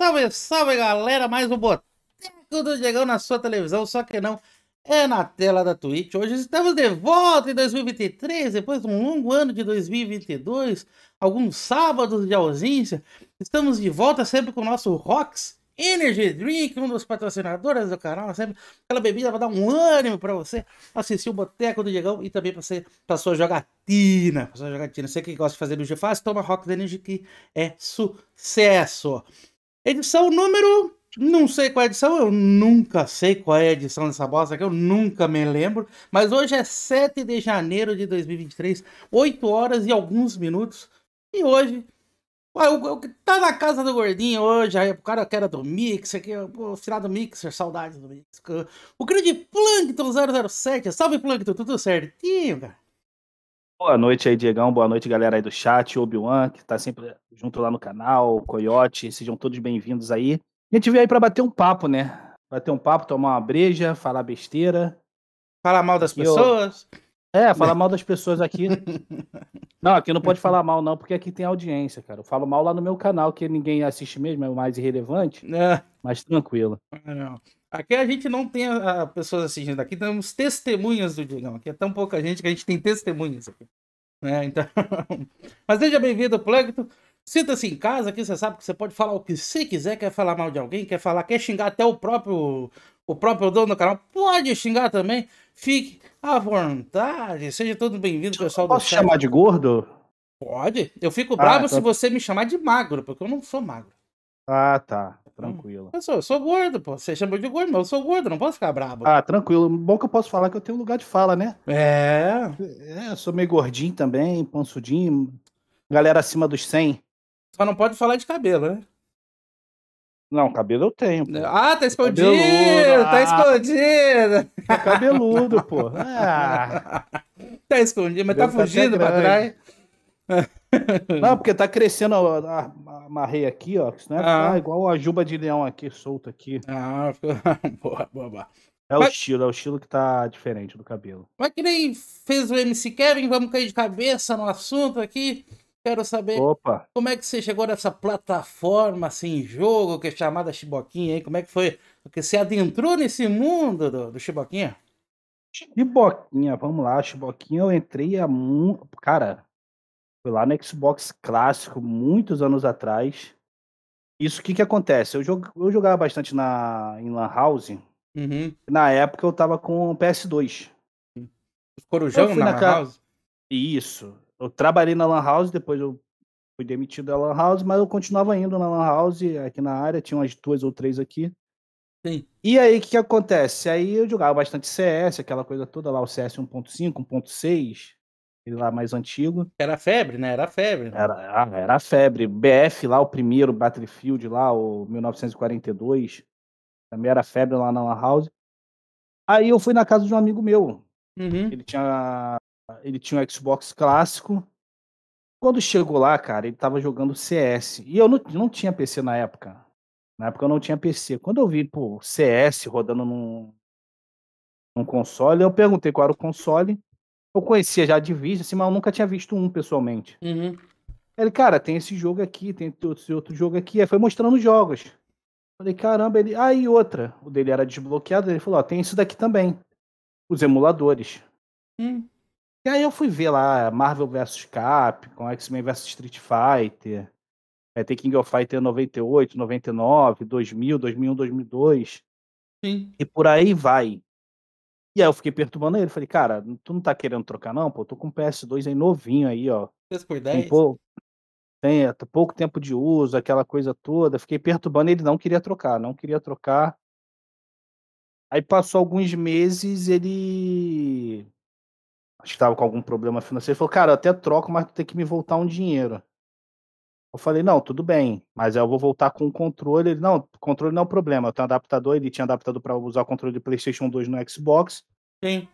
Salve, salve galera, mais um Boteco do Diegão na sua televisão, só que não é na tela da Twitch. Hoje estamos de volta em 2023, depois de um longo ano de 2022, alguns sábados de ausência. Estamos de volta sempre com o nosso Rocks Energy Drink, um dos patrocinadores do canal, sempre aquela bebida para dar um ânimo para você assistir o Boteco do Diegão e também para você para sua jogatina, para sua jogatina. Você que gosta de fazer no fácil, toma Rock's Energy que é sucesso. Edição número. Não sei qual é a edição, eu nunca sei qual é a edição dessa bosta que eu nunca me lembro. Mas hoje é 7 de janeiro de 2023, 8 horas e alguns minutos. E hoje o que tá na casa do gordinho hoje, aí, o cara que era do Mixer, que, o final do Mixer, saudades do Mixer. O grande Plankton 007, salve Plankton, tudo certinho, cara? Boa noite aí, Diegão. Boa noite, galera aí do chat. Obi-Wan, que tá sempre junto lá no canal. Coyote, sejam todos bem-vindos aí. A gente veio aí pra bater um papo, né? Bater um papo, tomar uma breja, falar besteira. Falar mal das pessoas. Eu... É, falar mal das pessoas aqui. não, aqui não pode falar mal, não, porque aqui tem audiência, cara. Eu falo mal lá no meu canal, que ninguém assiste mesmo, é o mais irrelevante. É. Mas tranquilo. É, não. Aqui a gente não tem a, ah, a pessoas assistindo, aqui temos testemunhas do Digão. Aqui é tão pouca gente que a gente tem testemunhas aqui. Né? Então... Mas seja bem-vindo, Plugto. Sinta-se em casa, aqui você sabe que você pode falar o que você quiser, quer falar mal de alguém, quer falar, quer xingar até o próprio o próprio dono do canal, pode xingar também. Fique à vontade. Seja todo bem-vindo, pessoal do Posso chamar de gordo? Pode. Eu fico ah, bravo se então você me chamar de magro, porque eu não sou magro. Ah, tá. Hum. Tranquilo. Eu sou, eu sou gordo, pô. Você chamou de gordo, mas eu sou gordo, não posso ficar brabo. Ah, tranquilo. Bom que eu posso falar que eu tenho lugar de fala, né? É. É, eu sou meio gordinho também, pançudinho. Galera acima dos 100. Só não pode falar de cabelo, né? Não, cabelo eu tenho. Pô. Ah, tá escondido! Cabeludo, tá ah, escondido! Tá cabeludo, pô. Ah. Tá escondido, mas tá Deus tá fugindo tá pra trás. Não, porque tá crescendo a, a, a aqui, ó. é ah. igual a juba de leão aqui, solta aqui. Ah, boa, boa, boa. É Mas... o estilo, é o estilo que tá diferente do cabelo. Mas que nem fez o MC Kevin, vamos cair de cabeça no assunto aqui. Quero saber Opa. como é que você chegou nessa plataforma assim, jogo, que é chamada Chiboquinha, aí? Como é que foi? Porque você adentrou nesse mundo do, do Chiboquinha? Chiboquinha, vamos lá, Chiboquinha, eu entrei há muito. Cara, foi lá no Xbox clássico, muitos anos atrás. Isso, o que que acontece? Eu, jog... eu jogava bastante na... em Lan House. Uhum. Na época eu tava com o PS2. Os Corujão na, na ca... Lan House? Isso. Eu trabalhei na Lan House, depois eu fui demitido da Lan House, mas eu continuava indo na Lan House, aqui na área, tinha umas duas ou três aqui. Sim. E aí, o que, que acontece? Aí eu jogava bastante CS, aquela coisa toda lá, o CS 1.5, 1.6 lá mais antigo. Era febre, né? Era febre. Era, ah, era febre. BF lá, o primeiro, Battlefield lá, o 1942. Também era febre lá na La House. Aí eu fui na casa de um amigo meu. Uhum. Ele tinha ele tinha um Xbox clássico. Quando chegou lá, cara, ele tava jogando CS. E eu não, não tinha PC na época. Na época eu não tinha PC. Quando eu vi, pô, CS rodando num, num console, eu perguntei qual era o console eu conhecia já de vista, assim, mas eu nunca tinha visto um pessoalmente. Uhum. Ele, cara, tem esse jogo aqui, tem esse outro jogo aqui. Aí foi mostrando jogos. Falei, caramba, ele. Aí ah, outra. O dele era desbloqueado, ele falou, ó, tem isso daqui também. Os emuladores. Hum. E aí eu fui ver lá Marvel vs Capcom, X-Men vs Street Fighter, é, eh, The King of Fighter 98, 99, 2000, 2001, 2002. Sim. E por aí vai. E aí eu fiquei perturbando ele, falei, cara, tu não tá querendo trocar não, pô, eu tô com um PS2 aí novinho aí, ó. por 10? Tem, Tem é, pouco tempo de uso, aquela coisa toda, fiquei perturbando, ele não queria trocar, não queria trocar. Aí passou alguns meses, ele acho que tava com algum problema financeiro, ele falou, cara, eu até troco, mas tu tem que me voltar um dinheiro. Eu falei, não, tudo bem, mas eu vou voltar com o controle. Ele, não, controle não é um problema. Eu tenho um adaptador, ele tinha adaptador para usar o controle do PlayStation 2 no Xbox. Sim.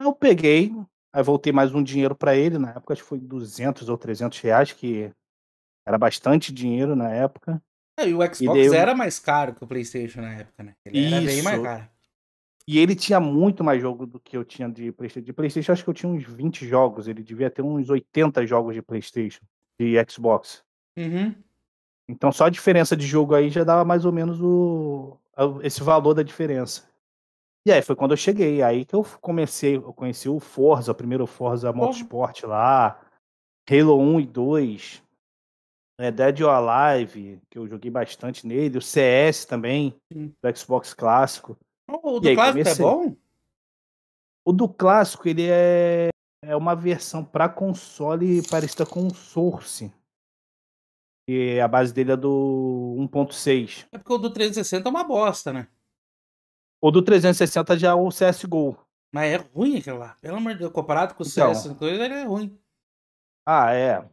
Eu peguei, aí voltei mais um dinheiro para ele. Na época, acho que foi 200 ou 300 reais, que era bastante dinheiro na época. É, e o Xbox e era mais caro que o PlayStation na época, né? Ele Isso. era bem mais caro. E ele tinha muito mais jogo do que eu tinha de PlayStation. De PlayStation, acho que eu tinha uns 20 jogos. Ele devia ter uns 80 jogos de PlayStation de Xbox. Uhum. Então só a diferença de jogo aí já dava mais ou menos o, esse valor da diferença. E aí foi quando eu cheguei, aí que eu comecei, eu conheci o Forza, o primeiro Forza Motorsport lá, Halo 1 e 2, é, Dead or Alive, que eu joguei bastante nele, o CS também, Sim. do Xbox clássico. Oh, o do aí, clássico é comecei... é bom? O do clássico, ele é é uma versão para console parecida com o Source. E a base dele é do 1.6. É porque o do 360 é uma bosta, né? O do 360 já é o CSGO. Mas é ruim aquele lá. Pelo amor de Deus, comparado com o então, CS2, ele é ruim. Ah, é.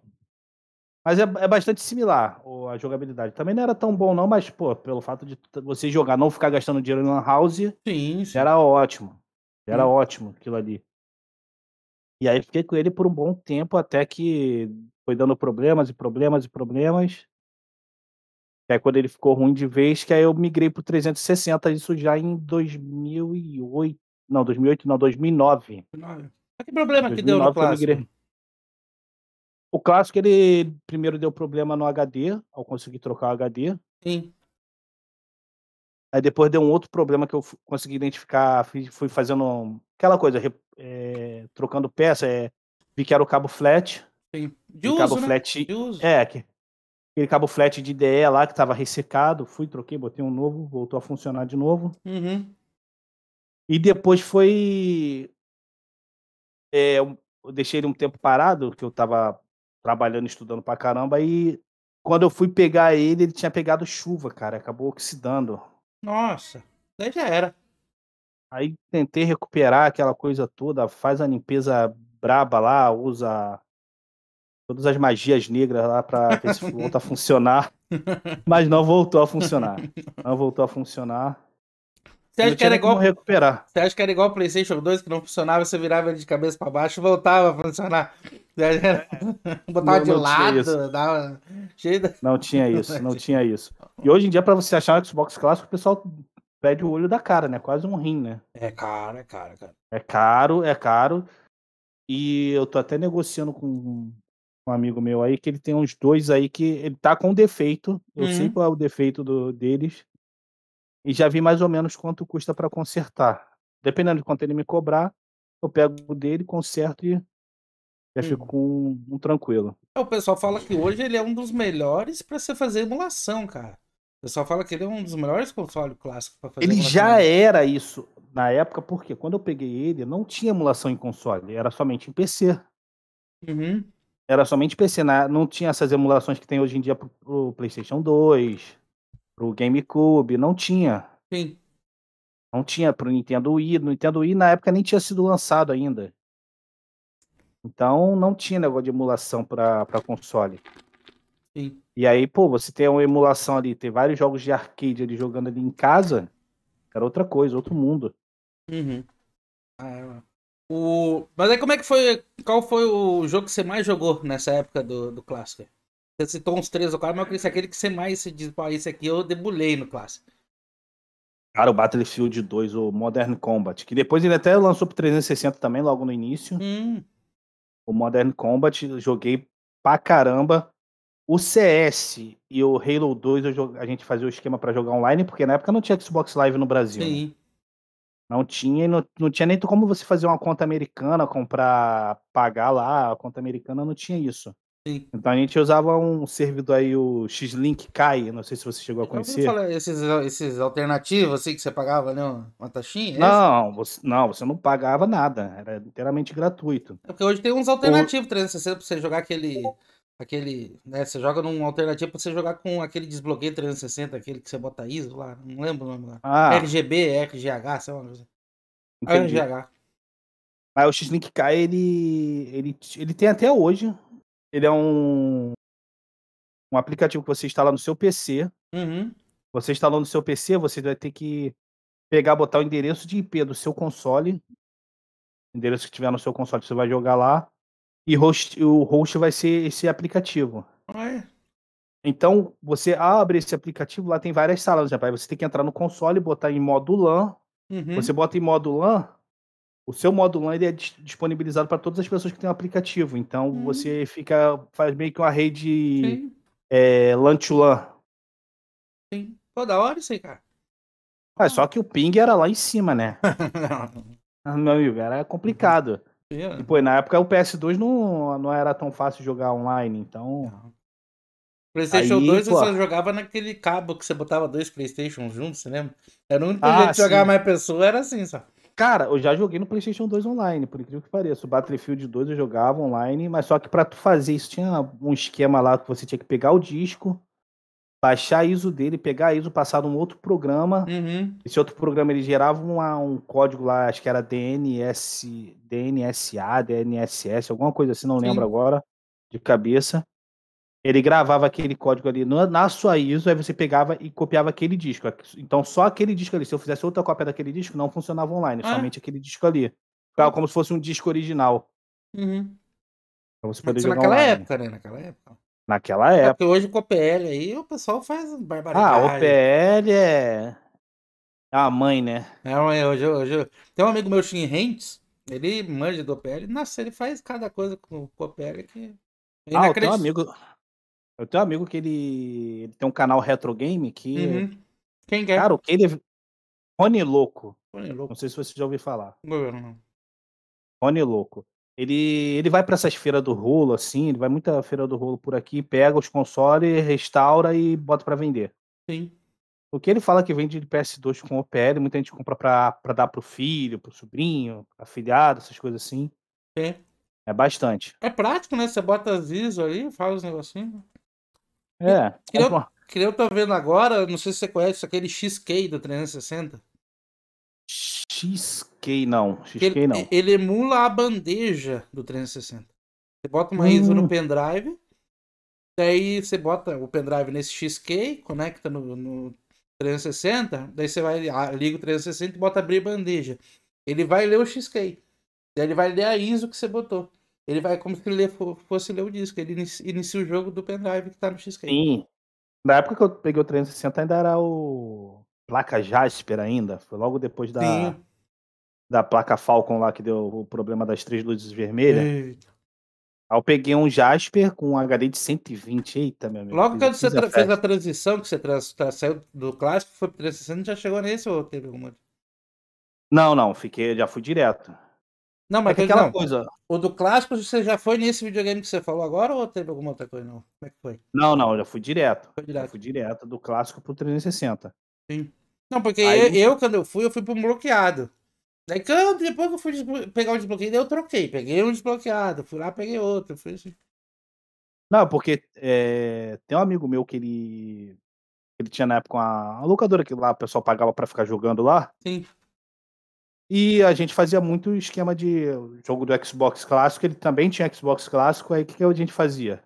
Mas é, é, bastante similar a jogabilidade. Também não era tão bom, não, mas, pô, pelo fato de você jogar, não ficar gastando dinheiro em Lan House, sim, sim. era ótimo. Era hum. ótimo aquilo ali. E aí fiquei com ele por um bom tempo, até que foi dando problemas e problemas e problemas. até aí quando ele ficou ruim de vez, que aí eu migrei pro 360, isso já em 2008. Não, 2008 não, 2009. Mas que problema 2009 que deu no clássico? O clássico, ele primeiro deu problema no HD, ao conseguir trocar o HD. Sim. Aí depois deu um outro problema que eu consegui identificar, fui fazendo aquela coisa, é, trocando peça, é, eh, vi que era o cabo flat. Sim. De uso, cabo né? flat, de uso. É, que, aquele cabo flat de DE lá que estava ressecado, fui, troquei, botei um novo, voltou a funcionar de novo. Uhum. E depois foi. É, eu deixei ele um tempo parado, que eu estava trabalhando, estudando pra caramba, e quando eu fui pegar ele, ele tinha pegado chuva, cara, acabou oxidando. Nossa, daí já era. Aí tentei recuperar aquela coisa toda, faz a limpeza braba lá, usa todas as magias negras lá para ver se volta a funcionar. Mas não voltou a funcionar. Não voltou a funcionar. Você acha, que era igual, recuperar. você acha que era igual o PlayStation 2 que não funcionava, você virava ele de cabeça para baixo e voltava a funcionar? É, botava não, de não lado, dava. Cheio Não tinha isso, não tinha isso. E hoje em dia, para você achar um Xbox clássico, o pessoal pede o olho da cara, né? Quase um rim, né? É caro, é caro, cara. É caro, é caro. E eu tô até negociando com um amigo meu aí que ele tem uns dois aí que ele tá com defeito. Eu uhum. sei qual é o defeito do, deles. E já vi mais ou menos quanto custa para consertar. Dependendo de quanto ele me cobrar, eu pego o dele, conserto e já fico uhum. com um, um tranquilo. É, o pessoal fala que hoje ele é um dos melhores para você fazer emulação, cara. O pessoal fala que ele é um dos melhores consoles clássicos para fazer. Ele já era isso na época, porque quando eu peguei ele, não tinha emulação em console, era somente em PC. Uhum. Era somente PC, né? não tinha essas emulações que tem hoje em dia pro, pro PlayStation 2, pro GameCube, não tinha. Sim. Não tinha pro Nintendo Wii, no Nintendo Wii na época nem tinha sido lançado ainda. Então não tinha negócio de emulação para console. Sim. E aí, pô, você tem uma emulação ali, tem vários jogos de arcade ali jogando ali em casa, era outra coisa, outro mundo. Uhum. Ah, o... Mas aí como é que foi. Qual foi o jogo que você mais jogou nessa época do, do clássico? Você citou uns três ou quatro, mas eu queria aquele que você mais se diz, esse aqui eu debulei no clássico. Cara, o Battlefield 2, o Modern Combat, que depois ele até lançou pro 360 também, logo no início. Hum. O Modern Combat, joguei pra caramba. O CS e o Halo 2 a gente fazia o esquema para jogar online, porque na época não tinha Xbox Live no Brasil. Né? Sim. Não tinha, não, não tinha nem como você fazer uma conta americana, comprar, pagar lá, a conta americana não tinha isso. Sim. Então a gente usava um servidor aí, o Xlink Kai, não sei se você chegou a então, conhecer. Falar, esses, esses alternativos assim que você pagava, né? Uma taxinha? É não, você, não, você não pagava nada, era inteiramente gratuito. É porque hoje tem uns alternativos o... 360 pra você jogar aquele aquele, né, você joga num alternativo pra você jogar com aquele desbloqueio 360, aquele que você bota ISO lá, não lembro o nome lá. Ah. RGB, RGH, sei lá. Assim. Entendi. RGH. Mas o X-Link K, ele, ele, ele tem até hoje. Ele é um, um aplicativo que você instala no seu PC. Uhum. Você instalando no seu PC, você vai ter que pegar, botar o endereço de IP do seu console. O endereço que tiver no seu console, você vai jogar lá. E host, o host vai ser esse aplicativo. Ah, é. Então, você abre esse aplicativo, lá tem várias salas, rapaz. Você tem que entrar no console, e botar em modo LAN. Uhum. Você bota em modo LAN, o seu modo LAN ele é disponibilizado para todas as pessoas que têm o aplicativo. Então, uhum. você fica faz meio que uma rede é, LAN to LAN. Sim. Pô, da hora isso aí, cara. Ah, ah. só que o ping era lá em cima, né? Ah, meu amigo, era uhum. complicado. E, pô, na época o PS2 não, não era tão fácil jogar online, então. PlayStation aí, 2 pô... você jogava naquele cabo que você botava dois PlayStation juntos, você lembra? Era o único ah, jeito de jogar mais pessoa, era assim, só. Cara, eu já joguei no PlayStation 2 online, por incrível que pareça. O Battlefield 2 eu jogava online, mas só que para tu fazer isso tinha um esquema lá que você tinha que pegar o disco, baixar a ISO dele, pegar a ISO, passar num outro programa. Uhum. Esse outro programa ele gerava uma, um código lá, acho que era DNS, DNSA, DNSS, alguma coisa assim, não Sim. lembro agora, de cabeça. Ele gravava aquele código ali na, na sua ISO, aí você pegava e copiava aquele disco. Então só aquele disco ali, se eu fizesse outra cópia daquele disco, não funcionava online, ah. somente aquele disco ali. Ficava uhum. como se fosse um disco original. Uhum. Então, você poderia é jogar naquela online. época, né? Naquela época. Naquela época. É porque hoje com o PL aí o pessoal faz barbaridade. Ah, o PL é. é A mãe, né? É, mãe, hoje, hoje. Tem um amigo meu, Shin Hentz, ele manja do OPL. Nossa, ele faz cada coisa com, o OPL que. É ah, eu tenho um amigo. Eu tenho um amigo que ele, ele tem um canal Retro Game que. Uhum. Quem quer? É? Cara, o que ele. Rony Louco. Rony Louco. Não sei se você já ouviu falar. Não, não. Rony Louco ele, ele vai para essas feiras do rolo, assim, ele vai muita feira do rolo por aqui, pega os consoles, restaura e bota para vender. Sim. O que ele fala que vende de PS2 com OPL, muita gente compra para dar pro filho, pro sobrinho, afilhado, essas coisas assim. É. É bastante. É prático, né? Você bota as ISO aí, faz os negocinhos. É. Que eu, que eu tô vendo agora, não sei se você conhece aquele é XK do 360. XK não. XK ele, não. Ele emula a bandeja do 360. Você bota uma hum. ISO no pendrive, daí você bota o pendrive nesse XK, conecta no, no 360, daí você vai ah, liga o 360 e bota abrir bandeja. Ele vai ler o XK. Daí ele vai ler a ISO que você botou. Ele vai como se ele fosse ler o disco. Ele inicia o jogo do pendrive que tá no XK. Sim. Na época que eu peguei o 360 ainda era o placa Jasper ainda. Foi logo depois da. Sim da placa Falcon lá que deu o problema das três luzes vermelhas. Eita. Aí eu peguei um Jasper com um HD de 120. Eita, meu amigo. Logo que você fez a transição, que você trans, tra saiu do clássico, foi pro 360, já chegou nesse ou teve alguma? Não, não, fiquei, já fui direto. Não, mas é aquela não, coisa. O do clássico você já foi nesse videogame que você falou agora ou teve alguma outra coisa não? Como é que foi? Não, não, já fui direto. Foi direto. Já fui direto do clássico pro 360. Sim. Não, porque Aí... eu, eu, quando eu fui, eu fui pro bloqueado. Daí eu, depois que eu fui pegar o desbloqueio, eu troquei. Peguei um desbloqueado, fui lá, peguei outro. foi assim. Não, porque é, tem um amigo meu que ele. Ele tinha na época uma, uma locadora que lá o pessoal pagava para ficar jogando lá. Sim. E a gente fazia muito esquema de jogo do Xbox clássico. Ele também tinha Xbox clássico. Aí o que, que a gente fazia?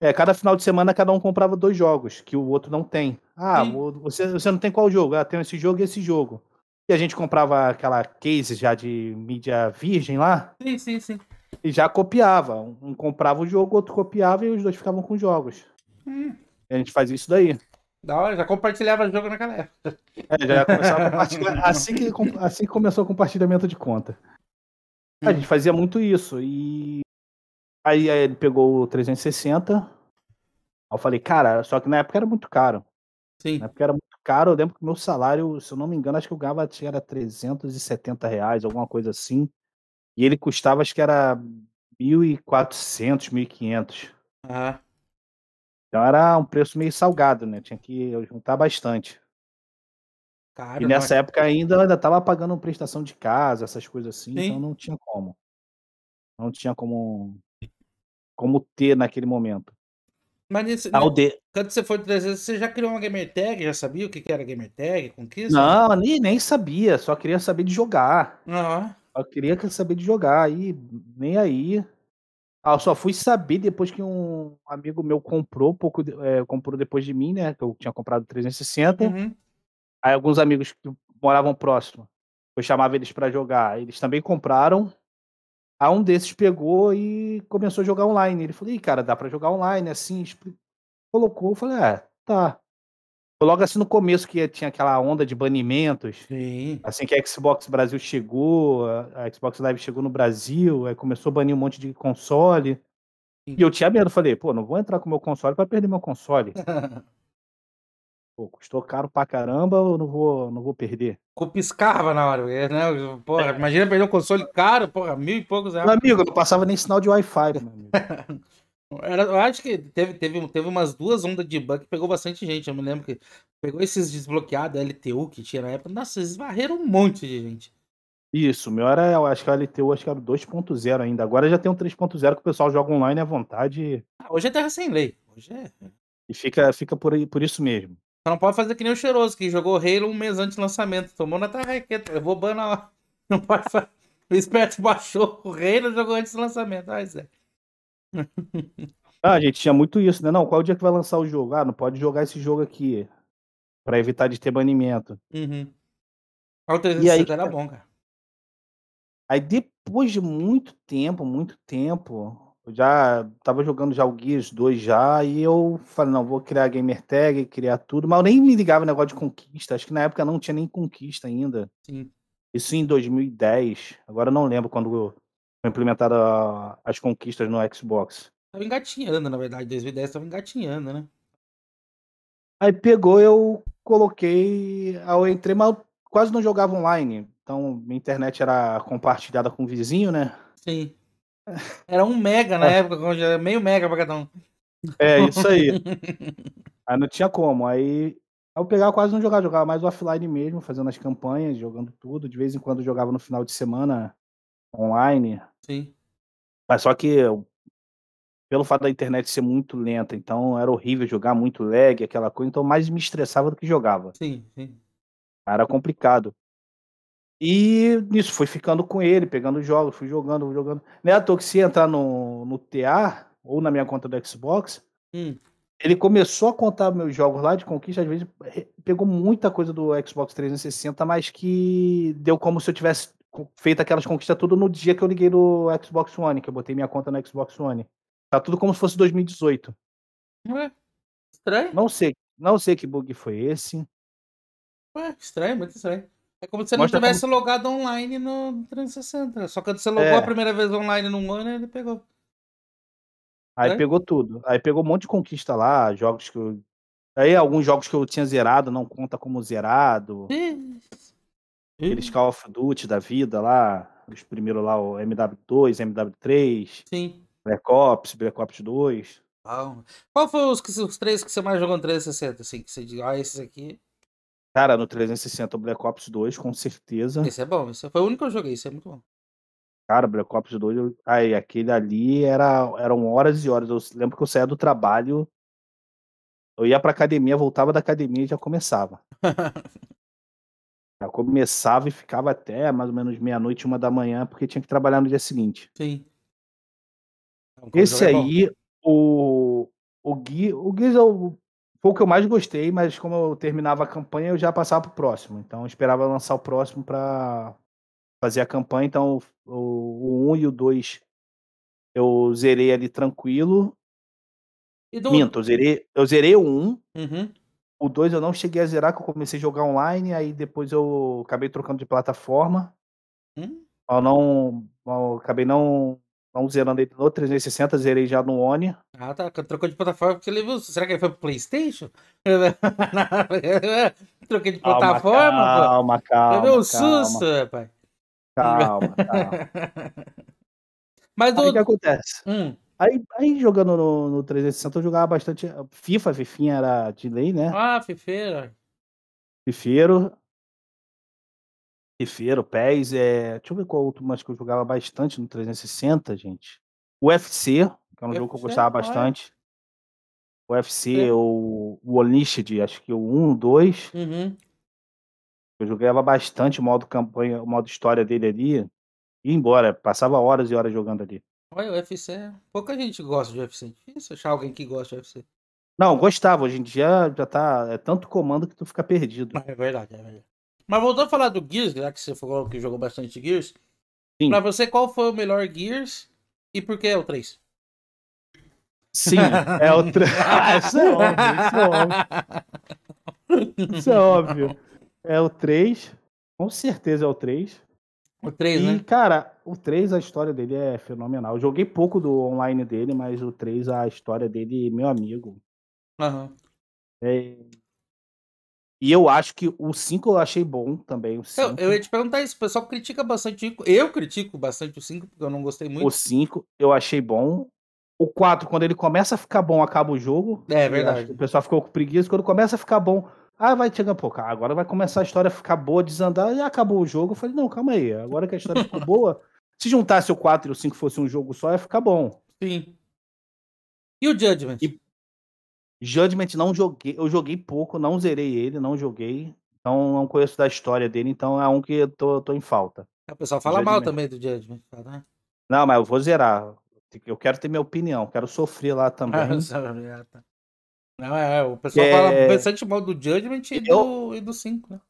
É, cada final de semana cada um comprava dois jogos que o outro não tem. Ah, você, você não tem qual jogo? Ah, tem esse jogo e esse jogo. E a gente comprava aquela case já de mídia virgem lá. Sim, sim, sim. E já copiava. Um comprava o jogo, outro copiava e os dois ficavam com jogos. Hum. E a gente fazia isso daí. Da hora, já compartilhava o jogo naquela época. É, já começava a compartilhar. Assim que, assim que começou o compartilhamento de conta. A gente fazia muito isso. E aí, aí ele pegou o 360. Eu falei, cara, só que na época era muito caro. Sim. Na época era muito caro. Eu lembro que meu salário, se eu não me engano, acho que eu ganhava, acho que era 370 reais, alguma coisa assim. E ele custava, acho que era 1.400, 1.500. Uhum. Então era um preço meio salgado, né? Tinha que juntar bastante. Caro, e nessa não... É época ainda ainda tava pagando prestação de casa, essas coisas assim, então Sim. então não tinha como. Não tinha como como ter naquele momento. Mas nesse, ah, de... quando você foi 300, você já criou uma gamer tag? Já sabia o que era gamer tag? Conquista? Não, nem, nem sabia. Só queria saber de jogar. Uhum. Só queria saber de jogar. Aí, nem aí. Ah, eu só fui saber depois que um amigo meu comprou, pouco é, comprou depois de mim, né? Que eu tinha comprado 360. Uhum. Aí alguns amigos que moravam próximo, eu chamava eles para jogar. Eles também compraram. Aí um desses pegou e começou a jogar online. Ele falou, Ih, cara, dá para jogar online, assim, colocou, eu falei, "É, tá. Foi logo assim no começo que tinha aquela onda de banimentos. Sim. Assim que a Xbox Brasil chegou, a Xbox Live chegou no Brasil, aí começou a banir um monte de console. Sim. E eu tinha medo, falei, pô, não vou entrar com meu console para perder meu console. Pô, custou caro pra caramba, ou não vou, não vou perder. Cupiscava na hora, é, né? Porra, é. imagina perder um console caro, porra, mil e poucos reais. Meu amigo, não passava nem sinal de Wi-Fi, né, meu amigo. Era, eu acho que teve, teve, teve umas duas ondas de bug que pegou bastante gente. Eu me lembro que pegou esses desbloqueados LTU que tinha na época. Nossa, eles varreram um monte de gente. Isso, meu era, eu acho que a LTU acho que era 2.0 ainda. Agora já tem um 3.0 que o pessoal joga online à vontade. Ah, hoje é terra sem lei. Hoje é. E fica, fica por, aí, por isso mesmo. Só não pode fazer que nem o cheiroso, que jogou Halo um mês antes do lançamento. Tomou na tarraqueta. Eu vou banar. Não pode fazer. O esperto baixou o Halo e jogou antes do lançamento. Ah, Zé. Ah, gente, tinha muito isso, né? Não, qual é o dia que vai lançar o jogo? Ah, não pode jogar esse jogo aqui. Pra evitar de ter banimento. Uhum. O 360 e aí, era tá? bom, cara. Aí depois de muito tempo, muito tempo, eu já tava jogando já o Gears 2 já, e eu falei, não, vou criar gamer tag, criar tudo, mas eu nem me ligava no negócio de conquista, acho que na época não tinha nem conquista ainda. Sim. Isso em 2010, agora eu não lembro quando foi implementada as conquistas no Xbox. Tava engatinhando, na verdade, 2010 tava engatinhando, né? Aí pegou, eu coloquei, eu entrei, mas eu quase não jogava online, então minha internet era compartilhada com o vizinho, né? Sim. Era um mega na é. época, meio mega pra cada um. É, isso aí. aí não tinha como. Aí eu pegava quase não jogava, jogava mais offline mesmo, fazendo as campanhas, jogando tudo. De vez em quando jogava no final de semana online. Sim. Mas só que pelo fato da internet ser muito lenta, então era horrível jogar muito lag, aquela coisa, então mais me estressava do que jogava. Sim, sim. Era complicado. E nisso, fui ficando com ele, pegando jogos, fui jogando, fui jogando. Né, é à toa que se entrar no, no TA, ou na minha conta do Xbox, hum. ele começou a contar meus jogos lá de conquista, às vezes pegou muita coisa do Xbox 360, mas que deu como se eu tivesse feito aquelas conquistas tudo no dia que eu liguei no Xbox One, que eu botei minha conta no Xbox One. Tá tudo como se fosse 2018. Ué, estranho? Não sei, não sei que bug foi esse. Ué, estranho, muito estranho. É como se você não tivesse como... logado online no 360. Só que quando você logou é. a primeira vez online no One, ele pegou. Aí é? pegou tudo. Aí pegou um monte de conquista lá, jogos que eu. Aí alguns jogos que eu tinha zerado não conta como zerado. Aqueles Call of Duty da vida lá. Os primeiros lá, o MW2, MW3. Sim. Black Ops, Black Ops 2. Qual foi os, os três que você mais jogou no 360? Assim, que você diz, ah, esses aqui. Cara, no 360 Black Ops 2, com certeza. Esse é bom, esse foi o único que eu joguei, isso é muito bom. Cara, Black Ops 2, aí aquele ali era, eram horas e horas. Eu lembro que eu saía do trabalho, eu ia pra academia, voltava da academia e já começava. já começava e ficava até mais ou menos meia-noite, uma da manhã, porque tinha que trabalhar no dia seguinte. Sim. Então, Esse é aí, é o, o Gui, o Gui é foi o que eu mais gostei, mas como eu terminava a campanha, eu já passava pro próximo. Então eu esperava lançar o próximo para fazer a campanha. Então o 1 um e o 2 eu zerei ali tranquilo. Do... Minto, eu zerei, eu zerei o 1. Um, uhum. O 2 eu não cheguei a zerar, que eu comecei a jogar online, aí depois eu acabei trocando de plataforma. Hum? Eu não. Eu acabei não não zerando ele no 360, zerei já no One. Ah, tá. Trocou de plataforma porque ele viu. Será que ele foi pro PlayStation? Troquei de plataforma, calma, pô. Calma, calma. Deu um susto, rapaz. Calma, calma. Mas o. o que acontece? Hum. Aí, aí jogando no, no 360, eu jogava bastante. Uh, FIFA, Fifinha era de lei, né? Ah, Fifeira. Fifeiro. Rifeiro, PES, é... deixa eu ver qual outro mais que eu jogava bastante no 360, gente. UFC, que é um UFC, jogo que eu gostava olha. É? bastante. UFC, é. o, o Unleashed, acho que o 1, 2. Uhum. Eu jogava bastante o modo campanha, o modo história dele ali. E embora, passava horas e horas jogando ali. Olha, o UFC, é, pouca gente gosta de UFC. É difícil achar alguém que gosta de UFC. Não, gostava. Hoje em dia já tá. É tanto comando que tu fica perdido. É verdade, é verdade. Mas voltando a falar do Gears, já que você falou que jogou bastante Gears, Sim. pra você qual foi o melhor Gears e por que é o 3? Sim, é o 3. ah, é isso é óbvio, isso é óbvio. É o 3, com certeza é o 3. O 3, e, né? cara, o 3, a história dele é fenomenal. Eu joguei pouco do online dele, mas o 3, a história dele, meu amigo. Uhum. É e eu acho que o 5 eu achei bom também. O cinco. Eu, eu ia te perguntar isso, o pessoal critica bastante. Eu critico bastante o 5, porque eu não gostei muito. O 5 eu achei bom. O 4, quando ele começa a ficar bom, acaba o jogo. É tá verdade. O pessoal ficou com preguiça. Quando começa a ficar bom, ah, vai chegar um pouco. Ah, agora vai começar a história a ficar boa, desandar. E acabou o jogo. Eu falei, não, calma aí. Agora que a história ficou boa, se juntasse o 4 e o 5 fosse um jogo só, ia ficar bom. Sim. E o Judgment? E, Judgment não joguei, eu joguei pouco, não zerei ele, não joguei. Então não conheço da história dele, então é um que eu tô, tô em falta. É, o pessoal fala mal também do Judgment, né? Não, mas eu vou zerar. Eu quero ter minha opinião, quero sofrer lá ah, também. Ah, tá. não, é, o pessoal é... fala bastante mal do Judgment e, eu... do, e do 5, né?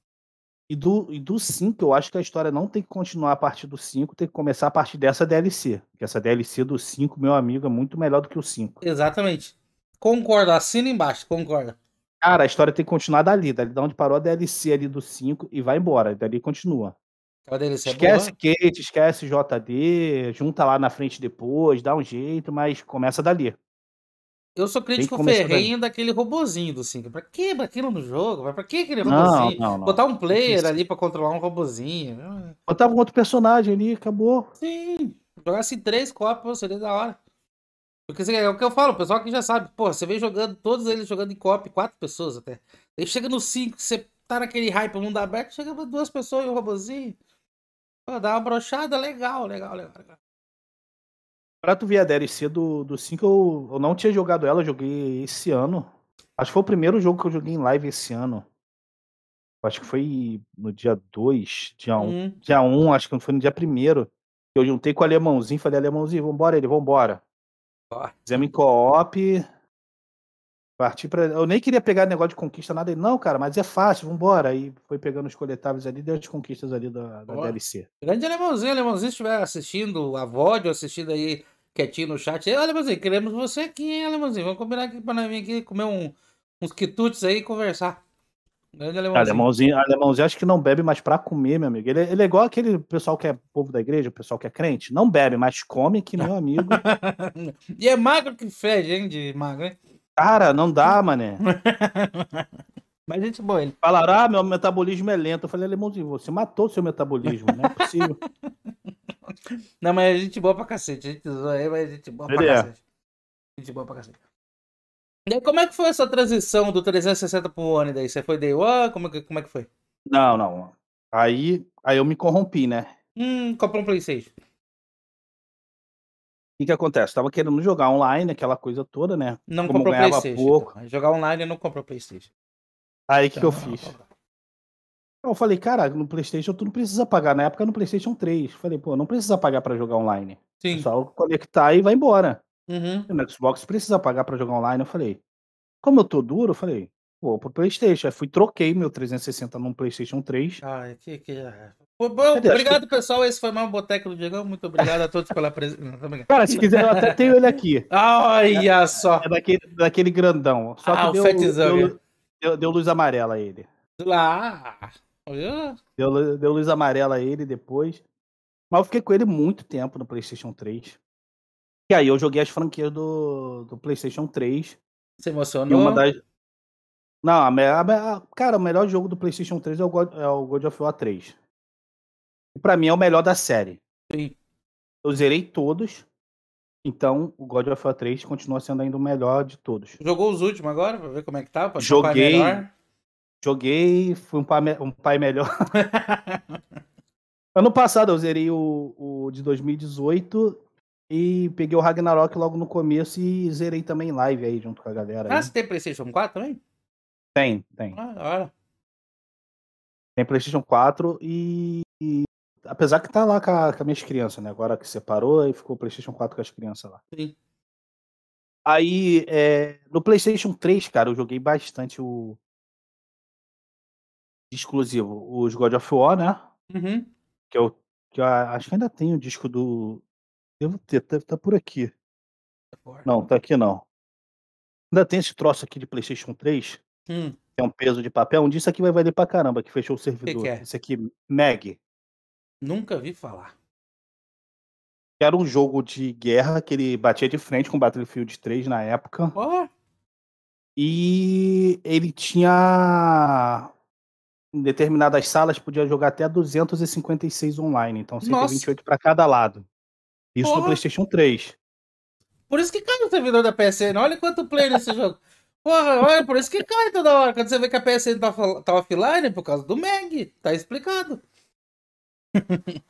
E do, e do 5, eu acho que a história não tem que continuar a partir do 5, tem que começar a partir dessa DLC. Porque essa DLC do 5, meu amigo, é muito melhor do que o 5. Exatamente. Concordo, assina embaixo, concordo. Cara, a história tem que continuar dali, dali da onde parou a DLC ali do 5 e vai embora, dali continua. Então a DLC é esquece é Kate, esquece JD, junta lá na frente depois, dá um jeito, mas começa dali. Eu sou crítico ferrenho daquele robozinho do 5. Pra que aquilo no jogo? Pra que aquele não, robozinho? Não, não. Botar um player ali pra controlar um robozinho. Né? Botava um outro personagem ali, acabou. Sim. Jogasse três copos seria da hora. Porque assim, é o que eu falo, o pessoal que já sabe, pô, você vem jogando, todos eles jogando em copy, quatro pessoas até. Aí chega no 5, você tá naquele hype, o mundo aberto, chega duas pessoas e um robôzinho. Pô, dá uma brochada, legal, legal, legal, legal. Pra tu ver a DLC do 5, do cinco, eu, eu não tinha jogado ela, eu joguei esse ano. Acho que foi o primeiro jogo que eu joguei em live esse ano. Acho que foi no dia 2, dia 1. Um, uhum. Dia 1, um, acho que não foi no dia 1 eu juntei com o alemãozinho, falei, alemãozinho, vambora ele, vambora. Fizemos em co-op. Parti pra... Eu nem queria pegar negócio de conquista, nada. Não, cara, mas é fácil, vambora. Aí foi pegando os coletáveis ali, deu as conquistas ali da, da DLC. Grande alemãozinho, alemãozinho, se estiver assistindo a VOD ou assistindo aí quietinho no chat. Olha, alemãozinho, queremos você aqui, hein, alemãozinho. Vamos combinar aqui pra mim aqui, comer um, uns quitutes aí e conversar. Grande alemãozinho. alemãozinho. Alemãozinho, acho que não bebe, mas pra comer, meu amigo. Ele, ele é igual aquele pessoal que é povo da igreja, o pessoal que é crente. Não bebe, mas come, que meu amigo. e é magro que fede, hein, de magro, hein? Cara, não dá, mané. mas gente boa, ele. Falaram, ah, meu metabolismo é lento. Eu falei, alemãozinho, você matou seu metabolismo, não né? é possível. não, mas a é gente boa pra cacete. A gente zoa aí, mas a é gente boa ele pra é. cacete. Gente boa pra cacete. E aí, como é que foi essa transição do 360 pro One daí? Você foi Day One? Como é que, como é que foi? Não, não. Aí, aí eu me corrompi, né? Hum, comprou um PlayStation. O que, que acontece? Eu tava querendo jogar online, aquela coisa toda, né? Não Como comprou ganhava PlayStation. Pouco. Então. Jogar online eu não comprou PlayStation. Aí o que, então, que eu não, fiz? Não, eu falei, cara, no PlayStation tu não precisa pagar. Na época no PlayStation 3. Falei, pô, não precisa pagar para jogar online. Sim. É só conectar e vai embora. Uhum. no Xbox precisa pagar para jogar online. Eu falei, como eu tô duro, eu falei, vou pro PlayStation. Aí fui, troquei meu 360 num PlayStation 3. Ai, que. que... É. bom, Cadê? obrigado, que... pessoal. Esse foi mais um Boteco do Diego. Muito obrigado a todos pela presença. Cara, se quiser, eu até tenho ele aqui. Olha é, só. É daquele, daquele grandão. Só ah, o deu, Deu, né? deu, deu, luz amarela a ele. Lá. deu, deu luz amarela a ele depois. Mas eu fiquei com ele muito tempo no PlayStation 3. E aí eu joguei as franquias do, do PlayStation 3. você emocionou? uma das... Não, a, a, a, cara, o melhor jogo do PlayStation 3 é o God, é o God of War 3. E pra mim é o melhor da série. Sim. Eu zerei todos. Então, o God of War 3 continua sendo ainda o melhor de todos. Jogou os últimos agora, pra ver como é que tá? Pra joguei. joguei, fui um pai, um pai melhor. ano passado eu zerei o, o de 2018 e peguei o Ragnarok logo no começo e zerei também live aí junto com a galera. Ah, aí. você tem PlayStation 4 também? Tem, tem. Ah, agora. Tem PlayStation 4 e. e apesar que tá lá com, a, com as minhas crianças, né? Agora que separou, e ficou o PlayStation 4 com as crianças lá. Sim. Aí, é, no PlayStation 3, cara, eu joguei bastante o. Exclusivo, os God of War, né? Uhum. Que eu, que eu acho que ainda tem o disco do, Devo ter, deve tá, estar tá por aqui. Não, tá aqui não. Ainda tem esse troço aqui de PlayStation 3. Hum. é um peso de papel. Um dia isso aqui vai valer pra caramba, que fechou o servidor. Que que é? Esse aqui, Meg. Nunca vi falar. Era um jogo de guerra que ele batia de frente com Battlefield 3 na época. Oh. E ele tinha. Em determinadas salas podia jogar até 256 online. Então 128 para cada lado. Isso Porra. no PlayStation 3. Por isso que cai o servidor da PSN. Olha quanto play nesse jogo. Porra, olha, por isso que cai toda hora. Quando você vê que a PSN tá, tá offline, é por causa do Meg. Tá explicado.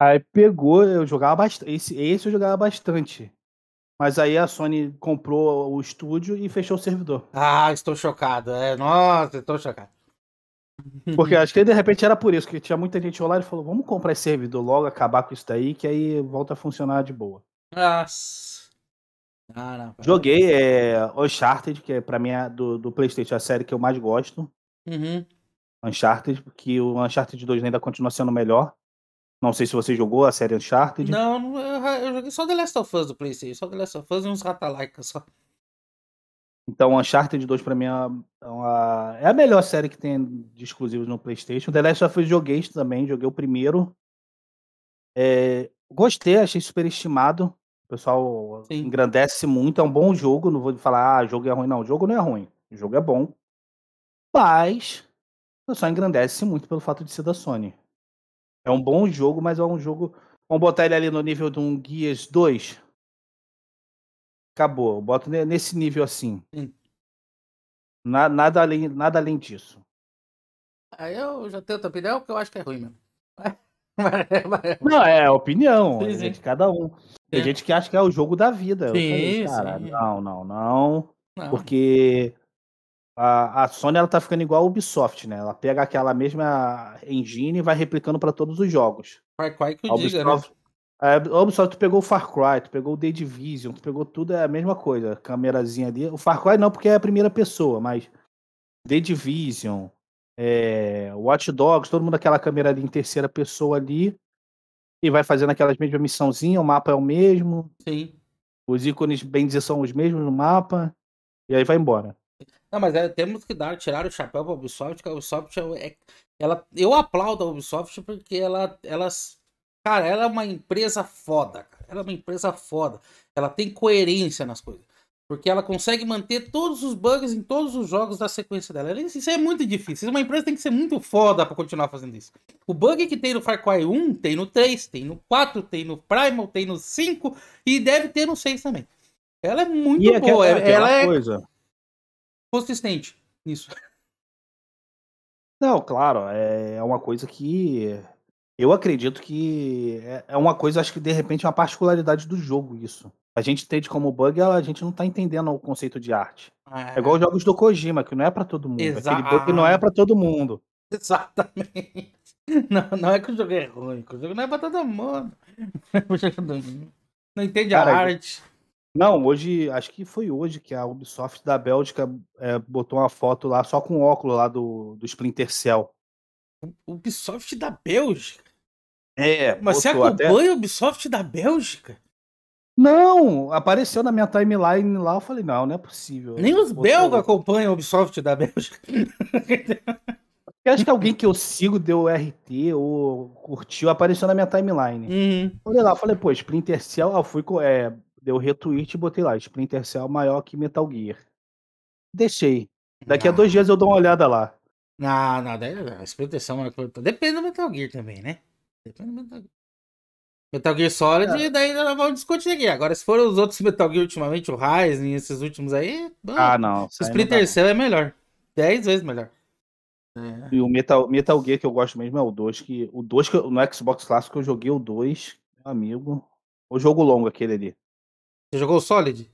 aí pegou, eu jogava bastante. Esse, esse eu jogava bastante. Mas aí a Sony comprou o estúdio e fechou o servidor. Ah, estou chocado. É, nossa, estou chocado. Porque acho que de repente era por isso, que tinha muita gente online e falou: vamos comprar esse servidor logo, acabar com isso daí, que aí volta a funcionar de boa. Nossa. Ah, não, Joguei é, Uncharted, que é pra mim é do, do PlayStation a série que eu mais gosto. Uhum. Uncharted, porque o Uncharted 2 ainda continua sendo melhor. Não sei se você jogou a série Uncharted. Não, eu, eu joguei só The Last of Us do PlayStation, só The Last of Us e uns Ratalaika só. Então, Uncharted 2 para mim é, é, uma, é, a melhor série que tem de exclusivos no PlayStation. The Last of Us joguei também, joguei o primeiro. É, gostei, achei superestimado. O pessoal Sim. engrandece muito. É um bom jogo, não vou falar, ah, jogo é ruim. Não, o jogo não é ruim. O jogo é bom. Mas, o pessoal engrandece muito pelo fato de ser da Sony. É um bom jogo, mas é um jogo. Vamos botar ele ali no nível de um Gears 2. Acabou. Eu boto nesse nível assim. Sim. Na, nada, além, nada além disso. Aí eu já tenho outra opinião, porque eu acho que é ruim mesmo. Não, é opinião sim, é sim. É de cada um. Tem gente que acha que é o jogo da vida. Sim, falei, cara, não, não, não, não, Porque a, a Sony ela tá ficando igual a Ubisoft, né? Ela pega aquela mesma engine e vai replicando para todos os jogos. qual é que eu diga, né? A Ubisoft tu pegou o Far Cry, tu pegou o The Division, tu pegou tudo, é a mesma coisa. Câmerazinha ali. O Far Cry não, porque é a primeira pessoa, mas The Division, é, Watch Dogs, todo mundo aquela câmera ali em terceira pessoa ali. E vai fazendo aquelas mesmas missãozinhas, o mapa é o mesmo. Sim. Os ícones, bem dizer, são os mesmos no mapa. E aí vai embora. Não, mas é, temos que dar, tirar o chapéu pra Ubisoft, que a Ubisoft é, é ela, eu aplaudo a Ubisoft porque ela, ela Cara, ela é uma empresa foda, cara. Ela é uma empresa foda. Ela tem coerência nas coisas. Porque ela consegue manter todos os bugs em todos os jogos da sequência dela. É isso é muito difícil. É uma empresa tem que ser muito foda para continuar fazendo isso. O bug que tem no Far Cry 1, tem no 3, tem no 4, tem no Primal, tem no 5 e deve ter no 6 também. Ela é muito e é boa. Aquela, ela é coisa. consistente nisso. Não, claro. É uma coisa que eu acredito que é, é uma coisa, acho que de repente é uma particularidade do jogo isso. A gente entende como bug, a gente não tá entendendo o conceito de arte. É, é igual os é. jogos do Kojima, que não é para todo mundo. Exa Aquele bug não ah. é para todo mundo. Exatamente. Não, não é que o jogo é ruim, que o jogo não é pra todo mundo. Não entende Cara, a arte. Não, hoje, acho que foi hoje que a Ubisoft da Bélgica é, botou uma foto lá só com o óculos lá do, do Splinter Cell. Ubisoft da Bélgica? É. Mas você acompanha até... Ubisoft da Bélgica? Não, apareceu na minha timeline lá, eu falei, não, não é possível. Nem os belgas acompanham o Ubisoft da Bélgica. eu acho que alguém que eu sigo deu RT ou curtiu, apareceu na minha timeline. Uhum. Olhei lá, falei, pô, Splinter Cell, eu fui, é, deu retweet e botei lá, Splinter Cell é maior que Metal Gear. Deixei. Daqui a ah. dois dias eu dou uma olhada lá. Não, não, a expressão Depende do Metal Gear também, né? Depende do Metal Gear. Metal Gear Solid, é. daí nós né, vamos discutir aqui. Agora, se foram os outros Metal Gear ultimamente, o Rising, esses últimos aí. ah, não. O Splinter Cell é melhor. Dez vezes melhor. É. E o Metal, Metal Gear que eu gosto mesmo é o 2. Que, o 2 que no Xbox clássico eu joguei o 2, meu amigo. O jogo longo aquele ali. Você jogou o Solid?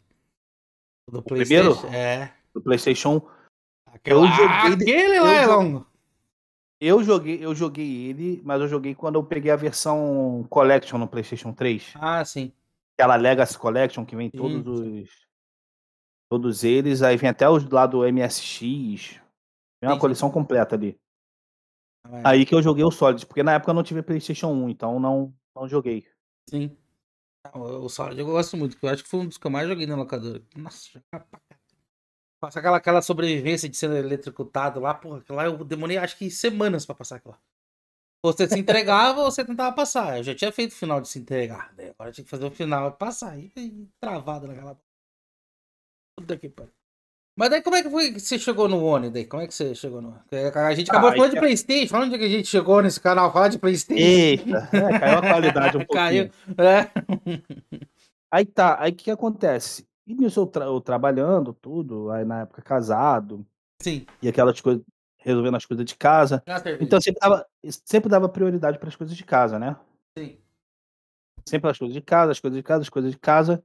Do o primeiro? É. Do PlayStation 1. Aquela, aquele lá é longo. Eu joguei, eu joguei ele, mas eu joguei quando eu peguei a versão Collection no PlayStation 3. Ah, sim. Aquela Legacy Collection que vem sim, todos os. Todos eles, aí vem até os lá do MSX. Vem uma sim, coleção sim. completa ali. Ah, é. Aí que eu joguei o Solid, porque na época eu não tive PlayStation 1, então não, não joguei. Sim. O Solid eu gosto muito, eu acho que foi um dos que eu mais joguei na locadora. Nossa, tá pra Passar aquela, aquela sobrevivência de sendo eletrocutado lá, porra, lá eu demorei acho que semanas para passar aquilo lá. Você se entregava ou você tentava passar. Eu já tinha feito o final de se entregar. Né? Agora tinha que fazer o final e passar. E, e travado naquela. Puta que pariu. Mas daí como é que foi que você chegou no One daí? Como é que você chegou no A gente acabou ah, falando de é Playstation, onde é que a gente chegou nesse canal? Falar de Playstation. Eita, é, caiu a qualidade um pouquinho. Caiu. É. Né? Aí tá, aí o que, que acontece? E nisso eu, tra eu trabalhando, tudo, aí na época casado. Sim. E aquelas coisas, resolvendo as coisas de casa. então sempre dava, sempre dava prioridade para as coisas de casa, né? Sim. Sempre as coisas de casa, as coisas de casa, as coisas de casa.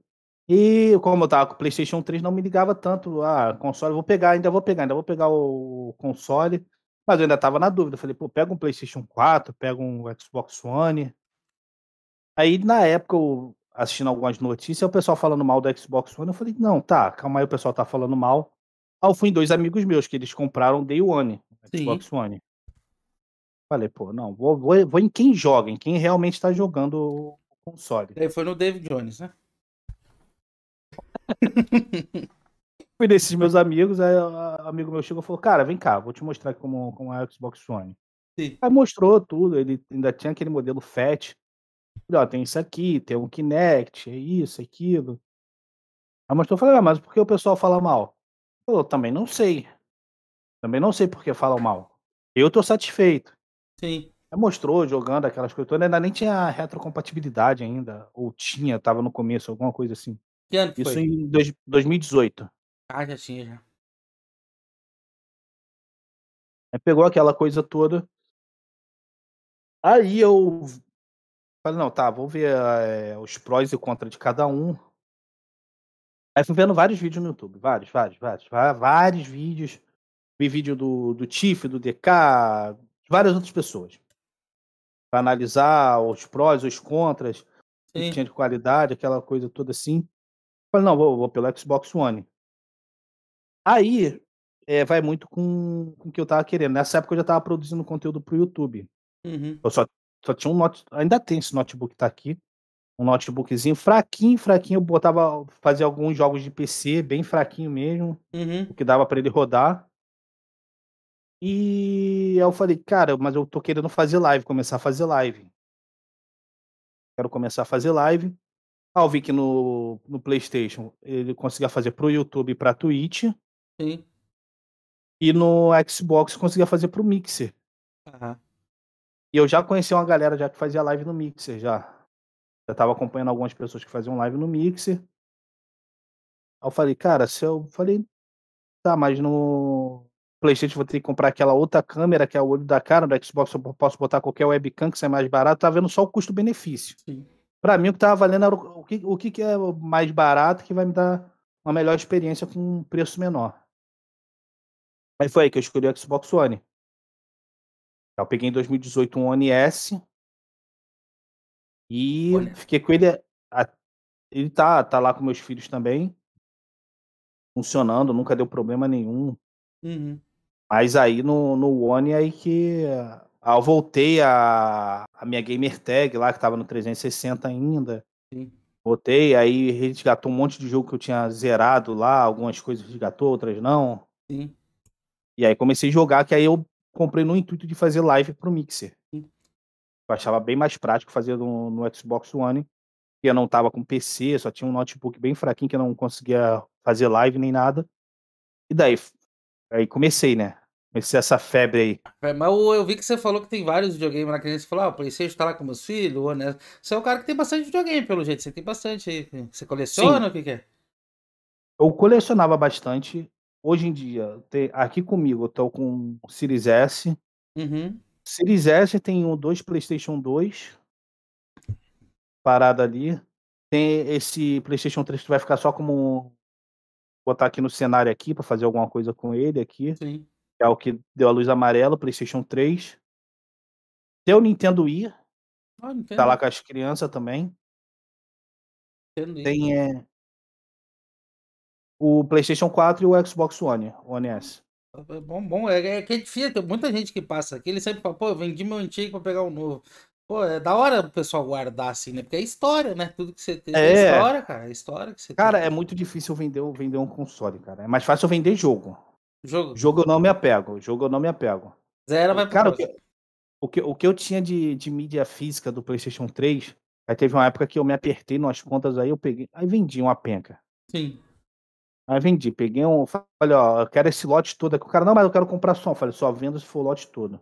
E como eu tava com o PlayStation 3, não me ligava tanto. Ah, console, vou pegar, ainda vou pegar, ainda vou pegar o console. Mas eu ainda tava na dúvida. Falei, pô, pega um PlayStation 4, pega um Xbox One. Aí na época eu assistindo algumas notícias, o pessoal falando mal do Xbox One. Eu falei, não, tá, calma aí, o pessoal tá falando mal. Aí eu fui em dois amigos meus que eles compraram Day One, Xbox Sim. One. Falei, pô, não, vou, vou, vou em quem joga, em quem realmente está jogando o console. aí foi no David Jones, né? fui desses meus amigos, aí um amigo meu chegou e falou, cara, vem cá, vou te mostrar como, como é o Xbox One. Sim. Aí mostrou tudo, ele ainda tinha aquele modelo FAT, ó, tem isso aqui, tem um Kinect, é isso, é aquilo. Aí mostrou, falei, ah, mas por que o pessoal fala mal? Falou, também não sei. Também não sei por que falam mal. Eu tô satisfeito. Sim. Aí mostrou jogando aquelas coisas todas, ainda nem tinha retrocompatibilidade ainda, ou tinha, tava no começo, alguma coisa assim. Que ano Isso foi? em dois, 2018. Ah, já tinha, já. Aí pegou aquela coisa toda. Aí eu Falei, não, tá, vou ver é, os prós e contras de cada um. Aí fui vendo vários vídeos no YouTube, vários, vários, vários, vários vídeos. Vi vídeo do, do Tiff, do DK, várias outras pessoas. Para analisar os prós, os contras, Sim. tinha de qualidade, aquela coisa toda assim. Falei, não, vou, vou pelo Xbox One. Aí é, vai muito com, com o que eu tava querendo. Nessa época eu já tava produzindo conteúdo pro YouTube. Uhum. Eu só só tinha um note, ainda tem esse notebook que tá aqui. Um notebookzinho fraquinho, fraquinho. Eu botava, fazia alguns jogos de PC, bem fraquinho mesmo. Uhum. O que dava para ele rodar. E eu falei, cara, mas eu tô querendo fazer live, começar a fazer live. Quero começar a fazer live. Ah, eu vi que no, no PlayStation ele conseguia fazer pro YouTube e pra Twitch. Sim. E no Xbox conseguia fazer pro Mixer. Uhum. E eu já conheci uma galera já que fazia live no Mixer já. Já tava acompanhando algumas pessoas que faziam live no Mixer. Aí eu falei, cara, se eu falei, tá, mas no PlayStation vou ter que comprar aquela outra câmera que é o olho da cara, no Xbox eu posso botar qualquer webcam que isso é mais barato, tá vendo só o custo-benefício. Para mim o que tava valendo era o que, o que é mais barato que vai me dar uma melhor experiência com um preço menor. Aí foi aí que eu escolhi o Xbox One. Eu peguei em 2018 um One S e Olha. fiquei com ele. A, ele tá, tá lá com meus filhos também, funcionando, nunca deu problema nenhum. Uhum. Mas aí no, no One é aí que ah, eu voltei a, a minha gamer tag lá que tava no 360 ainda. Sim. Voltei, aí resgatou um monte de jogo que eu tinha zerado lá, algumas coisas resgatou, outras não. Sim. E aí comecei a jogar, que aí eu comprei no intuito de fazer live pro Mixer. Eu achava bem mais prático fazer no, no Xbox One, que eu não tava com PC, só tinha um notebook bem fraquinho que eu não conseguia fazer live nem nada. E daí, aí comecei, né? Comecei essa febre aí. É, mas eu, eu, vi que você falou que tem vários videogames na criança. Você falou, ah, o Playstation tá lá com meus filhos, né? Você é um cara que tem bastante videogame, pelo jeito. Você tem bastante aí. Você coleciona Sim. o que, que é? Eu colecionava bastante hoje em dia, aqui comigo, eu tô com o Series S. Uhum. Series S tem um, dois PlayStation 2 parado ali. Tem esse PlayStation 3 que vai ficar só como botar aqui no cenário aqui para fazer alguma coisa com ele aqui. Sim. é o que deu a luz amarela, PlayStation 3. Tem o Nintendo Wii. Ah, Nintendo. Tá lá com as crianças também. Nintendo Tem é, o PlayStation 4 e o Xbox One, One S. É bom, bom, é, é que é difícil, tem muita gente que passa aqui, ele sempre fala, pô, vendi meu antigo pra pegar o um novo. Pô, é da hora o pessoal guardar assim, né? Porque é história, né? Tudo que você tem é, é história, cara. É história que você Cara, tem. é muito difícil vender, vender um console, cara. É mais fácil vender jogo. Jogo? Jogo eu não me apego. Jogo eu não me apego. Zero vai Cara, o que, o que, o, que, eu tinha de, de mídia física do PlayStation 3, aí teve uma época que eu me apertei nas contas aí, eu peguei. Aí vendi uma penca. Sim. Aí ah, vendi, peguei um. Falei, ó, eu quero esse lote todo aqui. O cara, não, mas eu quero comprar só. falei, só vendo se for o lote todo.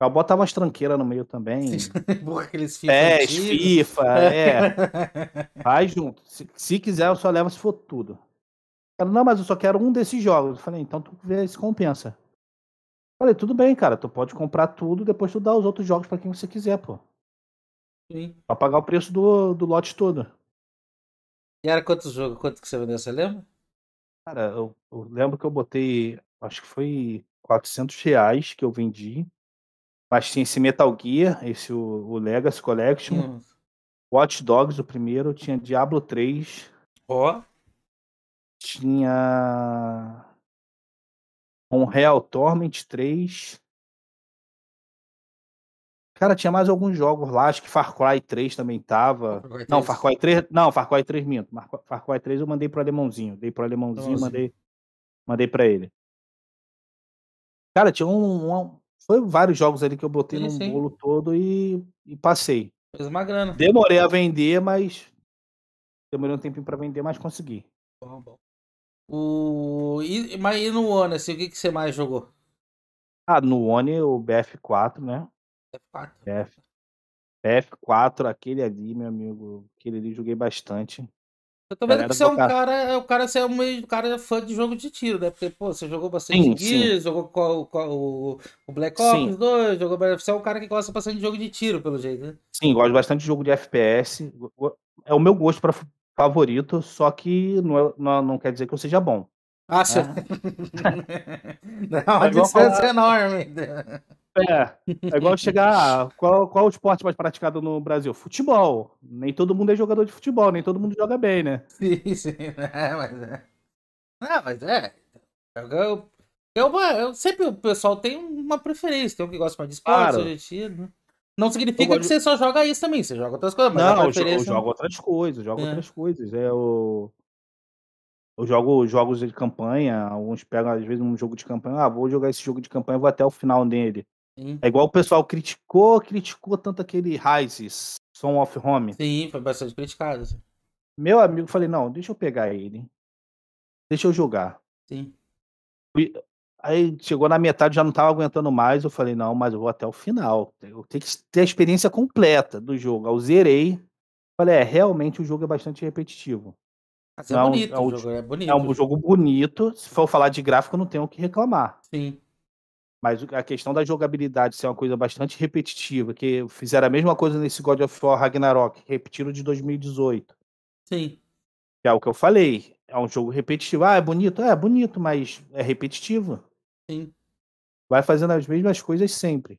Eu botava umas tranqueiras no meio também. Porra, aqueles FIFA. É, FIFA, é. é. Vai junto. Se, se, quiser, eu só levo se for tudo. Cara, não, mas eu só quero um desses jogos. Eu falei, então tu vê se compensa. falei, tudo bem, cara. Tu pode comprar tudo, depois tu dá os outros jogos para quem você quiser, pô. Sim. Pra pagar o preço do, do lote todo. E era quanto jogo? Quanto que você vendeu? Você lembra? Cara, eu, eu lembro que eu botei, acho que foi 400 reais que eu vendi. Mas tinha esse Metal Gear, esse o, o Legacy Collection. Hum. Watch Dogs, o primeiro. Tinha Diablo 3. Ó. Oh. Tinha. Um Real Torment 3. Cara, tinha mais alguns jogos lá, acho que Far Cry 3 também tava. Far 3. Não, Far Cry 3, não, Far Cry 3 minto. Far Cry 3 eu mandei pro alemãozinho, dei pro alemãozinho, Nossa. mandei mandei para ele. Cara, tinha um, um, foi vários jogos ali que eu botei sim, num sim. bolo todo e, e passei. Fez uma grana. Demorei a vender, mas demorei um tempinho para vender, mas consegui. Bom, bom. O e, mas e no One, assim, o que que você mais jogou? Ah, no One o BF4, né? F4. F, 4 aquele ali, meu amigo. Aquele ali joguei bastante. Eu tô vendo que você é um cara, cara, é, o cara, você é um meio cara é fã de jogo de tiro, né? Porque, pô, você jogou bastante sim, Gears, sim. jogou o, o, o Black Ops sim. 2, jogou. Você é um cara que gosta bastante de jogo de tiro, pelo jeito, né? Sim, gosto bastante de jogo de FPS. É o meu gosto pra, favorito, só que não, é, não, não quer dizer que eu seja bom. Ah, né? sim. É. não, a distância é enorme. É, é igual chegar. Ah, qual, qual o esporte mais praticado no Brasil? Futebol. Nem todo mundo é jogador de futebol, nem todo mundo joga bem, né? Sim, sim. né mas é. Ah, mas é. Eu, eu, eu sempre o pessoal tem uma preferência. Tem um que gosta mais de esporte, claro. Objetivo. Né? Não significa que você só joga isso também, você joga outras coisas. Não, preferência... eu jogo outras coisas, eu jogo é. outras coisas. Eu, é eu jogo jogos de campanha, alguns pegam, às vezes, um jogo de campanha, ah, vou jogar esse jogo de campanha, vou até o final dele. Sim. É igual o pessoal criticou, criticou tanto aquele Rises, Son of Home. Sim, foi bastante criticado. Meu amigo, falei, não, deixa eu pegar ele. Deixa eu jogar. Sim. E, aí chegou na metade, já não tava aguentando mais. Eu falei, não, mas eu vou até o final. Eu tenho que ter a experiência completa do jogo. Eu zerei. Falei, é, realmente o jogo é bastante repetitivo. Mas é, é, é bonito, é, um, é, é bonito. É um jogo bonito. Se for falar de gráfico, não tenho o que reclamar. Sim. Mas a questão da jogabilidade ser uma coisa bastante repetitiva, que fizeram a mesma coisa nesse God of War Ragnarok, repetiram de 2018. Sim. Que é o que eu falei. É um jogo repetitivo. Ah, é bonito? É, é bonito, mas é repetitivo. Sim. Vai fazendo as mesmas coisas sempre.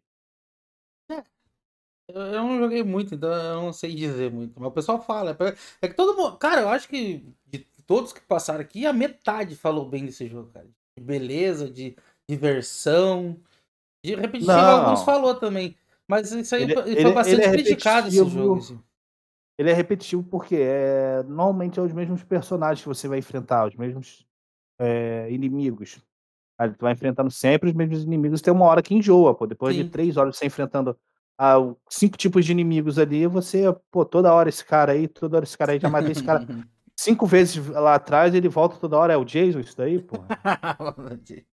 É. Eu, eu não joguei muito, então eu não sei dizer muito. Mas o pessoal fala. É, é que todo mundo. Cara, eu acho que de todos que passaram aqui, a metade falou bem desse jogo, cara. De beleza, de diversão. E repetitivo, não. alguns falou também. Mas isso aí ele, foi ele, bastante ele é, é criticado esse jogo. Assim. Ele é repetitivo porque é, normalmente é os mesmos personagens que você vai enfrentar, os mesmos é, inimigos. Aí tu vai enfrentando sempre os mesmos inimigos. Tem uma hora que enjoa, pô. Depois Sim. de três horas você enfrentando ah, cinco tipos de inimigos ali, você, pô, toda hora esse cara aí, toda hora esse cara aí, já matei esse cara cinco vezes lá atrás, ele volta toda hora. É o Jason isso daí, pô.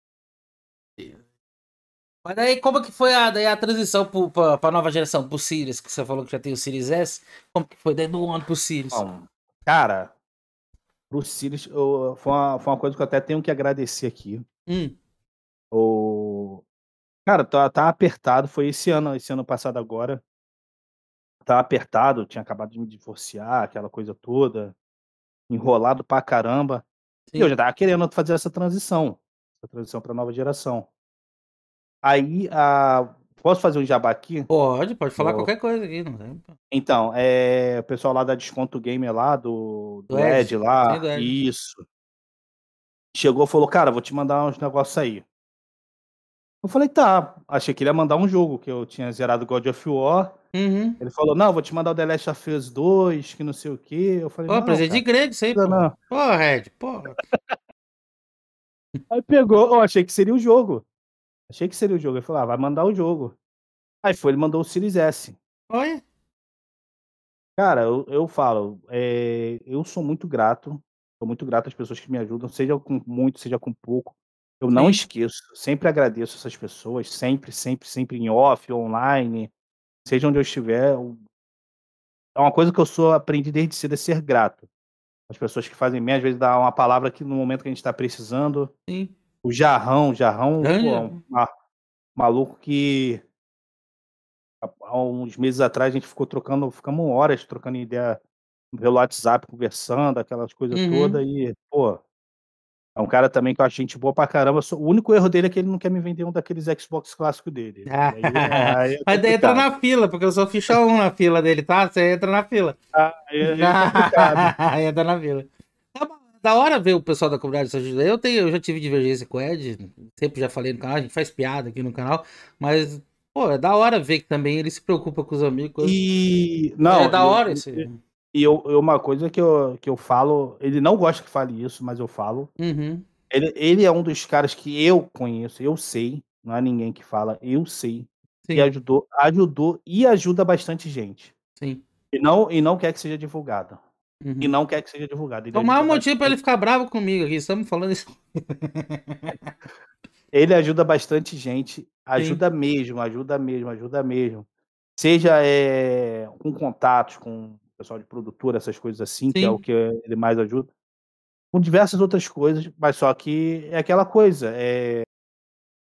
Mas daí, como que foi a, daí a transição pro, pra, pra nova geração, pro Sirius, que você falou que já tem o Sirius S? Como que foi dentro do ano pro Sirius? Bom, cara, pro Sirius, eu, foi, uma, foi uma coisa que eu até tenho que agradecer aqui. Hum. O... Cara, tá, tá apertado, foi esse ano, esse ano passado agora. Tá apertado, tinha acabado de me divorciar, aquela coisa toda, enrolado pra caramba. Sim. E eu já tava querendo fazer essa transição essa transição para a nova geração. Aí a Posso fazer um jabá aqui? Pode, pode falar qualquer coisa aqui, não tem. Então, é, o pessoal lá da Desconto Gamer lá, do, do, do Ed, Ed, lá, do Ed. isso. Chegou e falou, cara, vou te mandar uns negócios aí. Eu falei, tá. Achei que ele ia mandar um jogo, que eu tinha zerado God of War. Uhum. Ele falou, não, vou te mandar o The Last of Us 2, que não sei o quê. Eu falei, pô, presente de grego isso aí, pô. Red Porra, Ed, porra. Aí pegou, eu achei que seria o jogo. Achei que seria o jogo. Ele falou, ah, vai mandar o jogo. Aí foi, ele mandou o Series S. Oi? Cara, eu, eu falo, é, eu sou muito grato. Sou muito grato às pessoas que me ajudam, seja com muito, seja com pouco. Eu Sim. não esqueço, sempre agradeço essas pessoas, sempre, sempre, sempre em off, online, seja onde eu estiver. Eu... É uma coisa que eu sou aprendi desde cedo é ser grato. As pessoas que fazem bem, às vezes, dá uma palavra aqui no momento que a gente está precisando. Sim. O jarrão, jarrão, é. pô, um, maluco que há uns meses atrás a gente ficou trocando, ficamos horas trocando ideia pelo WhatsApp, conversando, aquelas coisas uhum. todas, e, pô, é um cara também que eu acho gente boa pra caramba. O único erro dele é que ele não quer me vender um daqueles Xbox clássico dele. aí, ah. aí é, é Mas entra na fila, porque eu sou ficha 1 na fila dele, tá? Você entra na fila. aí, ah, é, é ah, entra na fila. Tá da hora ver o pessoal da comunidade se ajudar. Eu, tenho, eu já tive divergência com o Ed, sempre já falei no canal, a gente faz piada aqui no canal, mas, pô, é da hora ver que também ele se preocupa com os amigos. E. É não, é da hora isso. esse. E eu, eu, uma coisa que eu, que eu falo, ele não gosta que fale isso, mas eu falo. Uhum. Ele, ele é um dos caras que eu conheço, eu sei, não há ninguém que fala, eu sei. Sim. ajudou, ajudou e ajuda bastante gente. Sim. E não, e não quer que seja divulgado. Uhum. E não quer que seja divulgado. Ele o maior motivo para ele ficar bravo comigo aqui, estamos falando isso. ele ajuda bastante gente, ajuda Sim. mesmo, ajuda mesmo, ajuda mesmo. Seja é, com contatos, com pessoal de produtora, essas coisas assim, Sim. que é o que ele mais ajuda. Com diversas outras coisas, mas só que é aquela coisa. É...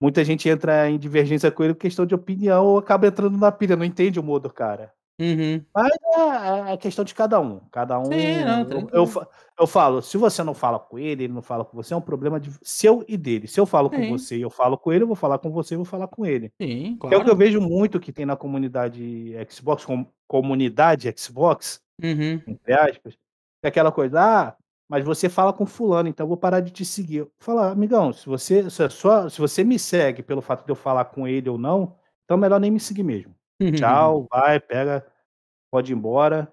Muita gente entra em divergência com ele por questão de opinião ou acaba entrando na pilha, não entende o modo, cara. Uhum. Mas é, é, é questão de cada um. Cada um. Sim, não, eu, eu, falo, se você não fala com ele, ele não fala com você, é um problema de, seu e dele. Se eu falo Sim. com você e eu falo com ele, eu vou falar com você e vou falar com ele. Sim, claro. É o que eu vejo muito que tem na comunidade Xbox, com, comunidade Xbox, Uhum. Entre aspas. É aquela coisa, ah, mas você fala com fulano, então eu vou parar de te seguir. Falar, ah, amigão, se você, se, é só, se você me segue pelo fato de eu falar com ele ou não, então melhor nem me seguir mesmo. Uhum. Tchau, vai, pega, pode ir embora.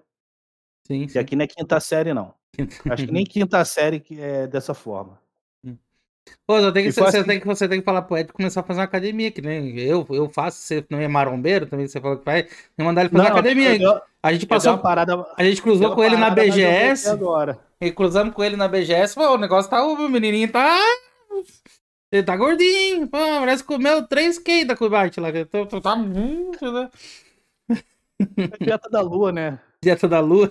Sim, sim. E aqui não é quinta série, não. Acho que nem quinta série é dessa forma. Pô, você tem que, você, assim... tem que, você tem que falar pro Ed começar a fazer uma academia, que nem eu, eu faço, você não é marombeiro também, você falou que vai, mandar ele fazer não, uma academia. a gente passou, parada, a gente cruzou com ele na BGS, agora. e cruzamos com ele na BGS, pô, o negócio tá, o menininho tá, ele tá gordinho, pô, parece que comeu 3K da Cubate lá, tô, então, tô, então tá muito, né? É dieta da lua, né? Dieta da lua?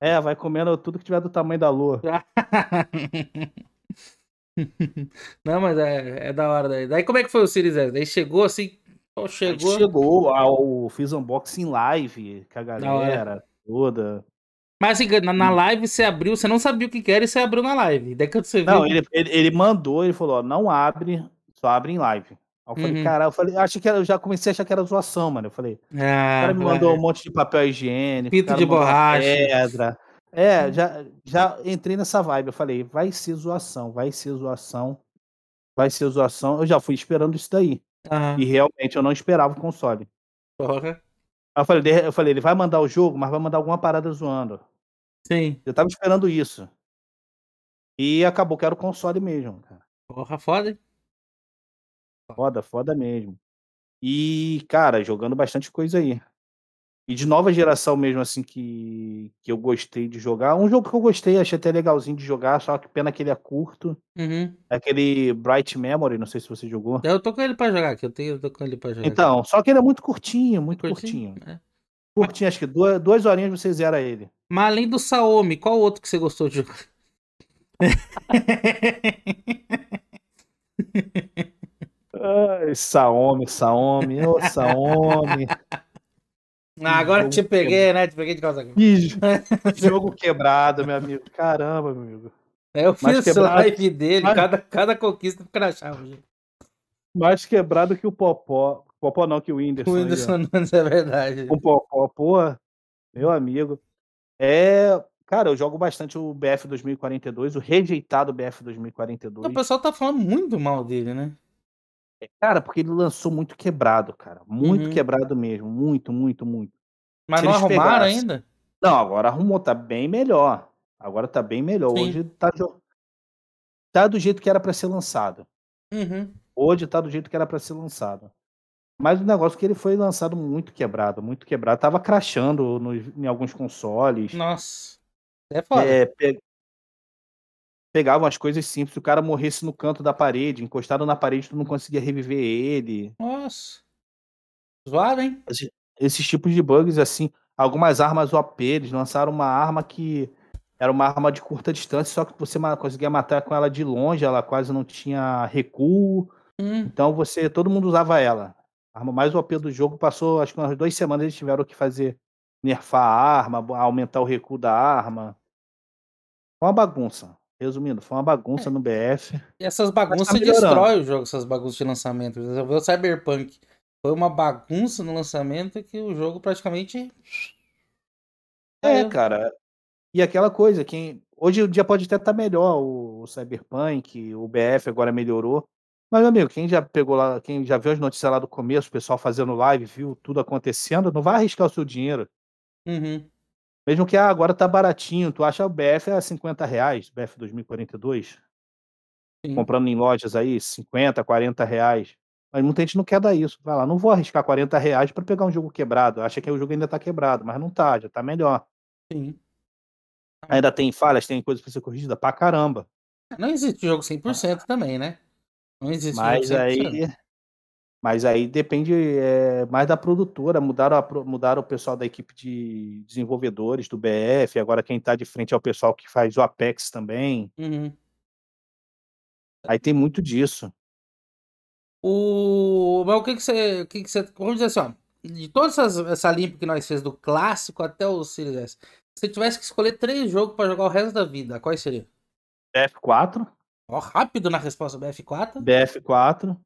É, vai comendo tudo que tiver do tamanho da lua. Não, mas é, é da hora daí. Daí como é que foi o Series S? Daí chegou assim. Chegou. Chegou, ao, fiz unboxing live com a galera toda. Mas assim, na, na, live você abriu, você não sabia o que era e você abriu na live. Daí quando você viu. Não, ele, ele, ele mandou, ele falou: ó, não abre, só abre em live. Aí eu falei, uhum. cara, eu falei, acho que era, eu já comecei a achar que era zoação, mano. Eu falei, ah, o cara me mandou é. um monte de papel higiênico, pinto de borracha, pedra, é, hum. já, já entrei nessa vibe. Eu falei, vai ser zoação, vai ser zoação, vai ser zoação. Eu já fui esperando isso daí. Uhum. E realmente eu não esperava o console. Porra. Eu falei, eu falei, ele vai mandar o jogo, mas vai mandar alguma parada zoando. Sim. Eu tava esperando isso. E acabou que era o console mesmo, cara. Porra, foda. Foda, foda mesmo. E, cara, jogando bastante coisa aí. E de nova geração mesmo, assim, que, que eu gostei de jogar. Um jogo que eu gostei, achei até legalzinho de jogar, só que pena que ele é curto. Uhum. É aquele Bright Memory, não sei se você jogou. Eu tô com ele pra jogar, que eu, tenho, eu tô com ele pra jogar. Então, só que ele é muito curtinho, muito curtinho. curtinho. É. curtinho acho que duas, duas horinhas você zera ele. Mas além do Saomi, qual outro que você gostou de jogar? Ai, Saomi, Saomi, ô Saomi. Ah, agora te peguei, quebrado. né? Te peguei de causa jogo quebrado, meu amigo. Caramba, meu amigo. É, eu fiz o live dele, cada, cada conquista do crachava. Mais quebrado que o Popó. Popó não, que o Whindersson. O Whindersson Nunes, é verdade. O Popó, porra. meu amigo. É. Cara, eu jogo bastante o BF 2042, o rejeitado BF 2042. O pessoal tá falando muito mal dele, né? Cara, porque ele lançou muito quebrado, cara. Muito uhum. quebrado mesmo. Muito, muito, muito. Mas Se não arrumaram pegassem... ainda? Não, agora arrumou, tá bem melhor. Agora tá bem melhor. Sim. Hoje tá, tá do jeito que era para ser lançado. Uhum. Hoje tá do jeito que era para ser lançado. Mas o negócio é que ele foi lançado muito quebrado, muito quebrado. Tava crashando nos em alguns consoles. Nossa. É foda. É, pe, pegavam as coisas simples. o cara morresse no canto da parede, encostado na parede, tu não conseguia reviver ele. Nossa. Zoado, hein? Esses, esses tipos de bugs, assim. Algumas armas OP, eles lançaram uma arma que era uma arma de curta distância, só que você conseguia matar com ela de longe, ela quase não tinha recuo. Hum. Então você, todo mundo usava ela. A arma mais OP do jogo passou, acho que umas duas semanas eles tiveram que fazer nerfar a arma, aumentar o recuo da arma. Uma bagunça. Resumindo, foi uma bagunça é. no BF. E essas bagunças tá destrói o jogo, essas bagunças de lançamento. O Cyberpunk foi uma bagunça no lançamento que o jogo praticamente. É, é. cara. E aquela coisa, quem. Hoje o dia pode até estar tá melhor, o, Cyberpunk, o BF agora melhorou. Mas, meu amigo, quem já pegou lá, quem já viu as notícias lá do começo, o pessoal fazendo live, viu tudo acontecendo, não vai arriscar o seu dinheiro. Uhum. Mesmo que ah, agora tá baratinho, tu acha o BF a 50 reais, BF 2042. Sim. Comprando em lojas aí, 50, 40 reais. Mas muita gente não quer dar isso. Vai lá, não vou arriscar 40 reais para pegar um jogo quebrado. Acha que o jogo ainda tá quebrado, mas não tá, já tá melhor. Sim. Ainda tem falhas, tem coisas pra ser corrigida pra caramba. Não existe jogo 100% ah. também, né? Não existe Mas jogo 100%. aí mas aí depende é, mais da produtora. Mudaram, a, mudaram o pessoal da equipe de desenvolvedores do BF. Agora quem está de frente é o pessoal que faz o Apex também. Uhum. Aí tem muito disso. O... Mas o que, que você. O que, que você. Vamos dizer assim, ó. De toda essa, essa limpa que nós fez do clássico até o Series S, se você tivesse que escolher três jogos para jogar o resto da vida, quais seriam? BF4. Ó, rápido na resposta BF4. BF4.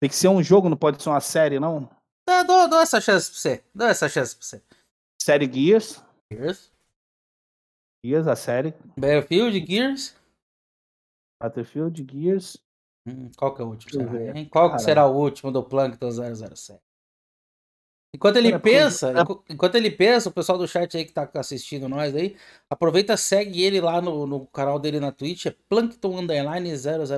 Tem que ser um jogo, não pode ser uma série, não? Dá, é, dou, dou essa chance pra você. Dou essa chance pra você. Série Gears. Gears. Gears, a série. Battlefield, Gears. Battlefield, Gears. Hum, qual que é o último? Será, qual que será o último do Plankton 007? Enquanto ele pensa, enquanto ele pensa, o pessoal do chat aí que tá assistindo nós aí, aproveita, segue ele lá no, no canal dele na Twitch, é Plankton Underline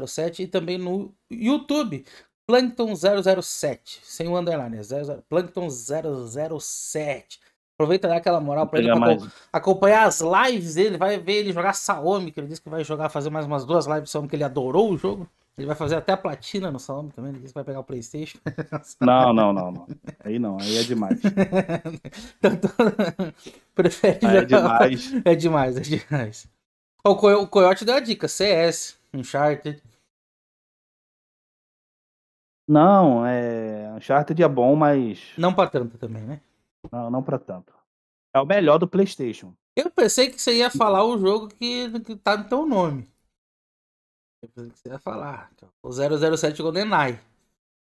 007 e também no YouTube. Plankton 007, sem o underline, 00, é Plankton 007. Aproveita dar aquela moral pra ele pra mais... acompanhar as lives dele, vai ver ele jogar Saomi, que ele disse que vai jogar, fazer mais umas duas lives de Saomi, que ele adorou o jogo. Ele vai fazer até a platina no Saomi também, ele disse que vai pegar o Playstation. Não, não, não, não. Aí não, aí é demais. Então, prefere aí é, é demais. É demais, é demais. O, o Coyote deu a dica, CS, Uncharted. Não, é. Uncharted é bom, mas. Não pra tanto também, né? Não, não pra tanto. É o melhor do PlayStation. Eu pensei que você ia falar o jogo que, que tá no teu nome. Eu pensei que você ia falar. O 007 GoldenEye.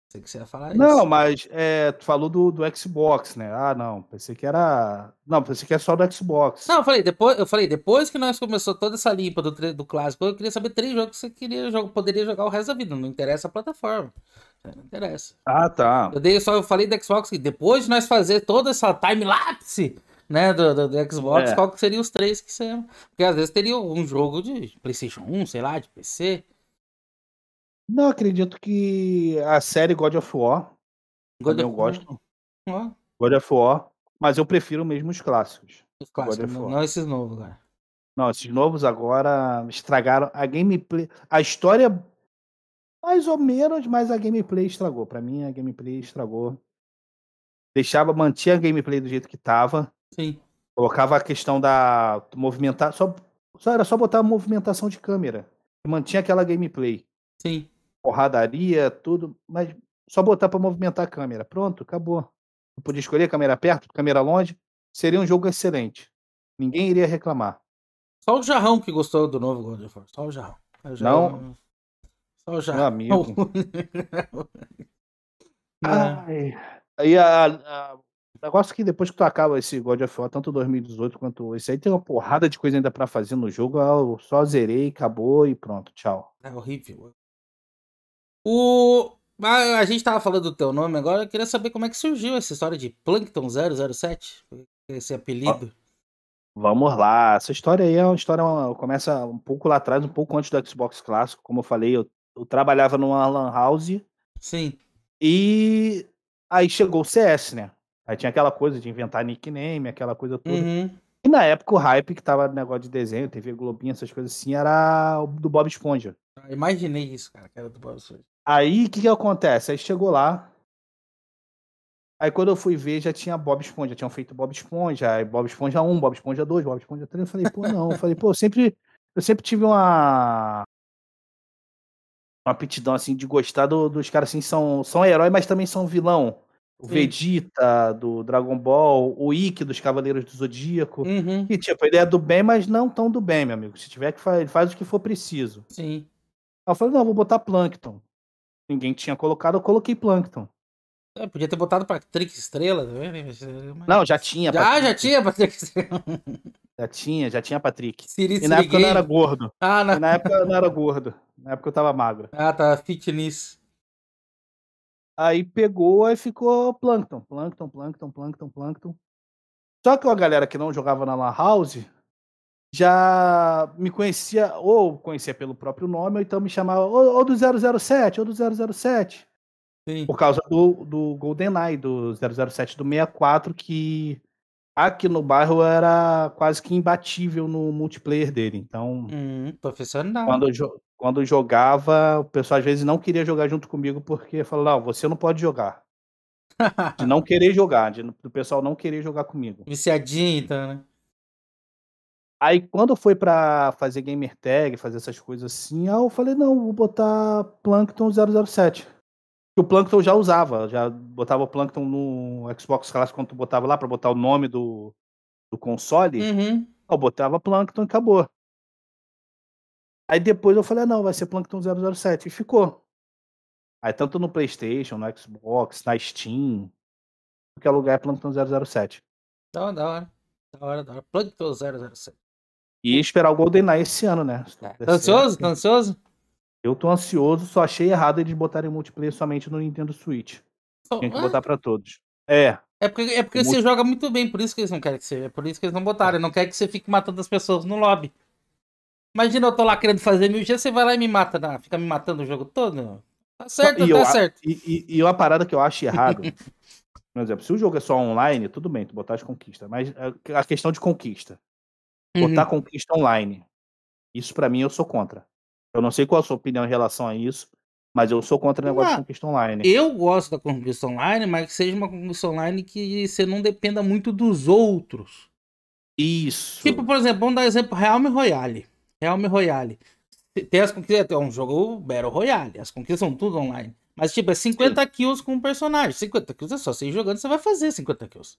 Pensei que você ia falar não, isso. Não, mas é, tu falou do, do Xbox, né? Ah, não. Pensei que era. Não, pensei que é só do Xbox. Não, eu falei, depois, eu falei, depois que nós começou toda essa limpa do, do clássico, eu queria saber três jogos que você queria, poderia jogar o resto da vida. Não interessa a plataforma. Não interessa. Ah, tá. Eu, dei, só, eu falei do Xbox que depois de nós fazer toda essa time-lapse né, do, do, do Xbox, é. qual que seria os três que seriam. Porque às vezes teria um jogo de PlayStation 1, sei lá, de PC. Não, acredito que a série God of War. God of... eu gosto. Oh. God of War. Mas eu prefiro mesmo os clássicos. Os clássicos, não, não, esses novos, cara. Não, esses novos agora estragaram a gameplay. A história mais ou menos, mas a gameplay estragou. Para mim, a gameplay estragou. Deixava, mantinha a gameplay do jeito que tava. Sim. Colocava a questão da movimentar, só, só era só botar a movimentação de câmera e mantinha aquela gameplay. Sim. Porradaria, tudo, mas só botar para movimentar a câmera. Pronto, acabou. Eu podia escolher câmera perto, câmera longe. Seria um jogo excelente. Ninguém iria reclamar. Só o Jarrão que gostou do novo God of War. Só o Jarrão. O Jarrão... Não, só já. Meu amigo. Aí a, a, negócio é que depois que tu acaba esse God of War, tanto 2018 quanto esse aí, tem uma porrada de coisa ainda para fazer no jogo. Eu só zerei, acabou e pronto, tchau. É horrível. O. A, a gente tava falando do teu nome agora, eu queria saber como é que surgiu essa história de Plankton 007, esse apelido. Ó, vamos lá, essa história aí é uma história, começa um pouco lá atrás, um pouco antes do Xbox clássico, como eu falei, eu eu trabalhava numa lan house. Sim. E aí chegou o CS, né? Aí tinha aquela coisa de inventar nickname, aquela coisa toda. Uhum. E na época o hype que tava no negócio de desenho, TV Globinha, essas coisas assim, era o do Bob Esponja. Eu ah, imaginei isso, cara, que era do Bob Esponja. Aí o que, que acontece? Aí chegou lá. Aí quando eu fui ver, já tinha Bob Esponja, tinham feito Bob Esponja, aí Bob Esponja 1, Bob Esponja 2, Bob Esponja 3. Eu falei, pô, não. Eu falei, pô, eu sempre, eu sempre tive uma, uma aptidão assim de gostar do, dos caras assim são são heróis mas também são vilão. O Sim. Vegeta do Dragon Ball, o Ikki dos Cavaleiros do Zodíaco. Uhum. E tipo, ele é do bem, mas não tão do bem, meu amigo. Se tiver que ele faz o que for preciso. Sim. Aí eu falei, não, vou botar Plankton. Ninguém tinha colocado, eu coloquei Plankton. É, podia ter botado Patrick Estrela também, Mas... Né? Não, já tinha. Já, já tinha Patrick Estrela. Já tinha, já tinha Patrick. Siri, e na época eu não era gordo. Ah, na... na época eu não era gordo. Na época eu tava magro. Ah, tá. Fitness. Aí pegou e ficou Plankton, Plankton, Plankton, Plankton, Plankton. Só que uma galera que não jogava na La House já me conhecia, ou conhecia pelo próprio nome, ou então me chamava ou, ou do 007, ou do 007. Sim. Por causa do, do GoldenEye, do 007 do 64, que aqui no bairro era quase que imbatível no multiplayer dele. Então, hum, profissional. Quando quando jogava, o pessoal às vezes não queria jogar junto comigo porque falava: não, você não pode jogar. de não querer jogar, de, do pessoal não querer jogar comigo. Viciadinho, então, né? Aí quando foi para fazer gamer tag, fazer essas coisas assim, eu falei, não, vou botar Plankton 007 que o Plankton já usava, já botava o Plankton no Xbox Clássico quando tu botava lá para botar o nome do, do console, uhum. eu botava Plankton e acabou. Aí depois eu falei, ah, não, vai ser Plankton 007 e ficou. Aí tanto no PlayStation, no Xbox, na Steam, qualquer lugar é Plankton 007. Da hora, da hora. Da hora, da hora. Plankton 007. E esperar o GoldenEye esse ano, né? Tá, tá ansioso? Tá ansioso? Eu tô ansioso, só achei errado eles botarem multiplayer somente no Nintendo Switch. Tem que botar para todos. É. É porque, é porque você joga muito bem, por isso que eles não querem que você. É por isso que eles não botaram. Não quer que você fique matando as pessoas no lobby. Imagina eu tô lá querendo fazer mil G, você vai lá e me mata, não, fica me matando o jogo todo. Tá certo, e tá eu, certo. E, e, e uma parada que eu acho errado, por exemplo, se o jogo é só online, tudo bem, tu botar as conquistas, mas a questão de conquista, botar uhum. conquista online, isso para mim eu sou contra. Eu não sei qual a sua opinião em relação a isso, mas eu sou contra o negócio de conquista online. Eu gosto da conquista online, mas que seja uma conquista online que você não dependa muito dos outros. Isso. Tipo, por exemplo, vamos dar exemplo Realme Royale. Realme Royale. Tem as conquistas, é um jogo Battle Royale, as conquistas são tudo online. Mas, tipo, é 50 Sim. kills com um personagem. 50 kills é só você ir jogando, você vai fazer 50 kills.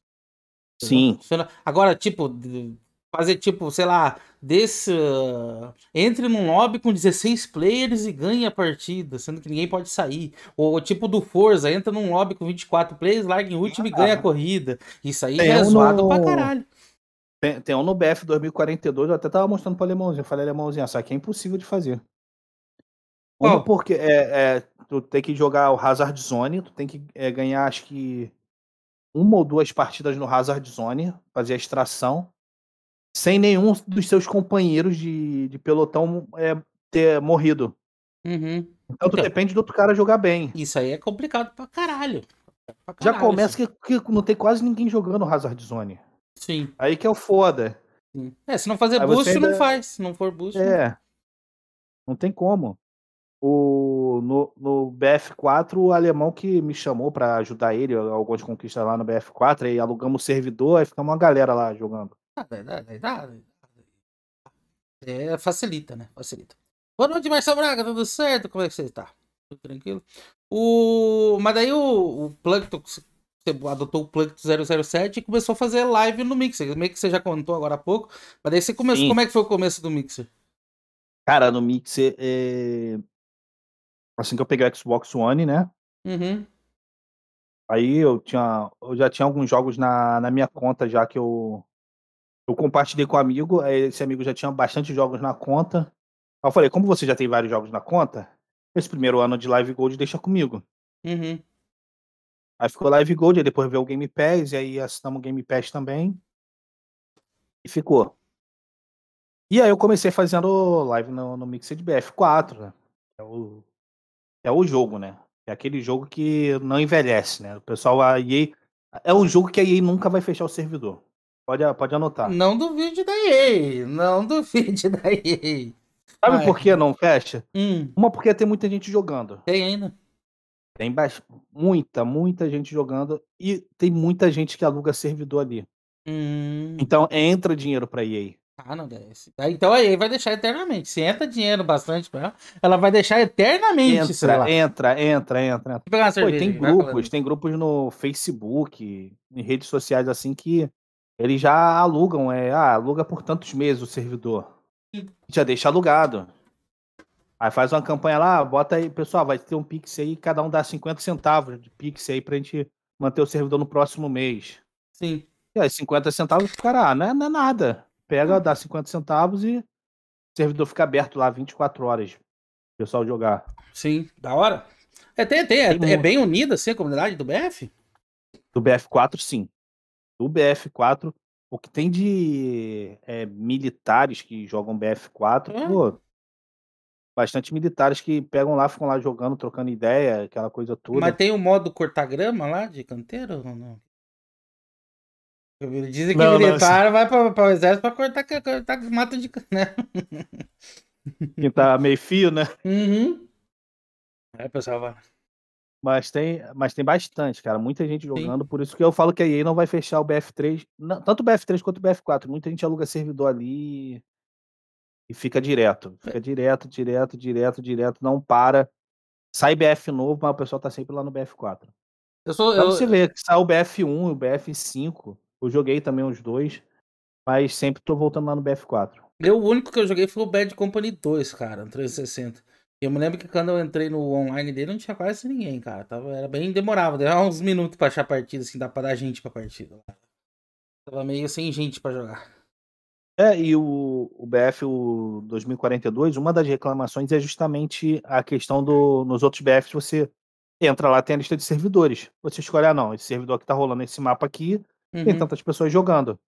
Sim. Agora, tipo, fazer tipo, sei lá, desse. Uh, entre num lobby com 16 players e ganha a partida, sendo que ninguém pode sair. Ou tipo do Forza, entra num lobby com 24 players, larga em último ah, e ganha a ah. corrida. Isso aí é zoado no... pra caralho. Tem, tem um no BF 2042, eu até tava mostrando pro alemãozinho. Eu falei, alemãozinho, só que é impossível de fazer. Uma oh. porque é, é, tu tem que jogar o Hazard Zone, tu tem que é, ganhar acho que uma ou duas partidas no Hazard Zone, fazer a extração sem nenhum dos seus companheiros de, de pelotão é, ter morrido. Uhum. Então, então depende do outro cara jogar bem. Isso aí é complicado pra caralho. É pra caralho Já começa assim. que, que, não tem quase ninguém jogando Hazard Zone. Sim. Aí que é o foda. Sim. É, se não fazer aí boost, ainda... não faz. Se não for boost. É. Não, não tem como. O, no, no, BF4, o alemão que me chamou para ajudar ele, algumas conquistas lá no BF4, aí alugamos o servidor, aí ficamos uma galera lá jogando. Ah, é, facilita, né? Facilita. Boa noite, Marcelo Braga, tudo certo? Como é que você está? Tudo tranquilo? O... Mas daí o, o Plankton adotou o Plankton 007 e começou a fazer live no Mixer. Meio que você já contou agora há pouco. Mas daí você começou. Sim. Como é que foi o começo do Mixer? Cara, no Mixer. É... Assim que eu peguei o Xbox One, né? Uhum. Aí eu tinha. Eu já tinha alguns jogos na, na minha conta já que eu eu compartilhei com um amigo, eh, esse amigo já tinha bastante jogos na conta. eu falei, como você já tem vários jogos na conta, esse primeiro ano de Live Gold deixa comigo. Uhum. Aí ficou Live Gold, aí depois veio o Game Pass, e aí assinamos o Game Pass também. E ficou. E aí eu comecei fazendo live no, no Mixed BF4, né? É o, é o jogo, né? É aquele jogo que não envelhece, né? O pessoal, a EA, é um jogo que a EA nunca vai fechar o servidor. Pode, pode anotar. Não duvide da EA. Não duvide da EA. Sabe por que não fecha? Hum. Uma porque tem muita gente jogando. Tem ainda. Tem muita, muita gente jogando e tem muita gente que aluga servidor ali. Hum. Então entra dinheiro pra EA. Ah, não, desce. É então a EA vai deixar eternamente. Se entra dinheiro bastante pra ela, ela vai deixar eternamente. Entra, entra, entra, entra. cerveja, tem grupos, tem grupos no Facebook, em redes sociais assim que eles já alugam, é, ah, aluga por tantos meses o servidor. Já deixa alugado. Aí faz uma campanha lá, bota aí, pessoal, vai ter um Pix aí, cada um dá 50 centavos de Pix aí pra gente manter o servidor no próximo mês. Sim. E aí, 50 centavos, cara, ah, não é, não é nada. Pega, dá 50 centavos e o servidor fica aberto lá 24 horas. O pessoal jogar. Sim, da hora. É, tem, tem, é, é bem unida assim a comunidade do BF? Do BF4, sim do BF4, o que tem de é, militares que jogam BF4, é. pô, bastante militares que pegam lá, ficam lá jogando, trocando ideia, aquela coisa toda. Mas tem o um modo cortar grama lá de canteiro ou não? Dizem que não, militar não, vai para o exército para cortar, cortar mato de cana. Né? Quem tá meio fio, né? Uhum. É, pessoal vai. Mas tem, mas tem bastante, cara. Muita gente jogando. Sim. Por isso que eu falo que a EA não vai fechar o BF3. Não, tanto o BF3 quanto o BF4. Muita gente aluga servidor ali e fica direto. É. Fica direto, direto, direto, direto. Não para. Sai BF novo, mas o pessoal tá sempre lá no BF4. Eu sou, pra eu... você ver, sai o BF1 e o BF5. Eu joguei também os dois. Mas sempre tô voltando lá no BF4. Eu, o único que eu joguei foi o Bad Company 2, cara, 360. Eu me lembro que quando eu entrei no online dele, não tinha quase ninguém, cara. Tava, era bem demorava, dava uns minutos pra achar partida, assim, dá pra dar gente pra partida. Tava meio sem gente pra jogar. É, e o, o BF o 2042, uma das reclamações é justamente a questão do. Nos outros BFs você entra lá, tem a lista de servidores. Você escolhe, ah, não, esse servidor que tá rolando esse mapa aqui, uhum. tem tantas pessoas jogando.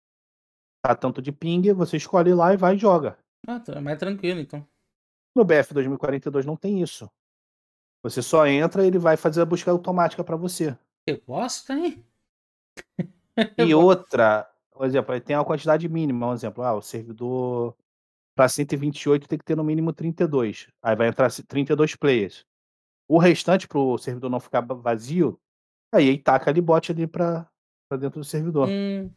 Tá tanto de ping, você escolhe lá e vai e joga. Ah, tá é mais tranquilo então. No BF 2042 não tem isso. Você só entra e ele vai fazer a busca automática para você. Eu gosto, hein? e outra, por exemplo, tem uma quantidade mínima, um exemplo, ah, o servidor para 128 tem que ter no mínimo 32. Aí vai entrar 32 players. O restante para o servidor não ficar vazio, aí ele taca ali bot ali para dentro do servidor. Hum.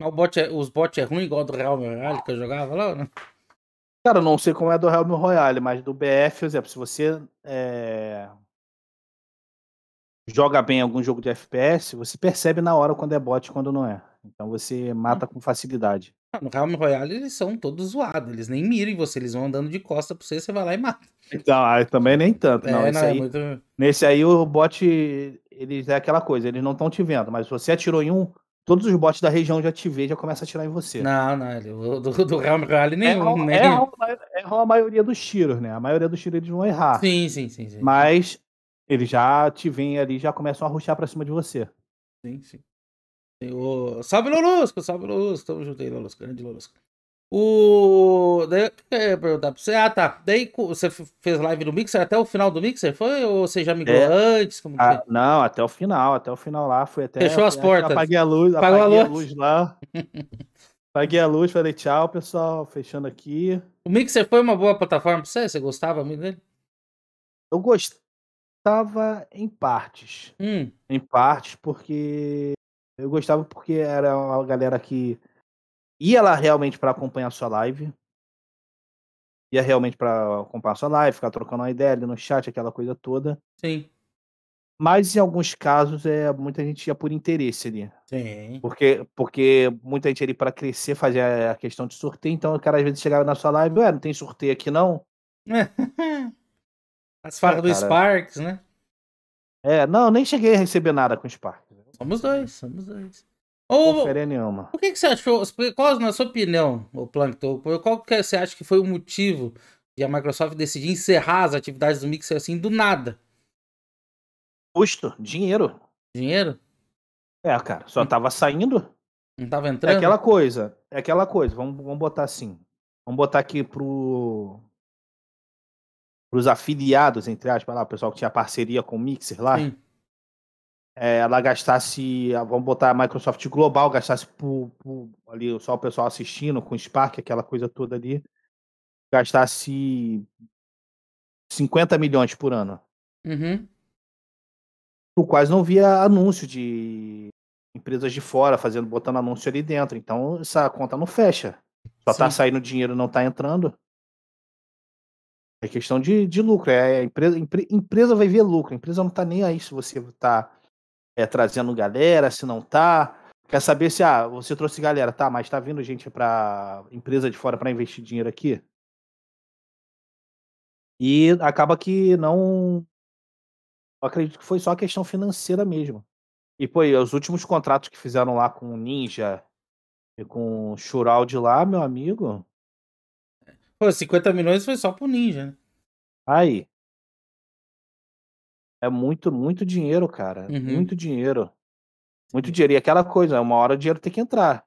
Mas o bot é, os bots é ruim igual do Real Real que eu jogava lá, né? Cara, eu não sei como é do Realme Royale, mas do BF, por exemplo, se você é... joga bem algum jogo de FPS, você percebe na hora quando é bot e quando não é. Então você hum. mata com facilidade. Ah, no Realme Royale eles são todos zoados, eles nem miram em você, eles vão andando de costa pra você, você vai lá e mata. Então, aí também nem tanto, não. É, não é aí, é muito... Nesse aí o bot, eles é aquela coisa, eles não estão te vendo, mas você atirou em um, Todos os bots da região já te vê, já começa a atirar em você. Não, não, do, do Realm Rally é, nenhum. Erram, é, né? erram, é, a maioria dos tiros, né? A maioria dos tiros eles vão errar. Sim, sim, sim. sim. Mas eles já te vêm ali, já começam a ruxar pra cima de você. Sim, sim. Tem o... Salve, Lolusco! Salve, Lolusco! Tamo junto aí, Lolusco. Grande Lolusco. O. Daí eu perguntar pra você. Ah, tá. Daí você fez live no Mixer até o final do Mixer? Foi? Ou você já migrou é. antes? Como ah, que... Não, até o final. Até o final lá. até. Fechou as portas. Apaguei a luz. apaguei a luz, a luz lá. apaguei a luz, falei tchau, pessoal. Fechando aqui. O Mixer foi uma boa plataforma pra você? Você gostava muito dele? Eu gostava em partes. Hum. Em partes, porque. Eu gostava porque era uma galera que ia lá realmente para acompanhar a sua live. Ia realmente para acompanhar a sua live, ficar trocando uma ideia ali no chat, aquela coisa toda. Sim. Mas em alguns casos é muita gente ia por interesse ali. Sim. Porque, porque muita gente ali para crescer fazia a questão de sorteio, então o cara às vezes chegava na sua live, ué, não tem sorteio aqui não? As farras ah, do Sparks, né? É, não, nem cheguei a receber nada com o Sparks. Somos dois, somos dois. Ou, porcaria nenhuma. O que, que você achou? Qual, na sua opinião, o Plankton, qual que você acha que foi o motivo de a Microsoft decidir encerrar as atividades do Mixer assim do nada? Custo, dinheiro. Dinheiro? É, cara, só tava saindo. Não tava é entrando? É aquela coisa, é aquela coisa, vamos, vamos botar assim. Vamos botar aqui pro pros afiliados, entre aspas, lá, o pessoal que tinha parceria com o Mixer lá. Sim é, ela gastasse, ah, vamos botar a Microsoft global, gastasse por, por, ali só o pessoal assistindo com Spark, aquela coisa toda ali, gastasse 50 milhões por ano. Uhum. Tu quase não via anúncio de empresas de fora fazendo, botando anúncio ali dentro. Então essa conta não fecha. Só tá Sim. tá saindo dinheiro, não tá entrando. É questão de, de lucro. É, a empresa, empre, empresa vai ver lucro. A empresa não tá nem aí se você tá é, trazendo galera, se não tá. Quer saber se ah, você trouxe galera, tá, mas tá vindo gente para empresa de fora para investir dinheiro aqui? E acaba que não. Eu acredito que foi só a questão financeira mesmo. E, pô, e os últimos contratos que fizeram lá com o Ninja e com o Shuraud lá, meu amigo. Pô, 50 milhões foi só pro Ninja, né? Aí. É muito, muito dinheiro, cara. Uhum. Muito dinheiro. Muito Sim. dinheiro. E aquela coisa, uma hora o dinheiro tem que entrar.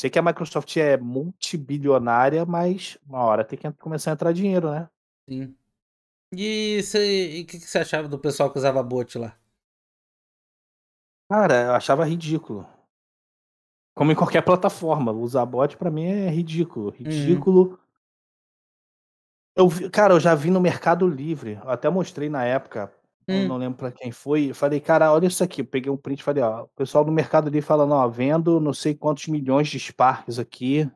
Sei que a Microsoft é multibilionária, mas uma hora tem que começar a entrar dinheiro, né? Sim. E o que, que você achava do pessoal que usava bot lá? Cara, eu achava ridículo. Como em qualquer plataforma, usar bot para mim é ridículo. Uhum. Ridículo. Uhum. Eu vi, cara, eu já vi no Mercado Livre, eu até mostrei na época Hum. Não lembro para quem foi. Falei, cara, olha isso aqui. Eu peguei um print e falei, ó, o pessoal do mercado ali falando, ó, vendo não sei quantos milhões de Sparks aqui.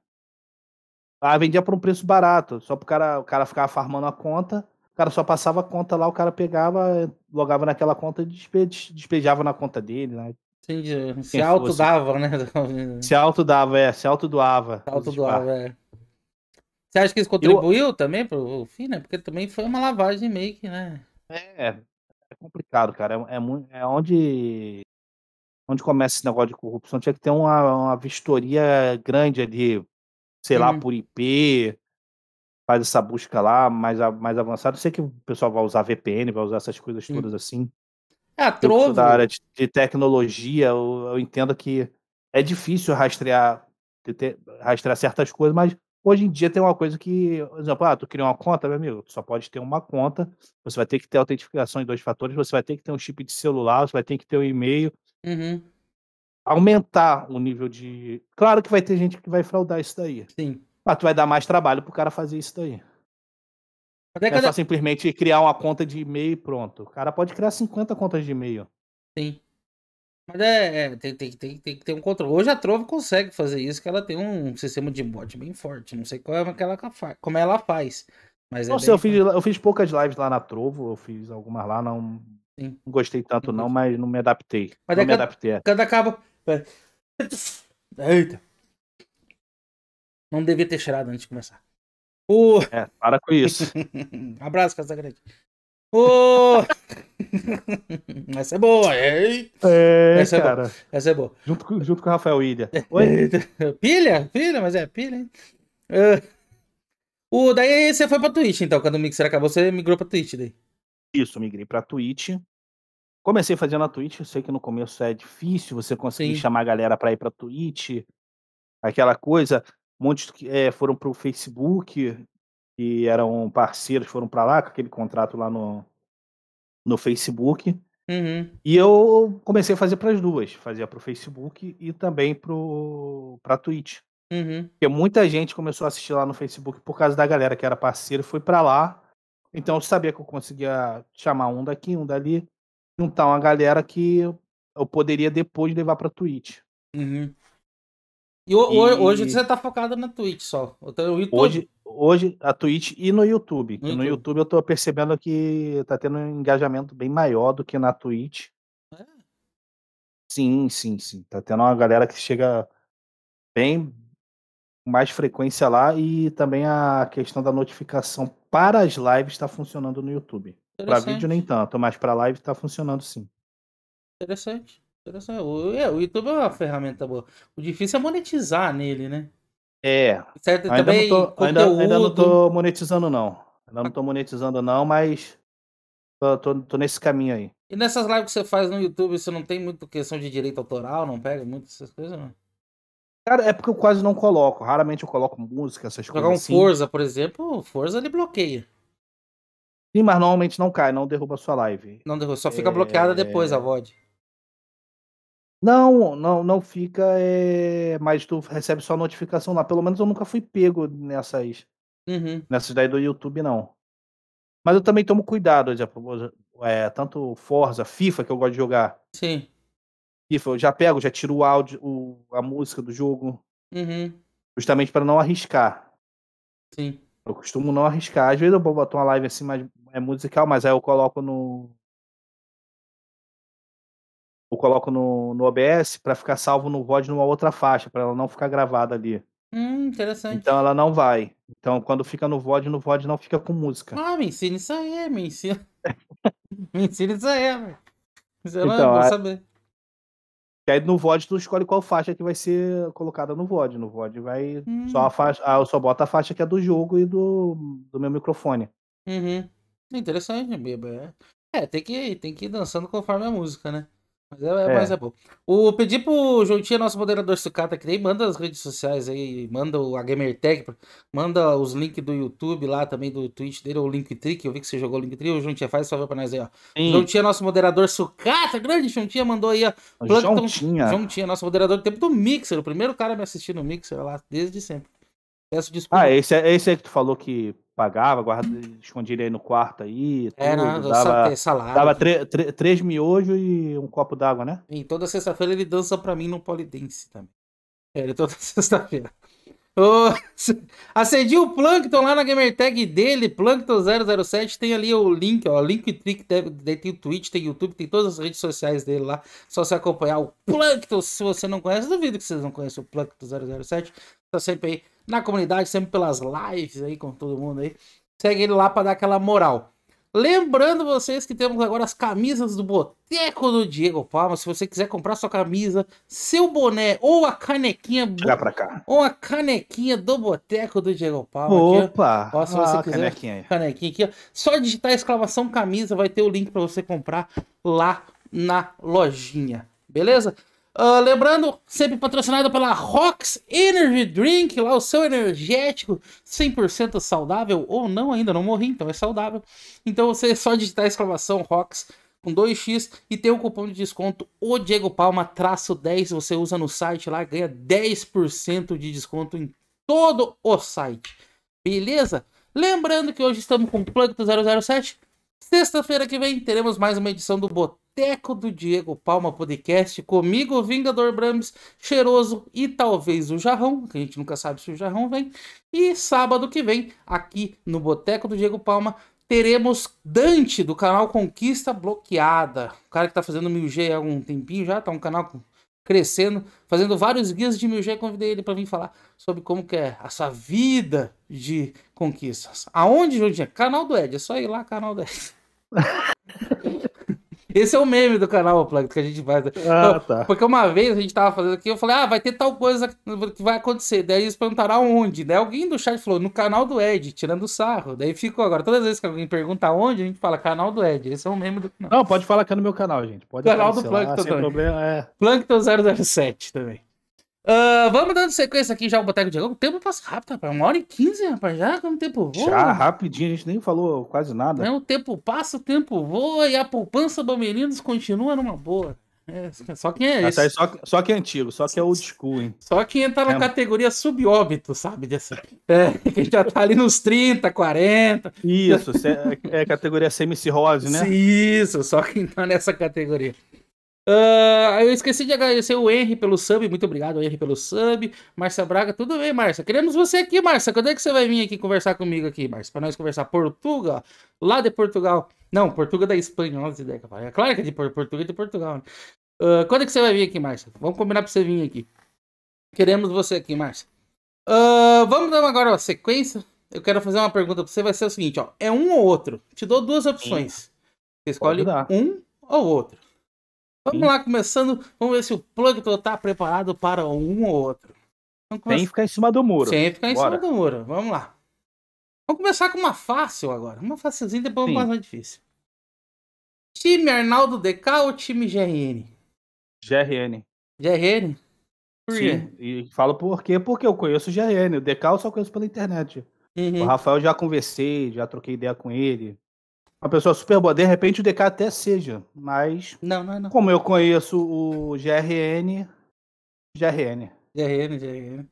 Ah, vendia por um preço barato, só pro cara, o cara ficava farmando a conta. O cara só passava a conta lá, o cara pegava, logava naquela conta e despe despejava na conta dele, né? Entendi. É. Se auto dava, né? Se auto dava, é. Se auto doava. Se doava, é. Você acha que isso contribuiu Eu... também pro fim, né? Porque também foi uma lavagem meio que, né? É, complicado, cara. É, é, é onde onde começa esse negócio de corrupção. Tinha que ter uma, uma vistoria grande ali, sei lá, por IP, faz essa busca lá mais, mais avançada. Eu sei que o pessoal vai usar VPN, vai usar essas coisas todas assim. É, trovo. Da área de, de tecnologia, eu, eu, entendo que é difícil rastrear, ter, rastrear certas coisas, mas Hoje em dia tem uma coisa que, por exemplo, ah, tu criou uma conta, meu amigo, tu só pode ter uma conta, você vai ter que ter autentificação em dois fatores, você vai ter que ter um chip de celular, você vai ter que ter um e-mail. Uhum. Aumentar o nível de. Claro que vai ter gente que vai fraudar isso daí. Sim. Mas tu vai dar mais trabalho pro cara fazer isso daí. Cadê, cadê? É só simplesmente criar uma conta de e-mail e pronto. O cara pode criar 50 contas de e-mail. Sim. Mas é, é tem, tem, tem, tem que ter um controle. Hoje a Trovo consegue fazer isso, que ela tem um sistema de bot bem forte. Não sei qual é que ela como ela faz. Mas é Nossa, é eu, fiz, eu fiz poucas lives lá na Trovo, eu fiz algumas lá, não, não gostei tanto não, uhum. mas não me adaptei. Mas não é me cada, adaptei. Quando é. acaba... Eita. Não devia ter cheirado antes de começar. É, para com isso. Abraço, Casa Grande. Oh! Essa é boa, hein? É, Essa cara. é boa. Essa é boa. Junto com, junto com o Rafael Ilha. Oi? pilha? Pilha, mas é pilha, hein? Uh, o, daí você foi pra Twitch, então. Quando o Mixer acabou, você migrou pra Twitch daí. Isso, migrei pra Twitch. Comecei fazendo a Twitch, eu sei que no começo é difícil você conseguir Sim. chamar a galera pra ir pra Twitch. Aquela coisa. Muitos é, foram pro Facebook, que eram parceiros, foram para lá com aquele contrato lá no, no Facebook. Uhum. E eu comecei a fazer para as duas. Fazia para o Facebook e também para a Twitch. Uhum. Porque muita gente começou a assistir lá no Facebook por causa da galera que era parceiro foi para lá. Então eu sabia que eu conseguia chamar um daqui, um dali, juntar uma galera que eu poderia depois levar para Twitch. Uhum. E, hoje, e... hoje você tá focado na Twitch só. O YouTube, hoje hoje a Twitch e no YouTube. no uhum. YouTube eu tô percebendo que tá tendo um engajamento bem maior do que na Twitch. É? Sim, sim, sim. Tá tendo uma galera que chega bem mais frequência lá e também a questão da notificação para as lives está funcionando no YouTube. Para vídeo nem tanto, mas para live está funcionando sim. Interessante. Interessante. é, o YouTube é uma ferramenta boa. O difícil é monetizar nele, né? É. Certo, ainda também não tô, ainda, ainda, não tô monetizando, não. Ainda não tô monetizando, não, mas tô, tô, tô, nesse caminho aí. E nessas lives que você faz no YouTube, você não tem muito questão de direito autoral, não pega muito essas coisas, não? Cara, é porque eu quase não coloco. Raramente eu coloco música, essas Jogar coisas. Jogar um assim. Forza, por exemplo, Forza ele bloqueia. Sim, mas normalmente não cai, não derruba a sua live. Não derruba, só fica é... bloqueada depois a VOD. Não, não, não fica, é... mas tu recebe só notificação lá. Pelo menos eu nunca fui pego nessas, uhum. nessas daí do YouTube, não. Mas eu também tomo cuidado, já, é, tanto Forza, FIFA, que eu gosto de jogar. Sim. FIFA, eu já pego, já tiro o áudio, o, a música do jogo. Uhum. Justamente para não arriscar. Sim. Eu costumo não arriscar. Às vezes eu vou botar uma live assim, mas é musical, mas aí eu coloco no, eu coloco no, no OBS para ficar salvo no VOD numa outra faixa, para ela não ficar gravada ali. Hum, interessante. Então ela não vai. Então quando fica no VOD, no VOD não fica com música. Ah, me ensina isso aí, me ensina. me ensina isso aí, velho. Sei lá, então, vou a... saber. E aí no VOD tu escolhe qual faixa que vai ser colocada no VOD. No VOD vai hum. só a hum. faixa. Ah, eu só boto a faixa que é do jogo e do, do meu microfone. Uhum. Interessante, Biba. É. é, tem que, tem que ir dançando conforme a música, né? Mas é, é. Mas é, é bom. O pedir pro Jotinha, é nosso moderador sucata, que nem manda as redes sociais aí, manda o, a Gamertag, manda os links do YouTube lá também, do Twitch dele, o Linktree, que eu vi que você jogou o Linktree, o Jotinha faz, só vai pra nós aí, ó. Sim. É nosso moderador sucata, grande Jotinha, mandou aí, ó. Plankton, Jotinha. Juntinha nosso moderador do tempo do Mixer, o primeiro cara a me assistir no Mixer lá, desde sempre. Peço ah, desculpa. Ah, esse é, esse é que tu falou que pagava, guarda, escondia ele aí no quarto aí. É, tudo, Era, dava, salário. Dava três miojos e um copo d'água, né? E toda sexta-feira ele dança pra mim no polidense também. É, ele é toda sexta-feira. Oh, acendi o Plankton lá na Gamertag dele, Plankton007, tem ali o link, ó, Linktree, tem o Twitch, tem o YouTube, tem todas as redes sociais dele lá, só se acompanhar o Plankton, se você não conhece, duvido que vocês não conheçam o Plankton007, tá sempre aí na comunidade, sempre pelas lives aí com todo mundo aí. Segue ele lá para dar aquela moral. Lembrando vocês que temos agora as camisas do Boteco do Diego Palma. Se você quiser comprar sua camisa, seu boné ou a canequinha. Olha pra cá. Ou a canequinha do Boteco do Diego Palma. Opa! Aqui, ó. Ó, se você ah, quiser. Canequinha. canequinha aqui, ó. Só digitar exclamação camisa, vai ter o link para você comprar lá na lojinha. Beleza? Uh, lembrando, sempre patrocinado pela Rox Energy Drink, lá o seu energético 100% saudável ou não, ainda não morri, então é saudável. Então você é só digitar a exclamação Rox com 2x e tem um cupom de desconto o Diego Palma traço 10, você usa no site lá, ganha 10% de desconto em todo o site. Beleza? Lembrando que hoje estamos com o Plug 007. Sexta-feira que vem teremos mais uma edição do Botão Boteco do Diego Palma Podcast, comigo o Vingador Brams, Cheiroso e talvez o Jarrão, que a gente nunca sabe se o Jarrão vem. E sábado que vem, aqui no Boteco do Diego Palma, teremos Dante do canal Conquista Bloqueada. O cara que tá fazendo 1000G há algum tempinho já, tá um canal crescendo, fazendo vários guias de 1000G. Convidei ele para vir falar sobre como que é a sua vida de conquistas. Aonde, Jundinha? Canal do Ed, é só ir lá, canal do Ed. Esse é o meme do canal, Plug, que a gente faz. Ah, Não, tá. Porque uma vez a gente tava fazendo aqui, eu falei, ah, vai ter tal coisa que vai acontecer. Daí eles perguntaram aonde. Daí alguém do chat falou, no canal do Ed, tirando sarro. Daí ficou agora. Todas as vezes que alguém pergunta aonde, a gente fala canal do Ed. Esse é o meme do canal. Não, pode falar que é no meu canal, gente. Pode canal do Plankton lá, também. Problema, é. Plankton 007 também. Uh, vamos dando sequência aqui já o Boteco de Logo. O tempo passa rápido, rapaz. Uma hora e quinze, rapaz. Já como o tempo voa. Já, rapidinho. A gente nem falou quase nada. É, o tempo passa, o tempo voa e a poupança do Meninos continua numa boa. É, só quem é isso. Tá só, só quem é antigo, só quem é old school, hein? Só quem entra na é. categoria subóbito, sabe? Dessa, é, que já tá ali nos 30, 40. Isso, é, é categoria semi-cirrose, né? Isso, só quem tá nessa categoria. Uh, eu esqueci de agradecer o Henry pelo sub. Muito obrigado, Henry, pelo sub. Márcia Braga, tudo bem, Márcia? Queremos você aqui, Márcia. Quando é que você vai vir aqui conversar comigo aqui, Márcia? Para nós conversar Portugal, lá de Portugal. Não, Portugal da Espanha, nossa ideia, capaz. É claro que é de Portugal e de Portugal. Né? Uh, quando é que você vai vir aqui, Márcia? Vamos combinar para você vir aqui. Queremos você aqui, Márcia. Uh, vamos dar agora uma sequência. Eu quero fazer uma pergunta para você. Vai ser o seguinte, ó. É um ou outro? Te dou duas opções. Sim. Você escolhe um ou outro. Vamos Sim. lá, começando. Vamos ver se o Plugto tá preparado para um ou outro. Vamos começar... Sem ficar em cima do muro. Sem ficar em Bora. cima do muro. Vamos lá. Vamos começar com uma fácil agora. Uma facilzinha, depois Sim. uma mais difícil. Time Arnaldo DK ou time GRN? GRN. GRN? Sim, e falo por quê? Porque eu conheço o GRN. O DK eu só conheço pela internet. Uhum. O Rafael já conversei, já troquei ideia com ele uma pessoa super boa. De repente o DK até seja, mas. Não, não, é não. Como eu conheço o GRN. GRN. GRN, GRN.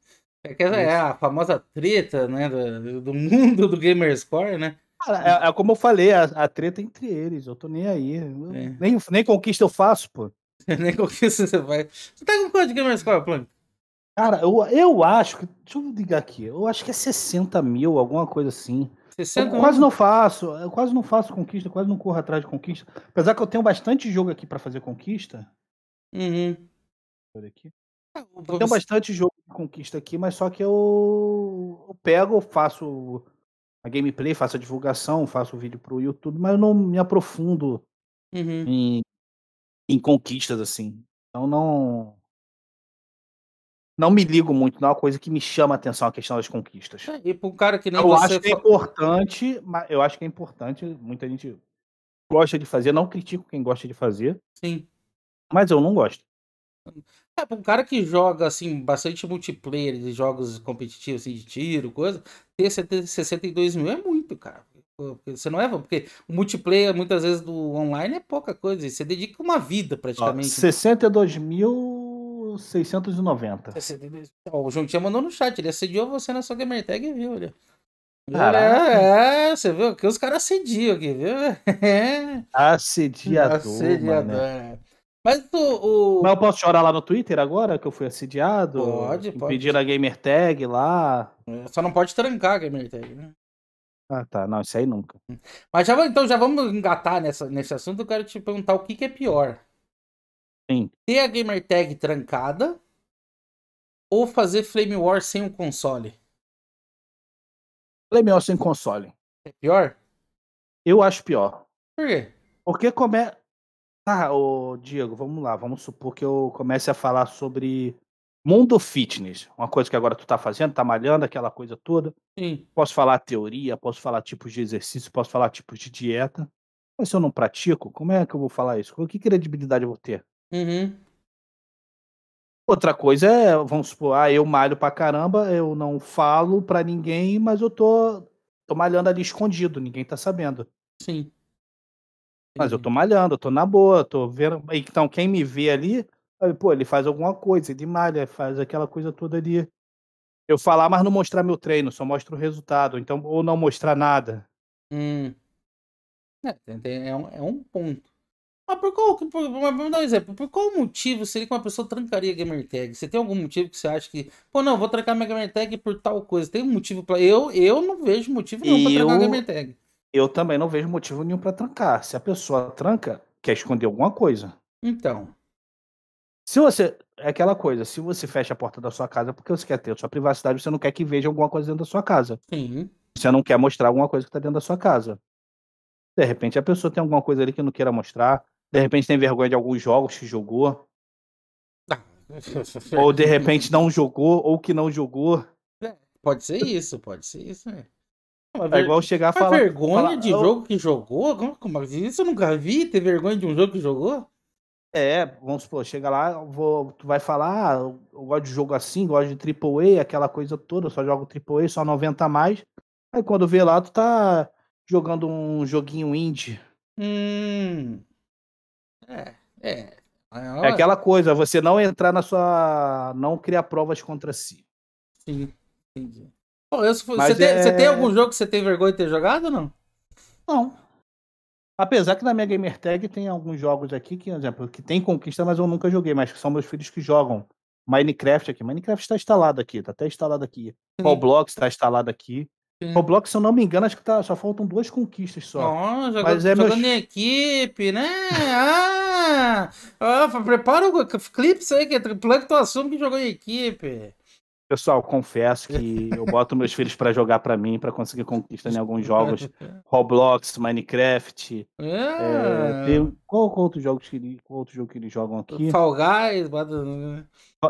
É, é a famosa treta, né? Do, do mundo do Gamerscore, né? É, é, como eu falei, a, a, treta entre eles. Eu tô nem aí. É. Nem, nem conquista eu faço, pô. nem conquista você vai. Você tá com quanto de Gamerscore, Plank? Cara, eu, eu acho que. Deixa eu ligar aqui. Eu acho que é 60 mil, alguma coisa assim. 60 eu quase não faço, eu quase não faço conquista, quase não corro atrás de conquista. Apesar que eu tenho bastante jogo aqui para fazer conquista. Uhum. aqui. É, eu tenho você... bastante jogo de conquista aqui, mas só que eu, eu pego, faço a gameplay, faço a divulgação, faço o vídeo pro YouTube, mas eu não me aprofundo uhum. em, em conquistas assim. Então não não me ligo muito, não é uma coisa que me chama a atenção a questão das conquistas. É, e para um cara que nem eu você... acho que é importante, mas eu acho que é importante, muita gente gosta de fazer, não critico quem gosta de fazer. Sim. Mas eu não gosto. É, para um cara que joga, assim, bastante multiplayer e jogos competitivos, assim, de tiro, coisa, ter 62 mil é muito, cara. Você não é, porque o multiplayer, muitas vezes, do online é pouca coisa. Você dedica uma vida, praticamente. Ó, né? 62 mil 690. O João tinha mandou no chat, ele assediou você na sua gamer tag, viu? Olha. É, é, você viu que os caras assediam aqui, viu? Assediador. Assediador. É. Mas o, o, Mas eu posso chorar lá no Twitter agora que eu fui assediado? Pode, pode. Pedir a gamer tag lá. É, só não pode trancar a gamer tag, né? Ah, tá. Não, isso aí nunca. Mas já, então já vamos engatar nessa, nesse assunto. Eu quero te perguntar o que, que é pior ter a gamer tag trancada ou fazer Flame War sem o um console? Flame War sem console. É pior? Eu acho pior. Por quê? Porque começa. Ah, tá, ô Diego, vamos lá. Vamos supor que eu comece a falar sobre mundo fitness. Uma coisa que agora tu tá fazendo, tá malhando, aquela coisa toda. Sim. Posso falar teoria, posso falar tipos de exercício, posso falar tipos de dieta. Mas se eu não pratico, como é que eu vou falar isso? Que credibilidade eu vou ter? Uhum. Outra coisa é, vamos supor, ah, eu malho pra caramba, eu não falo pra ninguém, mas eu tô, tô malhando ali escondido, ninguém tá sabendo. Sim. Mas eu tô malhando, eu tô na boa, tô vendo. Então, quem me vê ali, pô, ele faz alguma coisa, ele malha, faz aquela coisa toda ali. Eu falar, mas não mostrar meu treino, só mostra o resultado, então, ou não mostrar nada. Hum. É, é, um, é um ponto. Mas ah, por qual, por, por, dar um exemplo, por qual motivo seria que uma pessoa trancaria a gamer tag? Você tem algum motivo que você acha que, pô, não, vou trancar minha gamer tag por tal coisa? Tem um motivo para eu, eu não vejo motivo nenhum para trancar a gamer tag. Eu também não vejo motivo nenhum para trancar. Se a pessoa tranca, quer esconder alguma coisa. Então. Se você é aquela coisa, se você fecha a porta da sua casa porque você quer ter a sua privacidade, você não quer que veja alguma coisa dentro da sua casa. Sim. Você não quer mostrar alguma coisa que está dentro da sua casa. De repente a pessoa tem alguma coisa ali que não queira mostrar, de repente tem vergonha de alguns jogos que jogou. ou de repente não jogou, ou que não jogou. É, pode ser isso, pode ser isso, né? É igual chegar a falar. vergonha fala, de jogo que jogou? Como, como, isso eu nunca vi, ter vergonha de um jogo que jogou? É, vamos supor, chega lá, vou, tu vai falar, ah, eu gosto de jogo assim, gosto de AAA, aquela coisa toda, só jogo AAA, só 90 a mais. Aí quando vê lá, tu tá jogando um joguinho indie. Hum. É, é. É aquela coisa, você não entrar na sua. não criar provas contra si. Sim, entendi. Bom, eu, você, tem, você é tem algum jogo que você tem vergonha de ter jogado ou não? Não. Apesar que na minha gamer tag tem alguns jogos aqui que, por exemplo, que tem conquista, mas eu nunca joguei, mas são meus filhos que jogam. Minecraft aqui. Minecraft está instalado aqui, está até instalado aqui. Roblox está instalado aqui. Sim. É. Roblox, se eu não me engano, acho que tá, só faltam duas conquistas só. Não, joga, Mas é jogando meus... em equipe, né? ah, ah prepara o clips aí, que que tu assume que jogou em equipe. Pessoal, confesso que eu boto meus filhos para jogar para mim, para conseguir conquista em alguns jogos. Roblox, Minecraft. É. é tem, qual, qual outro jogo que, qual outro jogo que eles jogam aqui? Fall Guys. Bota...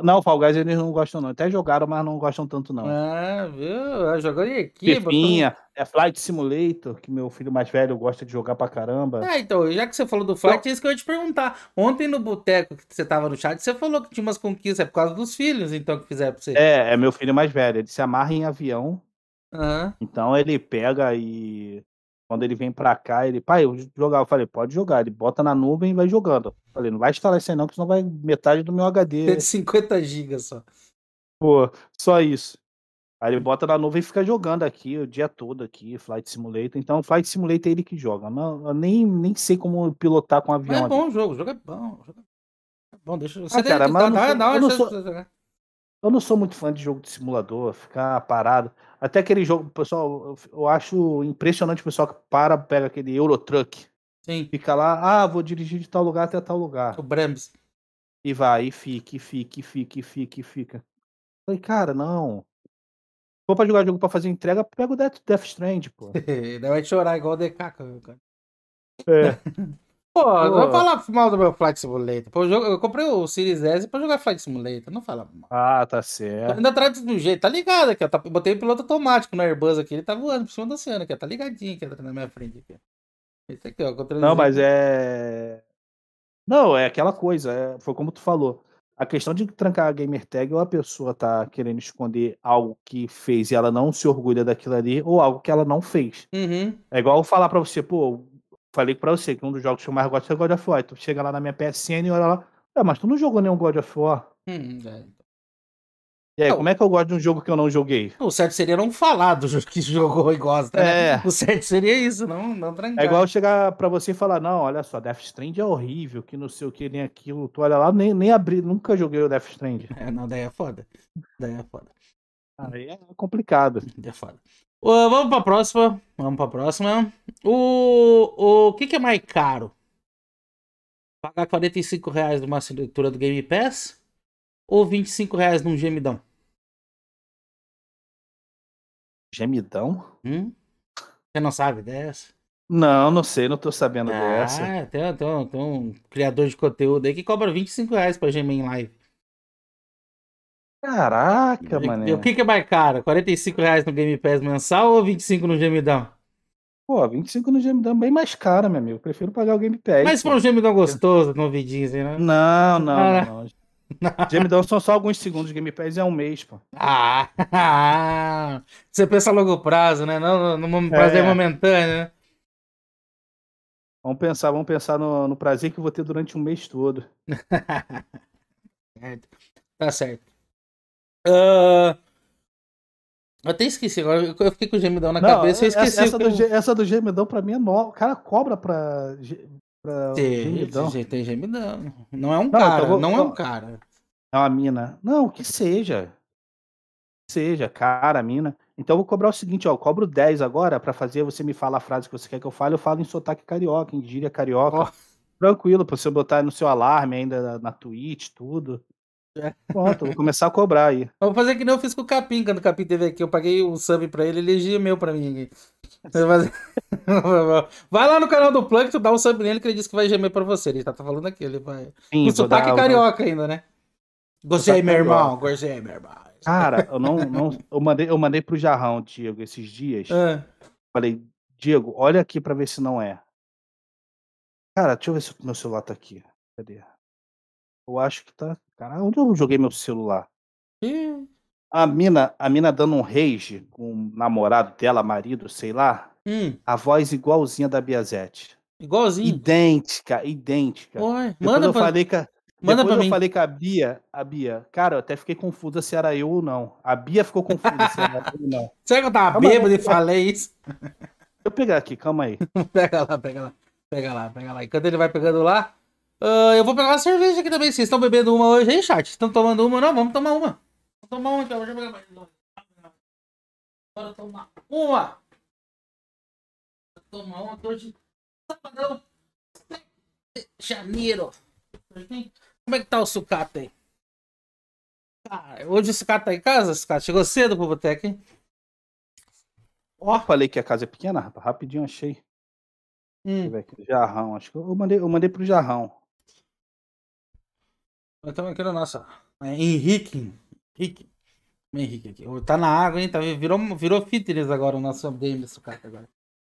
Não, Fall Guys eles não gostam, não. Até jogaram, mas não gostam tanto, não. Ah, viu? É, jogando em equipe. Pifinha, é Flight Simulator, que meu filho mais velho gosta de jogar pra caramba. Ah, então, já que você falou do Flight, é isso que eu ia te perguntar. Ontem no boteco que você tava no chat, você falou que tinha umas conquistas, é por causa dos filhos, então, que fizeram pra você. É, é meu filho mais velho. Ele se amarra em avião. Uhum. Então ele pega e quando ele vem pra cá, ele, pai, eu jogar. Eu falei, pode jogar. Ele bota na nuvem e vai jogando. Eu falei, não vai instalar isso aí não, que senão vai metade do meu HD. 50 GB só. Pô, só isso. Aí ele bota na nuvem e fica jogando aqui o dia todo aqui, Flight Simulator. Então, Flight Simulator é ele que joga. Não, eu nem, nem sei como pilotar com um avião. Mas é bom o jogo, o jogo é bom. Jogo é bom, deixa eu... Ah, cara, mas não, não eu não sou muito fã de jogo de simulador, ficar parado. Até aquele jogo, pessoal, eu acho impressionante o pessoal que para, pega aquele Eurotruck. Sim. Fica lá, ah, vou dirigir de tal lugar até tal lugar. O Brems. E vai, e fica, e fica, e fica, e fica, e fica. Falei, cara, não. Vou pra jogar jogo pra fazer entrega, pega o Death, Death Strand, pô. Vai chorar igual o DK, cara. É. Pô, Pô. não fala mal do meu Flight Simulator. Pô, eu, eu, comprei o Series S pra jogar Flight Simulator, não fala mal. Ah, tá certo. Ainda atrás do jeito, tá ligado aqui, ó. Tá, botei o piloto automático no Airbus aqui, ele tá voando por cima do oceano aqui, ó. Tá ligadinho aqui tá na minha frente aqui. Esse aqui, ó. Não, mas é. Não, é aquela coisa, é... foi como tu falou. A questão de trancar a gamer tag ou a pessoa tá querendo esconder algo que fez e ela não se orgulha daquilo ali, ou algo que ela não fez. Uhum. É igual falar para você, pô, falei pra você que um dos jogos que eu mais gosto é God of War. Tu então, chega lá na minha PSN e olha lá, ah, mas tu não jogou nenhum God of War. Hum, é, então. E aí, não. como é que eu gosto de um jogo que eu não joguei? O certo seria não falar do jogo que jogou e gosta, né? é. né? O certo seria isso, não, não trancar. É igual eu chegar pra você e falar, não, olha só, Death Strand é horrível, que não sei o que, nem aquilo. Tu olha lá, nem, nem abri, nunca joguei o Death Strand. É, não, daí é foda. Daí é foda. Aí é complicado. Daí é foda. Uh, vamos pra próxima. Vamos pra próxima. O, o que, que é mais caro? Pagar 45 reais numa assinatura do Game Pass ou 25 reais num gemidão? Gemidão? Hum? Você não sabe dessa? Não, não sei, não tô sabendo ah, dessa. Ah, tem, tem, tem, um criador de conteúdo aí que cobra 25 reais pra gemer em live. Caraca, mano. E o que, que é mais caro? 45 reais no Game Pass mensal ou 25 no gemidão? Pô, 25 no gemidão é bem mais caro, meu amigo. Prefiro pagar o Game Pass. Mas foi um gemidão gostoso, no vi dizem, né? Não, não, ah. não. Gemidão são só alguns segundos, Game Pass é um mês, pô. Ah, você pensa a longo prazo, né? Não, no é. prazer é. momentâneo, né? Vamos pensar, vamos pensar no, no prazer que eu vou ter durante um mês todo. É, tá certo. Uh, eu até esqueci, agora eu fiquei com o gemidão na não, cabeça eu esqueci. Essa, do, essa do gemidão pra mim é nova. O cara cobra pra, pra tem, gemidão. Tem gemidão. Não é um não, então cara, vou, não é um cara. É uma mina. Não, que seja. seja, cara, mina. Então eu vou cobrar o seguinte, ó, eu cobro 10 agora para fazer você me falar a frase que você quer que eu fale, eu falo em sotaque carioca, em gíria carioca. Oh. Tranquilo, pra você botar no seu alarme ainda na, na Twitch, tudo. É. Pronto, vou começar a cobrar aí. Vamos fazer que nem eu fiz com o Capim, quando o Capim teve aqui. Eu paguei um sub pra ele, ele gemeu pra mim vai lá no canal do Plug, tu dá um sub nele que ele disse que vai gemer pra você. Ele tá, tá falando aqui, ele vai. Sim, o sotaque dar, carioca vou... ainda, né? Gostei, meu irmão, gostei, meu irmão. Cara, eu não, não. eu, mandei, eu mandei pro Jarrão, Diego, esses dias. Ah. Falei, Diego, olha aqui pra ver se não é. Cara, deixa eu ver se o meu celular tá aqui. Cadê? Eu acho que tá. Cara, onde eu joguei meu celular? Hum. A mina, a mina dando um rage com o namorado dela, marido, sei lá. Hum. A voz igualzinha da Biazete. Igualzinha. Idêntica, idêntica. Oi, manda eu pra... falei que a... Manda eu mim. falei com a Bia, a Bia, cara, eu até fiquei confusa se era eu ou não. A Bia ficou confusa se era eu ou não. Será que eu tava bêbado e falei isso? Deixa eu pegar aqui, calma aí. pega lá, pega lá. Pega lá, pega lá. Enquanto ele vai pegando lá, Uh, eu vou pegar uma cerveja aqui também. Vocês estão bebendo uma hoje hein, chat? Estão tomando uma? Não, vamos tomar uma. Vamos tomar uma então, Deixa eu pegar mais uma. Bora tomar uma. Tomar uma que hoje. Sabadão. Janeiro. Como é que tá o sucata aí? Cara, hoje o sucata tá em casa? Sucata chegou cedo pro boteco, hein? Ó. Falei que a casa é pequena, rapaz. Rapidinho achei. Hum. jarrão, acho que eu mandei, eu mandei pro Jarrão. Nós estamos aqui na nossa. É Henrique. Henrique. É Henrique aqui. Tá na água, hein? Tá, virou, virou fitness agora o nosso game cara agora.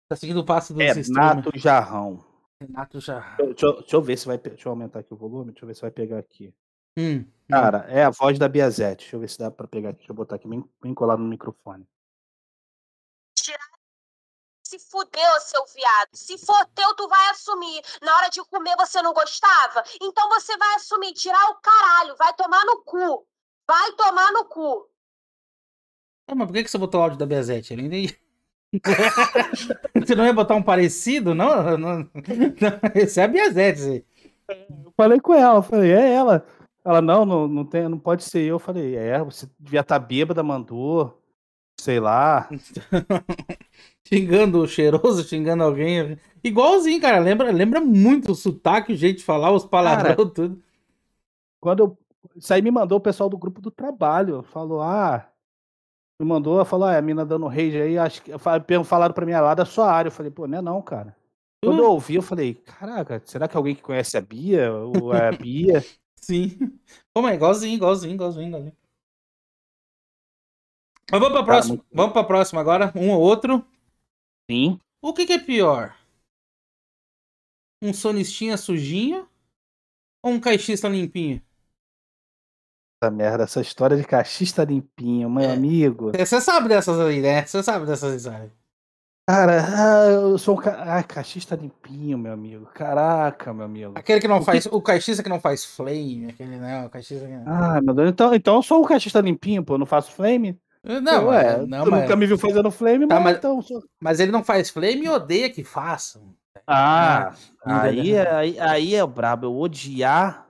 Tá seguindo o passo do é, sistema. Renato Jarrão. Renato Jarrão. Deixa, deixa, eu ver se vai. Deixa eu aumentar aqui o volume. Deixa eu ver se vai pegar aqui. Hum, hum. cara, hum. é a voz da Biazete. Deixa eu ver se dá pra pegar aqui. Deixa eu botar aqui bem, bem colado no microfone se fudeu, seu viado. Se for teu, tu vai assumir. Na hora de comer você não gostava? Então você vai assumir, tirar o caralho, vai tomar no cu. Vai tomar no cu. É, mas por que, você botou o áudio da Biazete? Eu entendi. você não ia botar um parecido, não? não, não. Esse é a Biazete. Eu falei com ela, falei, é ela. Ela, não, não, não, tem, não pode ser eu. Eu falei, é, você devia estar tá bêbada, mandou. Sei lá. xingando o cheiroso, xingando alguém. Igualzinho, cara. Lembra, lembra muito o sotaque, o jeito de falar, os palavrão, cara, tudo. Quando eu. Isso aí me mandou o pessoal do grupo do trabalho. Falou, ah. Me mandou, falou, ah, a mina dando rage aí. Acho que, falaram pra mim, ah, lá da sua área. Eu falei, pô, não é não, cara. Quando eu ouvi, eu falei, caraca, será que alguém que conhece a Bia? Ou é a Bia? Sim. Como é, igualzinho, igualzinho, igualzinho, igualzinho. Mas vamos pra próxima. Tá, muito... Vamos pra próxima agora. Um ou outro. Sim. O que, que é pior? Um sonistinha sujinho ou um caixista limpinho? Essa merda, essa história de caixista limpinho, meu é. amigo. Você sabe dessas aí, né? Você sabe dessas histórias. Cara, ah, eu sou um ca... ah, caixista limpinho, meu amigo. Caraca, meu amigo. Aquele que não o faz. Que... O caixista que não faz flame, aquele, né? O caixista que... Ah, meu Deus. Então, então eu sou o um caixista limpinho, pô. Eu não faço flame? Não, Ué, é, não tu mas... nunca me viu fazendo flame, tá, mas, então... mas ele não faz flame e odeia que façam. Ah, ah aí, é, aí, aí é brabo. Eu odiar.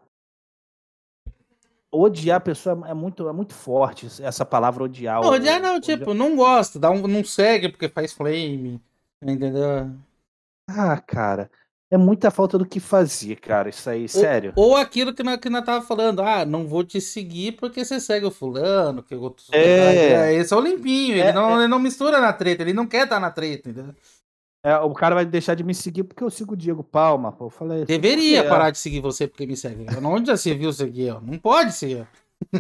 Odiar a pessoa é muito, é muito forte essa palavra odiar. Não, odiar não, odiar. tipo, não gosta, dá um, não segue porque faz flame. Entendeu? Ah, cara. É muita falta do que fazia, cara, isso aí, ou, sério. Ou aquilo que nós, que nós tava falando, ah, não vou te seguir porque você segue o fulano, que é. eu... É... Esse é o limpinho, ele, é, não, é... ele não mistura na treta, ele não quer estar tá na treta, entendeu? É, o cara vai deixar de me seguir porque eu sigo o Diego Palma, pô. Eu falei, assim, Deveria parar de seguir você porque me segue. Onde já se viu seguir? Não pode ser.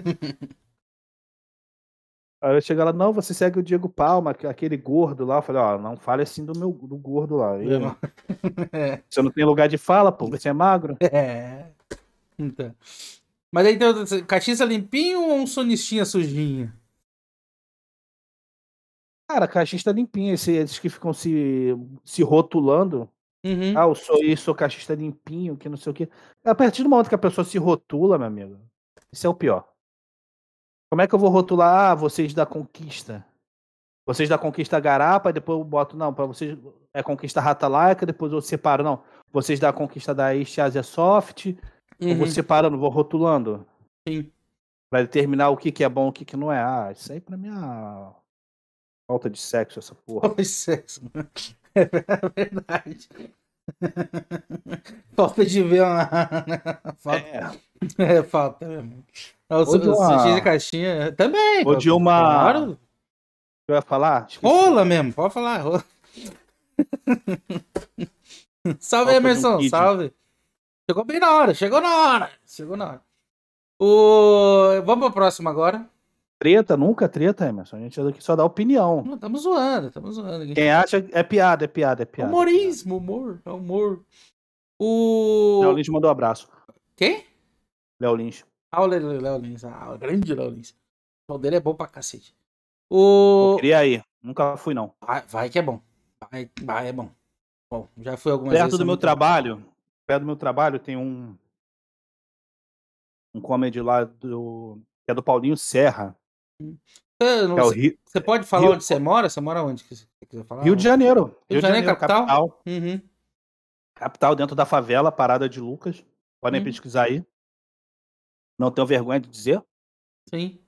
Aí eu chego lá, não, você segue o Diego Palma, aquele gordo lá. Eu falei, ó, oh, não fale assim do meu do gordo lá. Você não é. tem lugar de fala, pô, você é magro. É. Então. Mas aí então, caixinha limpinho ou um sonistinha sujinha? Cara, cachista limpinho, esses que ficam se, se rotulando. Uhum. Ah, eu sou isso, sou cachista limpinho, que não sei o quê. É a partir do momento que a pessoa se rotula, meu amigo, isso é o pior. Como é que eu vou rotular ah, vocês da conquista? Vocês da conquista garapa, depois eu boto, não, para vocês é conquista rata laica, depois eu separo, não. Vocês da conquista da East Asia Soft, uhum. eu vou uhum. separando, vou rotulando. Sim. Pra determinar o que, que é bom e o que, que não é. Ah, isso aí pra mim é falta de sexo, essa porra. Falta de sexo, mano. Né? É verdade. falta de ver uma. Né? falta... É. é, falta mesmo ou de uma... caixinha é, também. Ou de uma. Claro. Eu ia falar? Rola mesmo, pode falar. Rola. salve, Emerson, um salve. Chegou bem na hora, chegou na hora. Chegou na hora. O... Vamos pro próximo agora. Treta, nunca treta, Emerson. A gente é aqui só dá opinião. Não, estamos zoando, estamos zoando. Gente... Quem acha é piada, é piada, é piada. Humorismo, humor, humor. O. Léo mandou um abraço. Quem? Léo ao Léo Lins, ao grande Léo Lins. O show dele é bom pra cacete. O... Eu queria ir, nunca fui não. Vai, vai que é bom. Vai, vai, é bom. Bom, já fui algumas perto vezes. Perto do é meu trabalho, bom. perto do meu trabalho tem um um comedy lá do que é do Paulinho Serra. Você, hum. é Rio, você, pode falar Rio, onde você mora? Você mora onde? Você Rio de Janeiro. Rio, Rio de Janeiro, Janeiro capital. Capital. Uhum. capital. dentro da favela, Parada de Lucas. Podem uhum. pesquisar aí. Não tenho vergonha de dizer. Sim.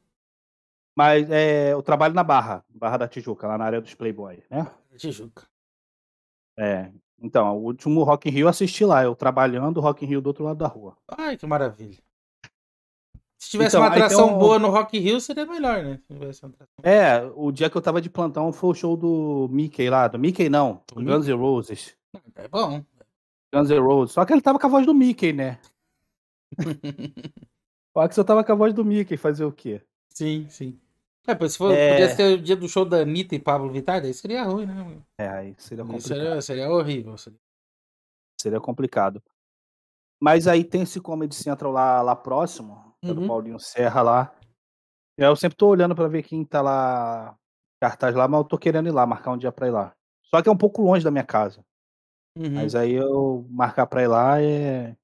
Mas é, eu trabalho na Barra, Barra da Tijuca, lá na área dos Playboy, né? Tijuca. É. Então, o último Rock in Rio eu assisti lá, eu trabalhando, Rock in Rio do outro lado da rua. Ai, que maravilha. Se tivesse então, uma atração boa no Rock in Rio, seria melhor, né? É, o dia que eu tava de plantão foi o show do Mickey lá, do Mickey não, do Guns N' Roses. É bom. Guns N' Roses, só que ele tava com a voz do Mickey, né? O Axel tava com a voz do Mickey, fazer o quê? Sim, sim. É, pois se for, é... podia ser o dia do show da Anitta e Pablo Vittar, aí seria ruim, né? É, aí seria complicado. Seria, seria, horrível. Seria... seria complicado. Mas aí tem esse Comedy Central lá, lá próximo, é uhum. do Paulinho Serra lá. Eu sempre tô olhando para ver quem tá lá, cartaz lá, mas eu tô querendo ir lá, marcar um dia pra ir lá. Só que é um pouco longe da minha casa. Uhum. Mas aí eu marcar pra ir lá é.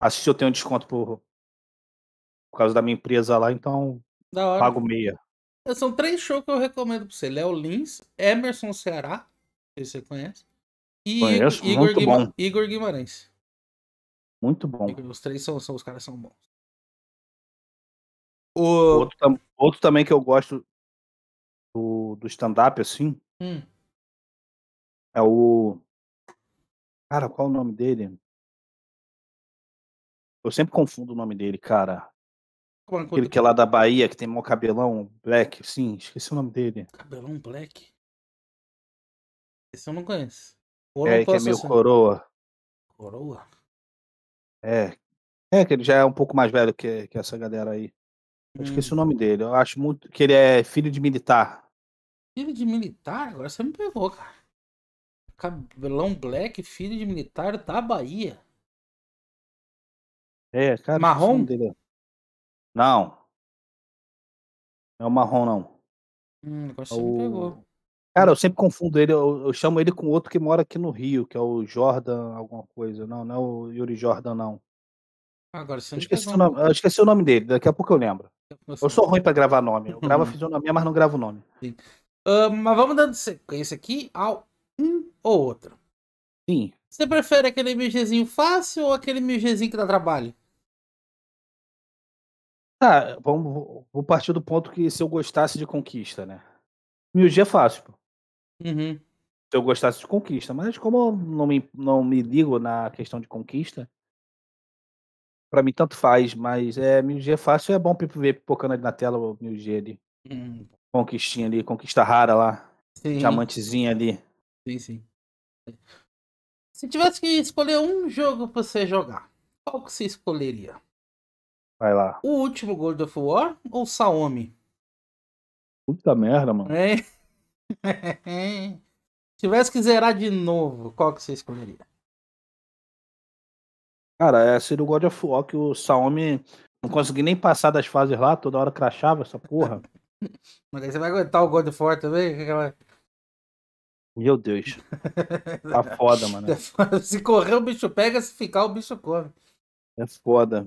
Assistir, eu tenho um desconto por, por causa da minha empresa lá, então pago meia. É, são três shows que eu recomendo pra você: Léo Lins, Emerson Ceará, que você conhece, e Conheço, Igor, Igor, Guimarães. Muito bom. Os três são, são os caras são bons. O... Outro, outro, também que eu gosto do, do stand-up, assim, hum. é o. Cara, qual é o nome dele? Eu sempre confundo o nome dele, cara. É Aquele que é lá da Bahia, que tem mó cabelão black, sim, esqueci o nome dele. Cabelão black? Esse eu não conheço. Ou é, não que é meio coroa. Coroa? É. É, que ele já é um pouco mais velho que, que essa galera aí. Eu hum. esqueci o hum. nome dele. Eu acho muito que ele é filho de militar. Filho de militar? Agora você me pegou, cara. Cabelão black, filho de militar da Bahia. É, cara. Marrom? Dele é. Não. Não é o marrom, não. Hum, agora é você pegou. Cara, eu sempre confundo ele, eu, eu, chamo ele com outro que mora aqui no Rio, que é o Jordan alguma coisa. Não, não é o Yuri Jordan, não. Ah, agora você eu esqueci, o nome, eu esqueci o nome dele, daqui a pouco eu lembro. eu sou ruim para gravar nome. Eu gravo a fisionomia, mas não gravo o nome. Uh, mas vamos dando sequência aqui ao um ou outro. Sim. Você prefere aquele MGzinho fácil ou aquele MGzinho que dá trabalho? Tá, vamos, vou partir do ponto que se eu gostasse de conquista, né? Mil G é fácil, pô. Uhum. Se eu gostasse de conquista, mas como eu não me, não me ligo na questão de conquista, para mim tanto faz, mas é mil G é fácil, é bom ver pipocando ali na tela o mil G ali. Hum. Conquistinha ali, conquista rara lá. Sim. Diamantezinha ali. Sim, sim. Se tivesse que escolher um jogo pra você jogar, qual que você escolheria? Vai lá. O último God of War ou Saomi? Puta merda, mano. É. Se tivesse que zerar de novo, qual que você escolheria? Cara, é ser o God of War que o Saomi não consegui nem passar das fases lá, toda hora crachava essa porra. Mas aí você vai aguentar o God of War também? Aquela... Meu Deus. Tá foda, mano. Se correr o bicho pega, se ficar o bicho come. É foda.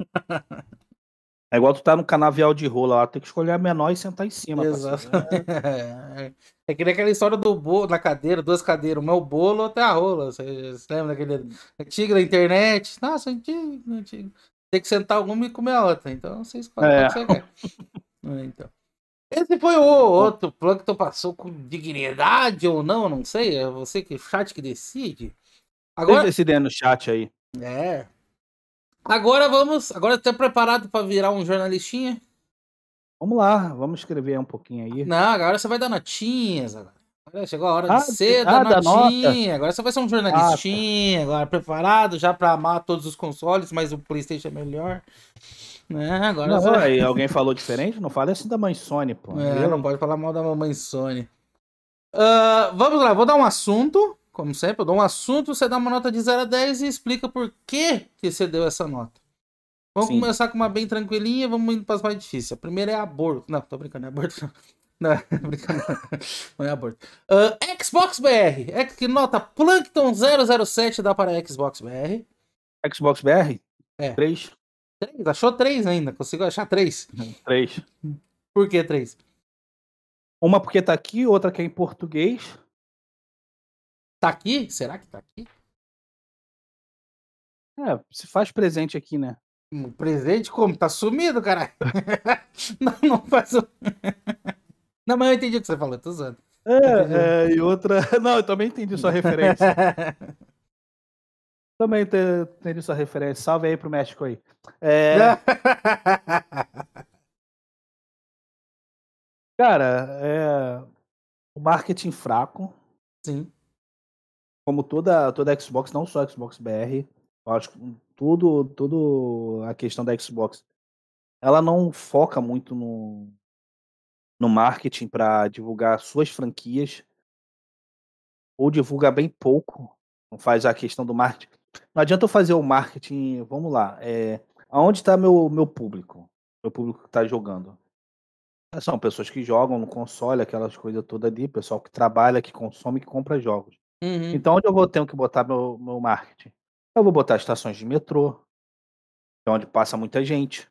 É igual tu tá no canavial de rola lá, tem que escolher a menor e sentar em cima. Exato. É. que nem aquela história do bolo da cadeira, duas cadeiras, uma é o bolo, outra é a rola. Você, você lembra daquele antigo da internet? Nossa, antigo, antigo. Tem que sentar uma e comer a outra. Então você escolhe é. o que é. você quer. É, então. Esse foi o outro Plankton passou com dignidade ou não, não sei. É você que chat que decide. Agora... Decidendo no chat aí. É, Agora vamos. Agora tá preparado para virar um jornalistinha? Vamos lá, vamos escrever um pouquinho aí. Não, agora você vai dar notinhas. Agora chegou a hora ah, de ser ah, da notinha. Nota. Agora você vai ser um jornalistinha. Ah, tá. Agora preparado já para amar todos os consoles, mas o PlayStation é melhor. Né? Agora não, vai... aí, alguém falou diferente? Não fale assim da mãe Sony, pô. É, não pode falar mal da mamãe Sony. Uh, vamos lá, vou dar um assunto como sempre, eu dou um assunto, você dá uma nota de 0 a 10 e explica por que, que você deu essa nota. Vamos Sim. começar com uma bem tranquilinha, vamos indo para as mais difíceis. A primeira é aborto. Não, tô brincando, é aborto não. Não, brincando, não é aborto. Uh, Xbox BR. É que nota Plankton 007 dá para Xbox BR. Xbox BR? É. 3. 3? Achou 3 ainda? Conseguiu achar 3? 3. Por que 3? Uma porque tá aqui, outra que é em português. Tá aqui? Será que tá aqui? É, se faz presente aqui, né? Um presente como? Tá sumido, caralho. não, não faz. não, mas eu entendi o que você falou, tô usando. É, é, e outra. Não, eu também entendi sua referência. também entendi sua referência. Salve aí pro México aí. É... Cara, é. O marketing fraco. Sim como toda toda Xbox, não só Xbox BR, eu acho que tudo tudo a questão da Xbox, ela não foca muito no no marketing para divulgar suas franquias ou divulga bem pouco, não faz a questão do marketing. Não adianta eu fazer o marketing, vamos lá, é, aonde está meu, meu público? Meu público que está jogando. São pessoas que jogam no console, aquelas coisas todas ali, pessoal que trabalha, que consome, que compra jogos. Uhum. Então, onde eu vou ter que botar meu, meu marketing? Eu vou botar estações de metrô, é onde passa muita gente.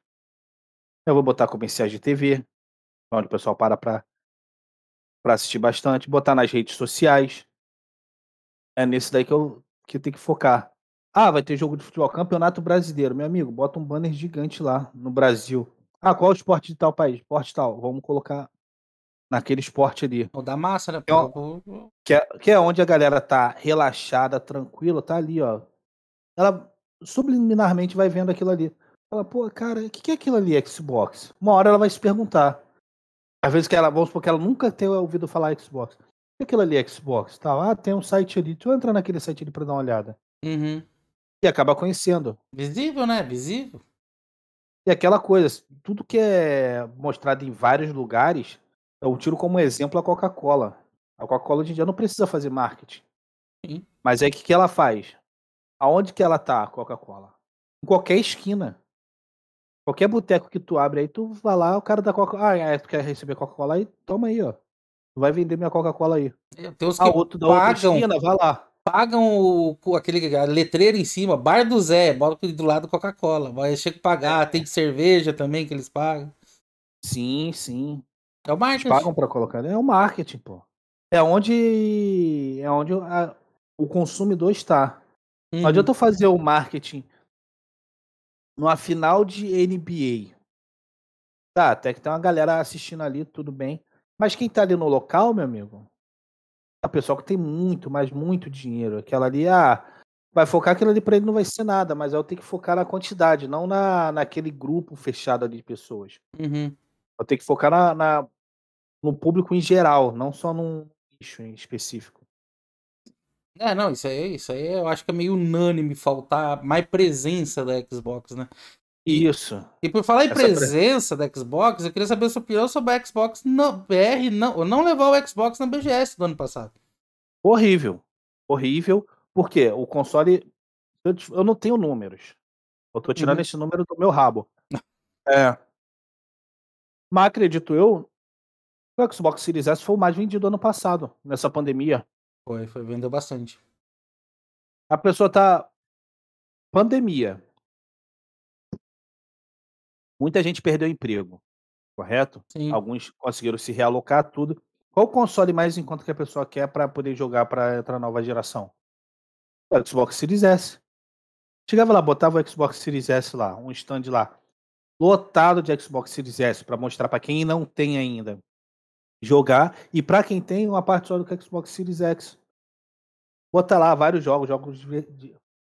Eu vou botar comerciais de TV, é onde o pessoal para para assistir bastante. Botar nas redes sociais. É nesse daí que eu, que eu tenho que focar. Ah, vai ter jogo de futebol, campeonato brasileiro. Meu amigo, bota um banner gigante lá no Brasil. Ah, qual é o esporte de tal país? Esporte tal. Vamos colocar naquele esporte ali. O da massa, né? É que é, que é onde a galera tá relaxada, tranquila, tá ali, ó. Ela subliminarmente vai vendo aquilo ali. Fala, pô, cara, o que, que é aquilo ali, Xbox? Uma hora ela vai se perguntar. Às vezes que ela, vamos supor que ela nunca tenha ouvido falar Xbox. O que é aquilo ali, Xbox? Tá, ah, tem um site ali. Tu entra naquele site ali pra dar uma olhada. Uhum. E acaba conhecendo. Visível, né? Visível. E aquela coisa, tudo que é mostrado em vários lugares, eu tiro como exemplo a Coca-Cola. A Coca-Cola hoje em dia não precisa fazer marketing. Sim. Mas aí o que, que ela faz? Aonde que ela tá, a Coca-Cola? Em qualquer esquina. Qualquer boteco que tu abre aí, tu vai lá, o cara da Coca-Cola. Ah, é, tu quer receber Coca-Cola aí? Toma aí, ó. Tu vai vender minha Coca-Cola aí. É, tem uns ah, que da pagam, outra esquina, vai lá. Pagam o, aquele a letreira em cima, bar do Zé, bota do lado Coca-Cola. Vai, chega pagar, tem é. tem cerveja também que eles pagam. Sim, sim. É o marketing. Pagam para colocar. Né? É o marketing, pô. É onde é onde a, o consumidor está. Uhum. Não adianta eu fazer o marketing numa final de NBA. Tá, até que tem uma galera assistindo ali, tudo bem. Mas quem tá ali no local, meu amigo, é pessoa que tem muito, mas muito dinheiro. Aquela ali, ah, vai focar aquilo ali para ele não vai ser nada, mas eu tenho que focar na quantidade, não na, naquele grupo fechado ali de pessoas. Uhum. Eu tenho que focar na, na no público em geral, não só num nicho em específico. É, não, isso aí, isso aí eu acho que é meio unânime faltar mais presença da Xbox, né? E, isso. E por falar em presença pre... da Xbox, eu queria saber a sua opinião sobre a Xbox no BR, não, não levar o Xbox na BGS do ano passado. Horrível. Horrível, porque o console. Eu, eu não tenho números. Eu tô tirando uhum. esse número do meu rabo. é. Mas acredito eu, o Xbox Series S foi o mais vendido ano passado, nessa pandemia. Foi, foi, vendeu bastante. A pessoa tá. Pandemia. Muita gente perdeu emprego, correto? Sim. Alguns conseguiram se realocar tudo. Qual console mais enquanto que a pessoa quer para poder jogar para entrar nova geração? O Xbox Series S. Chegava lá, botava o Xbox Series S lá, um stand lá, lotado de Xbox Series S para mostrar para quem não tem ainda jogar. E para quem tem uma parte só do Xbox Series X, botar lá vários jogos, jogos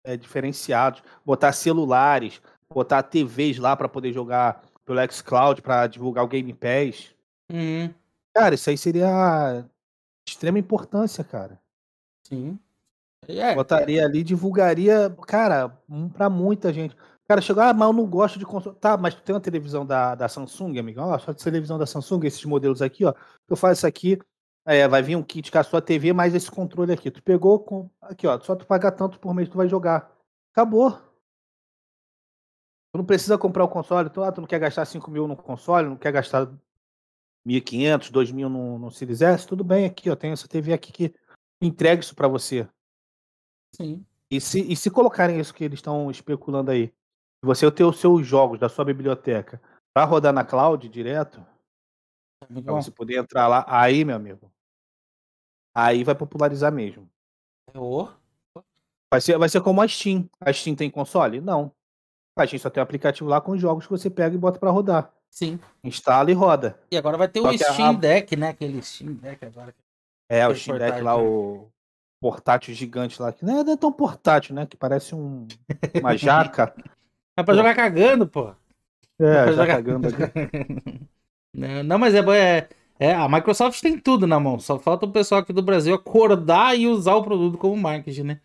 é, diferenciados, botar celulares, botar TVs lá para poder jogar pelo xCloud para divulgar o Game Pass. Uhum. Cara, isso aí seria de extrema importância, cara. Sim. Yeah, é. Botaria ali, divulgaria, cara, para muita gente cara chegou, ah, mas eu não gosto de console. Tá, mas tu tem uma televisão da, da Samsung, amigão? Ó, só de televisão da Samsung, esses modelos aqui, ó. tu faz isso aqui, é, vai vir um kit com a sua TV, mais esse controle aqui. Tu pegou, com... aqui, ó, só tu pagar tanto por mês, tu vai jogar. Acabou. Tu não precisa comprar o console, tu, ah, tu não quer gastar 5 mil no console, não quer gastar 1.500, 2.000 no, no Series S, tudo bem aqui, ó, tem essa TV aqui que entrega isso para você. Sim. E se, e se colocarem isso que eles estão especulando aí, você ter os seus jogos da sua biblioteca para rodar na cloud direto, pra você poder entrar lá, aí, meu amigo, aí vai popularizar mesmo. É, vai, ser, vai ser como a Steam. A Steam tem console? Não. A Steam só tem um aplicativo lá com jogos que você pega e bota para rodar. Sim. Instala e roda. E agora vai ter só o Steam a... Deck, né? Aquele Steam Deck agora. É, o Steam Deck lá, o portátil gigante lá, que não é tão portátil, né? Que parece um, uma jaca. É pra jogar cagando, pô. É, já jogar... cagando aqui. Não, mas é, é, é, a Microsoft tem tudo na mão. Só falta o pessoal aqui do Brasil acordar e usar o produto como marketing, né?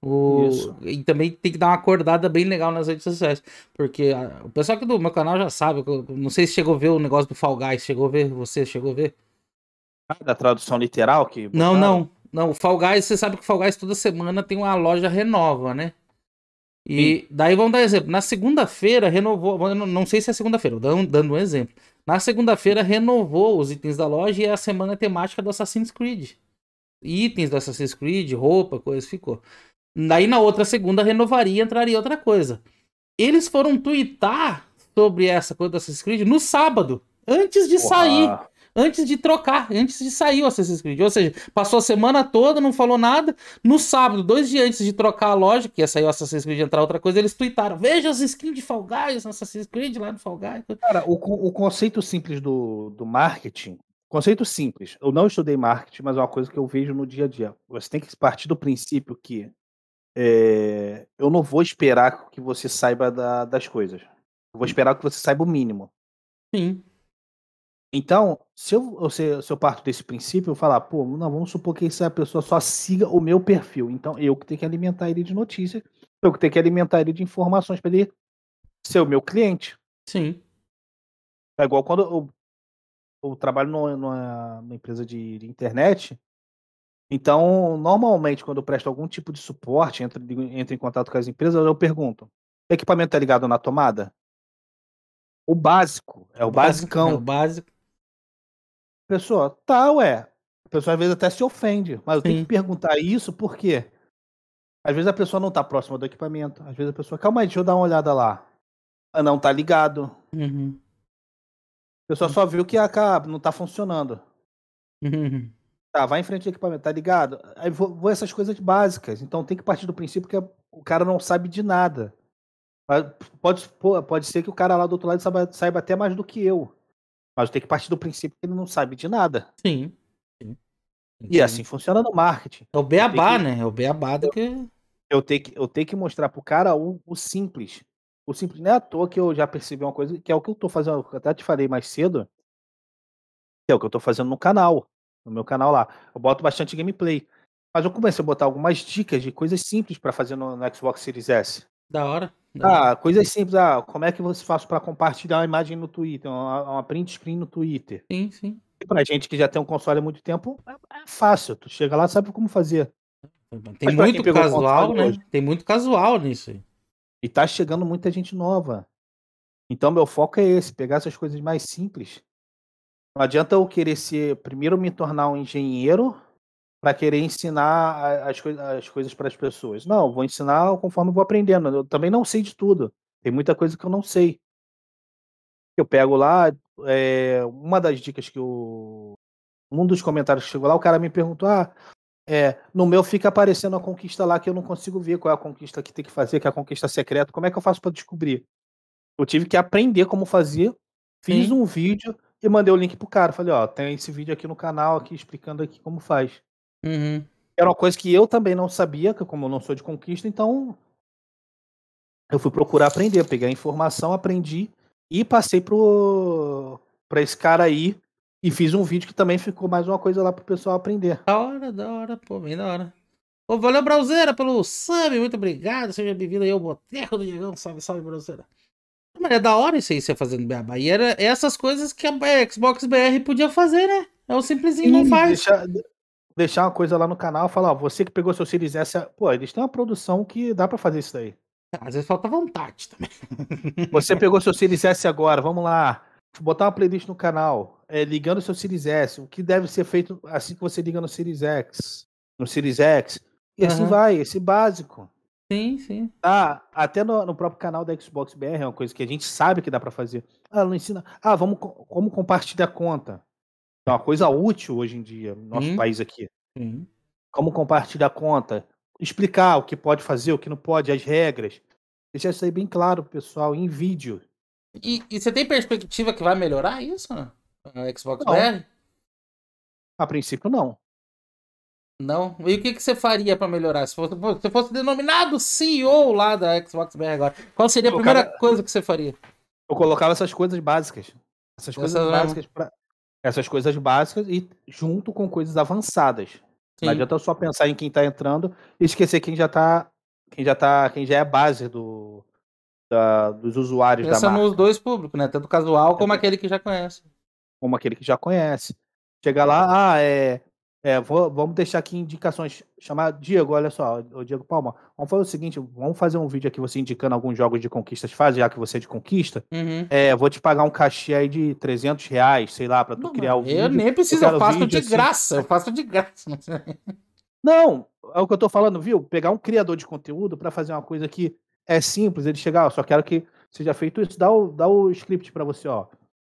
O... Isso. E também tem que dar uma acordada bem legal nas redes sociais. Porque a... o pessoal aqui do meu canal já sabe. não sei se chegou a ver o negócio do Fall Guys. Chegou a ver? Você chegou a ver? Ah, da tradução literal? que botaram. Não, não. Não, o Fall Guys, você sabe que o Fall Guys toda semana tem uma loja renova, né? E Sim. daí vamos dar exemplo. Na segunda-feira renovou, não, não sei se é segunda-feira, dando, dando um exemplo. Na segunda-feira renovou os itens da loja e é a semana temática do Assassin's Creed. Itens do Assassin's Creed, roupa, coisa, ficou. Daí na outra segunda renovaria e entraria outra coisa. Eles foram twittar sobre essa coisa do Assassin's Creed no sábado, antes de Uau. sair antes de trocar, antes de sair o Assassin's Creed. Ou seja, passou a semana toda, não falou nada. No sábado, dois dias antes de trocar a loja, que ia sair o Assassin's Creed entrar outra coisa, eles tweetaram: Veja as skins de Fall Guys, Assassin's Creed lá no Fall Guys. Cara, o, o conceito simples do, do marketing. Conceito simples. Eu não estudei marketing, mas é uma coisa que eu vejo no dia a dia. Você tem que partir do princípio que é, eu não vou esperar que você saiba da, das coisas. Eu vou esperar que você saiba o mínimo. Sim. Então, se eu, se, eu parto desse princípio, eu falar, pô, não, vamos supor que essa pessoa só siga o meu perfil. Então, eu que tenho que alimentar ele de notícias, eu que tenho que alimentar ele de informações para ele ser o meu cliente. Sim. É igual quando eu, eu trabalho numa, numa empresa de, de, internet. Então, normalmente, quando eu presto algum tipo de suporte, entro, entro em contato com as empresas, eu pergunto: equipamento está ligado na tomada? O básico, é o, o né, basicão. É o básico pessoa, tá, ué. A pessoa às vezes até se ofende, mas eu tenho que perguntar isso porque às vezes a pessoa não tá próxima do equipamento, às vezes a pessoa, calma aí, deixa eu dar uma olhada lá. Não tá ligado. Uhum. A pessoa uhum. só viu que acaba ah, não tá funcionando. Uhum. Tá, vai em frente ao equipamento, tá ligado? Aí vou, vou, essas coisas básicas. Então tem que partir do princípio que é, o cara não sabe de nada. Pode, pode ser que o cara lá do outro lado saiba, saiba até mais do que eu. Mas tenho que partir do princípio que ele não sabe de nada. Sim. Sim. E é assim funciona no marketing. É o beabá, que... né? É o beabá do que. Eu tenho que, eu tenho que mostrar pro cara o, o simples. O simples não é à toa que eu já percebi uma coisa, que é o que eu tô fazendo, eu até te falei mais cedo, que é o que eu tô fazendo no canal, no meu canal lá. Eu boto bastante gameplay. Mas eu comecei a botar algumas dicas de coisas simples para fazer no, no Xbox Series S. Da hora. Da ah, hora. coisas simples. Ah, como é que você faz para compartilhar uma imagem no Twitter, uma, uma print screen no Twitter? Sim, sim. para pra gente que já tem um console há muito tempo, é, é fácil. Tu chega lá, sabe como fazer. Tem muito casual, né? Hoje. Tem muito casual nisso aí. E tá chegando muita gente nova. Então meu foco é esse, pegar essas coisas mais simples. Não adianta eu querer ser, primeiro me tornar um engenheiro para querer ensinar as, coi as coisas para as pessoas. Não, vou ensinar conforme vou aprendendo. Eu também não sei de tudo. Tem muita coisa que eu não sei. Eu pego lá, é, uma das dicas que o. Um dos comentários que chegou lá, o cara me perguntou: ah, é, no meu fica aparecendo a conquista lá que eu não consigo ver qual é a conquista que tem que fazer, que é a conquista secreta. Como é que eu faço para descobrir? Eu tive que aprender como fazer. Fiz Sim. um vídeo e mandei o link pro cara. Falei, ó, tem esse vídeo aqui no canal aqui explicando aqui como faz. Uhum. Era uma coisa que eu também não sabia, que como eu não sou de conquista, então eu fui procurar aprender, peguei a informação, aprendi e passei pro para esse cara aí e fiz um vídeo que também ficou mais uma coisa lá pro pessoal aprender. Da hora, da hora, pô, bem da hora. Pô, valeu, Brauzeira, pelo sub, muito obrigado, seja bem-vindo aí ao Boteco do Diegão, salve, salve, Brauzeira. Mas é da hora isso aí, você fazendo BABA. E era essas coisas que a Xbox BR podia fazer, né? É o simplesinho, Sim, não faz. Deixa, deixar uma coisa lá no canal, falar, ó, você que pegou seu Series S, pô, eles têm uma produção que dá para fazer isso daí. Às vezes falta vontade também. Você pegou seu Series S agora, vamos lá. Botar uma playlist no canal, é, ligando seu Series S, o que deve ser feito assim que você liga no Series X, no Series X. E uhum. assim vai, esse básico. Sim, sim. Ah, até no, no, próprio canal da Xbox BR é uma coisa que a gente sabe que dá para fazer. Ah, não ensina. Ah, vamos como compartilhar a conta. É uma coisa útil hoje em dia no nosso país aqui. Sim. Como compartilhar conta, explicar o que pode fazer, o que não pode, as regras. Deixar isso aí bem claro, pessoal, em vídeo. E, e você tem perspectiva que vai melhorar isso? A ah, Xbox não. BR? A princípio, não. Não? E o que, que você faria para melhorar? Se fosse, fosse denominado CEO lá da Xbox BR agora, qual seria a primeira coisa que você faria? Eu colocava essas coisas básicas. Essas coisas básicas para essas coisas básicas e junto com coisas avançadas. Sim. Não adianta só pensar em quem está entrando e esquecer quem já está quem já tá, quem já é a base do, da, dos usuários Pensa da marca. nos dois públicos, né? Tanto casual como é. aquele que já conhece. Como aquele que já conhece. Chegar lá, ah, é é, vou, vamos deixar aqui indicações. Chamar Diego, olha só, o Diego Palma. Vamos fazer o seguinte: vamos fazer um vídeo aqui você indicando alguns jogos de conquistas fase, já que você é de conquista. Uhum. É, vou te pagar um cachê aí de 300 reais, sei lá, pra tu não, criar o vídeo. Eu nem preciso, eu, eu faço vídeo, de assim. graça. Eu faço de graça. Não, é o que eu tô falando, viu? Pegar um criador de conteúdo para fazer uma coisa que é simples, ele chegar, ó, só quero que seja feito isso, dá o, dá o script para você, ó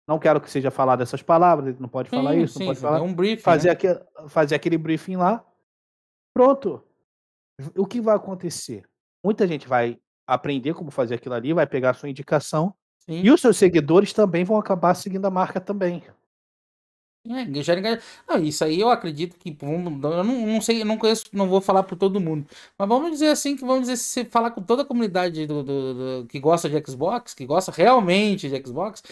não quero que seja falado essas palavras, ele não pode sim, falar isso, sim, não pode falar. um briefing, fazer, né? aquele, fazer aquele briefing lá. Pronto. O que vai acontecer? Muita gente vai aprender como fazer aquilo ali, vai pegar a sua indicação. Sim. E os seus seguidores também vão acabar seguindo a marca também. É, já... Ah, isso aí eu acredito que eu não, não sei, eu não conheço, não vou falar por todo mundo, mas vamos dizer assim que vamos dizer se falar com toda a comunidade do, do, do, que gosta de Xbox, que gosta realmente de Xbox,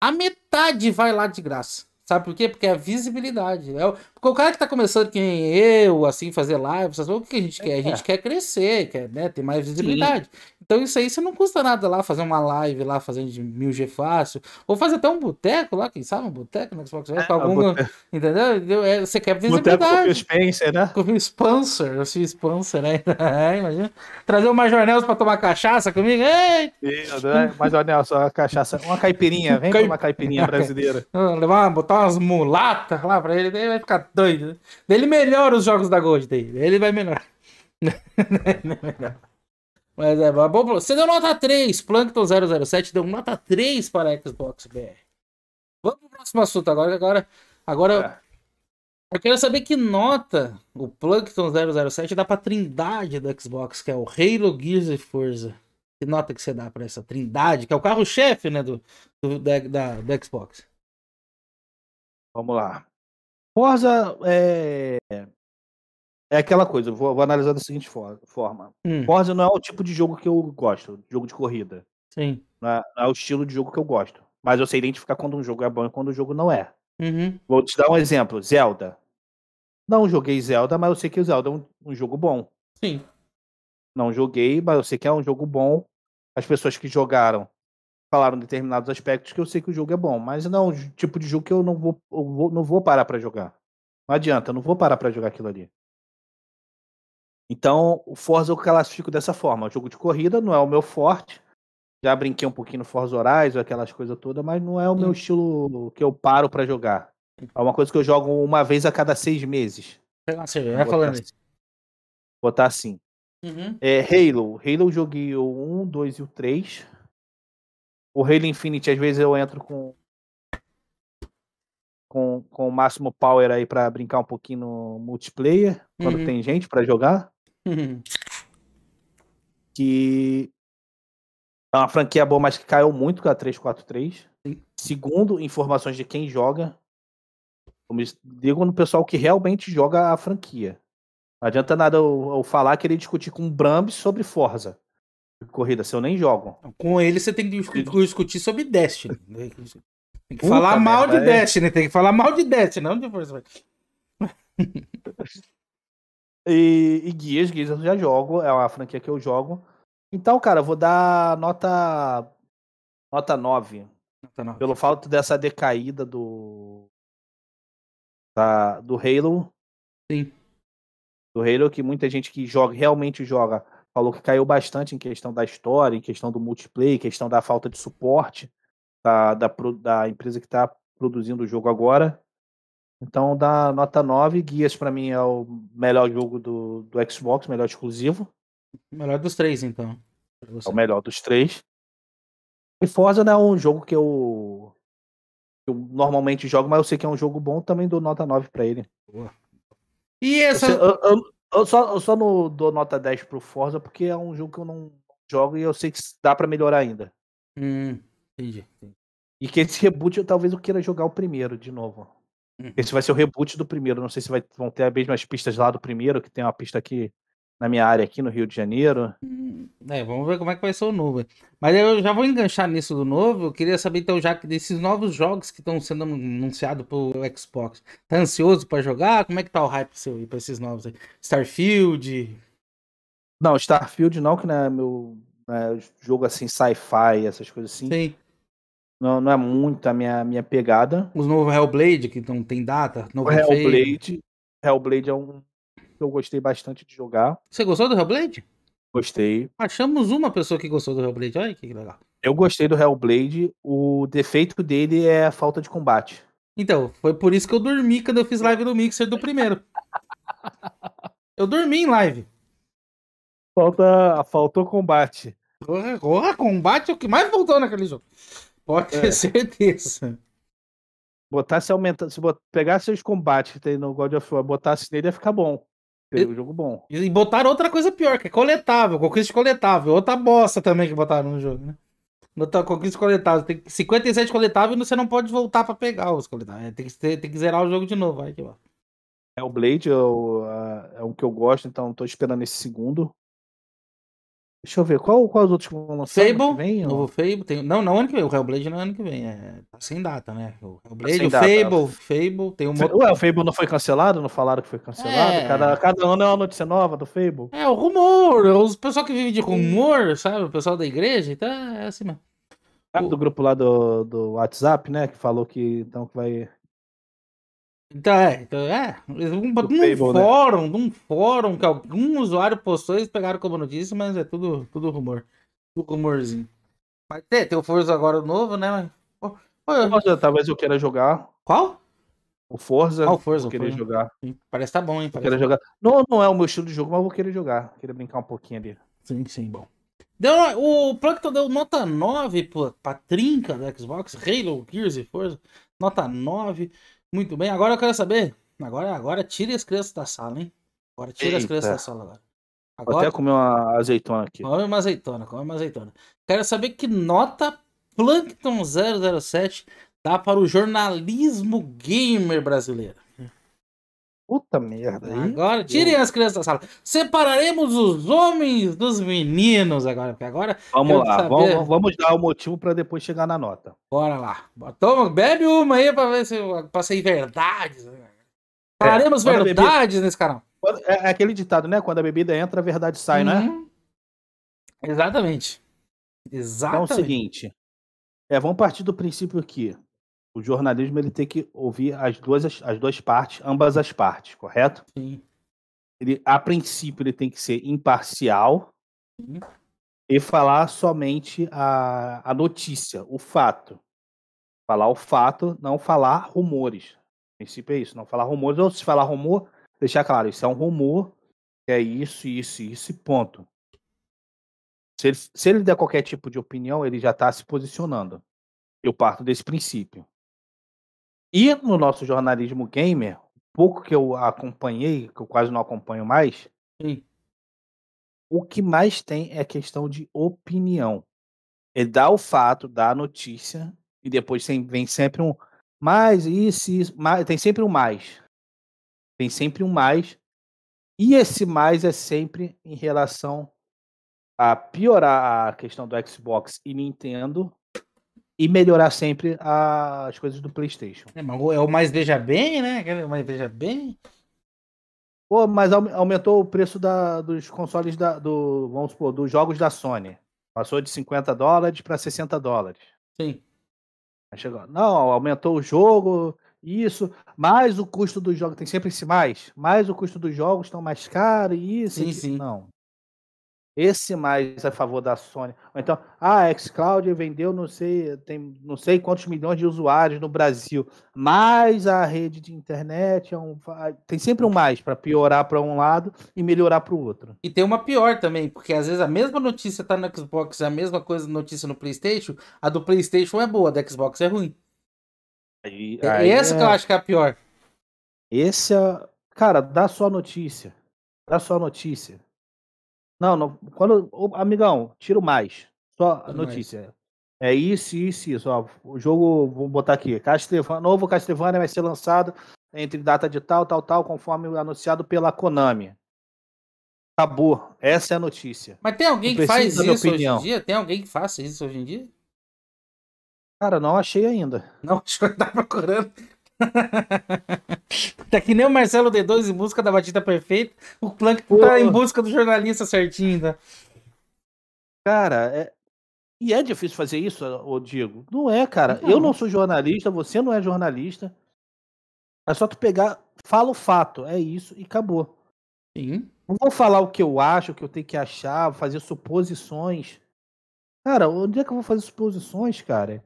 a metade vai lá de graça. Sabe por quê? Porque é a visibilidade. É né? o... Porque o cara que tá começando, que nem eu, assim, fazer live, o que a gente quer? A é. gente quer crescer, quer né, ter mais visibilidade. Sim. Então isso aí você não custa nada lá, fazer uma live lá, fazendo de mil G fácil, ou fazer até um boteco lá, quem sabe um boteco no Xbox Live, é, algum, entendeu? É, você quer visibilidade. Boteco Spencer, né? Com o Spencer, o Phil Spencer, né? é, imagina. Trazer o Major Nelson pra tomar cachaça comigo, ei! Né? Major Nelson, uma cachaça, uma caipirinha, vem Caip... com uma caipirinha brasileira. Levar, botar umas mulatas lá pra ele, daí vai ficar doido. Ele melhora os jogos da Gold, daí, ele vai melhorar. Mas é bom. Você deu nota 3. Plankton 007 deu nota 3 para a Xbox BR. Vamos pro próximo assunto agora. Agora, agora é. eu quero saber que nota o Plankton 007 dá para a trindade da Xbox, que é o Halo, Gears e Forza. Que nota que você dá para essa trindade, que é o carro-chefe né, do, do, da, da, da Xbox? Vamos lá. Forza é, é aquela coisa, vou, vou, analisar da seguinte forma. Hum. Forza não é o tipo de jogo que eu gosto, jogo de corrida. Sim. Não é, não é, o estilo de jogo que eu gosto. Mas eu sei identificar quando um jogo é bom e quando o um jogo não é. Uhum. Vou te dar um exemplo: Zelda. Não joguei Zelda, mas eu sei que o Zelda é um, um, jogo bom. Sim. Não joguei, mas eu sei que é um jogo bom. As pessoas que jogaram falaram determinados aspectos que eu sei que o jogo é bom, mas não é um tipo de jogo que eu não vou, eu vou não vou parar para jogar. Não adianta, eu não vou parar para jogar aquilo ali. Então, o Forza eu classifico dessa forma. O jogo de corrida não é o meu forte. Já brinquei um pouquinho no Forza Horizon, aquelas coisas todas, mas não é o Sim. meu estilo que eu paro para jogar. É uma coisa que eu jogo uma vez a cada seis meses. você, vai falando assim. isso. Botar assim. Uhum. É, Halo. Halo eu joguei o 1, 2 e o 3. O Halo Infinite, às vezes eu entro com com, com o máximo power aí para brincar um pouquinho no multiplayer, quando uhum. tem gente para jogar. que é uma franquia boa, mas que caiu muito com a 343. Sim. Segundo informações de quem joga, como digo no pessoal que realmente joga a franquia. Não adianta nada eu, eu falar querer discutir com o Brambis sobre Forza. Corrida, se eu nem jogo. Com ele você tem que discutir sobre Destiny. Né? Tem que Puta falar mal de é. Destiny, tem que falar mal de Destiny, não de Forza. E, e Guias, Guias eu já jogo, é uma franquia que eu jogo. Então, cara, eu vou dar nota. Nota 9. Nota 9. Pelo fato dessa decaída do. Da, do Halo. Sim. Do Halo, que muita gente que joga, realmente joga, falou que caiu bastante em questão da história, em questão do multiplayer, em questão da falta de suporte da, da, da empresa que está produzindo o jogo agora. Então, dá nota 9. Guias, para mim, é o melhor jogo do, do Xbox, melhor exclusivo. Melhor dos três, então. É o melhor dos três. E Forza não é um jogo que eu, eu normalmente jogo, mas eu sei que é um jogo bom, também dou nota 9 para ele. Boa. E essa. Eu, eu, eu só, eu só não dou nota 10 pro Forza porque é um jogo que eu não jogo e eu sei que dá para melhorar ainda. Hum, entendi. E que esse reboot eu talvez eu queira jogar o primeiro de novo. Uhum. Esse vai ser o reboot do primeiro. Não sei se vai, vão ter as mesmas pistas lá do primeiro, que tem uma pista aqui na minha área, aqui no Rio de Janeiro. Hum. É, vamos ver como é que vai ser o novo. Mas eu já vou enganchar nisso do novo. Eu queria saber, então, já que desses novos jogos que estão sendo anunciados pelo Xbox, tá ansioso para jogar? Como é que tá o hype seu aí pra esses novos aí? Starfield? Não, Starfield não, que não é meu é, jogo assim, sci-fi, essas coisas assim. Sim não, não é muito a minha, minha pegada. Os novos Hellblade, que não tem data? Novo Hellblade. Hellblade é um que eu gostei bastante de jogar. Você gostou do Hellblade? Gostei. Achamos uma pessoa que gostou do Hellblade. Olha que legal. Eu gostei do Hellblade. O defeito dele é a falta de combate. Então, foi por isso que eu dormi quando eu fiz live no Mixer do primeiro. eu dormi em live. Falta, faltou combate. Porra, combate é o que mais faltou naquele jogo. Pode ter é. certeza. Botasse aumentando, se bot... pegasse os combates que tem no God of War, botasse nele, ia ficar bom. Seria um jogo bom. E botaram outra coisa pior, que é coletável, conquista coletável. Outra bosta também que botaram no jogo, né? Botaram conquista coletável. Tem 57 coletáveis e você não pode voltar pra pegar os coletáveis. É, tem que, tem que zerar o jogo de novo. vai que É o Blade, ah, é o, é o que eu gosto, então tô esperando esse segundo. Deixa eu ver, qual, qual os outros que vão lançar? Fable, vem, novo ou... Fable. Tem... Não, não ano que vem, o Hellblade não é ano que vem. É... Tá sem data, né? O Hellblade, tá o data, Fable, é. tem um Ué, o Fable não foi cancelado? Não falaram que foi cancelado? É... Cada, cada ano é uma notícia nova do Fable. É, o rumor, os pessoal que vive de rumor, sabe? O pessoal da igreja, então é assim mesmo. O... Do grupo lá do, do WhatsApp, né? Que falou que, então, que vai então é, então é. Um, um né? fórum, né? um fórum que algum usuário postou, eles pegaram como notícia, mas é tudo, tudo rumor. Tudo rumorzinho. Mas tem, é, tem o Forza agora novo, né? Mas, oh, oh, Forza, talvez tá, eu queira jogar. Qual? O Forza. Ah, o Forza. Vou querer jogar. Parece que tá bom, hein? Parece. jogar. Não, não é o meu estilo de jogo, mas vou querer jogar. Queria brincar um pouquinho ali. Sim, sim, bom. Deu, o Plankton deu nota 9 pra, pra trinca da Xbox, Halo, Gears e Forza. Nota 9. Muito bem, agora eu quero saber. Agora, agora tire as crianças da sala, hein? Agora tira Eita. as crianças da sala agora. agora Vou até comer uma azeitona aqui. Come uma azeitona, come uma azeitona. Quero saber que nota Plankton 007 dá para o jornalismo gamer brasileiro. Puta merda. Aí. Agora, tirem as crianças da sala. Separaremos os homens dos meninos agora, porque agora. Vamos lá, saber... vamos, vamos, dar o um motivo para depois chegar na nota. Bora lá. Toma, bebe uma aí para ver se passei sair verdades. É, verdades bebida... nesse canal. É, é aquele ditado, né? Quando a bebida entra, a verdade sai, é? uhum. é? Exatamente. Exatamente. Então é o seguinte. É, vamos partir do princípio que o jornalismo ele tem que ouvir as duas, as duas partes, ambas as partes, correto? Sim. Ele, a princípio, ele tem que ser imparcial Sim. e falar somente a, a notícia, o fato. Falar o fato, não falar rumores. A princípio é isso, não falar rumores. Ou se falar rumor, deixar claro, isso é um rumor, é isso, isso, isso e ponto. Se ele, se ele der qualquer tipo de opinião, ele já está se posicionando. Eu parto desse princípio. E no nosso jornalismo gamer, pouco que eu acompanhei, que eu quase não acompanho mais, Sim. o que mais tem é questão de opinião. É dá o fato, dá a notícia, e depois vem sempre um mais, isso, isso, mais, tem sempre um mais. Tem sempre um mais. E esse mais é sempre em relação a piorar a questão do Xbox e Nintendo e melhorar sempre as coisas do PlayStation. É, é o mais veja bem, né? O mais veja bem. Pô, mas aumentou o preço da, dos consoles da, do, vamos supor, dos jogos da Sony. Passou de 50 dólares para 60 dólares. Sim. Chegou, não, aumentou o jogo, isso, mais o custo dos jogos, tem sempre esse mais, mais o custo dos jogos estão mais caros, isso, sim, sim. não esse mais a favor da Sony. então, ah, a xCloud vendeu não sei, tem não sei quantos milhões de usuários no Brasil, Mais a rede de internet é um, tem sempre um mais para piorar para um lado e melhorar para o outro. E tem uma pior também, porque às vezes a mesma notícia tá no Xbox, a mesma coisa notícia no PlayStation, a do PlayStation é boa, a do Xbox é ruim. Aí, aí Essa é... que eu é. acho que é a pior. Esse é, cara, dá só notícia. Dá só notícia não, não quando, ô, amigão, tiro mais. Só a notícia. Mais. É isso, isso, isso. Ó, o jogo, vou botar aqui. Castlevania, novo Castlevania vai ser lançado entre data de tal, tal, tal, conforme anunciado pela Konami. Acabou. Essa é a notícia. Mas tem alguém que faz isso opinião. hoje em dia? Tem alguém que faça isso hoje em dia? Cara, não achei ainda. Não, acho que eu procurando tá que nem o Marcelo D2 em busca da batida perfeita. O Plank tá Pô. tá em busca do jornalista certinho. Né? Cara, é... e é difícil fazer isso, ô Diego? Não é, cara. Não. Eu não sou jornalista, você não é jornalista. É só tu pegar, fala o fato, é isso e acabou. Sim. Não vou falar o que eu acho, o que eu tenho que achar, fazer suposições. Cara, onde é que eu vou fazer suposições, cara?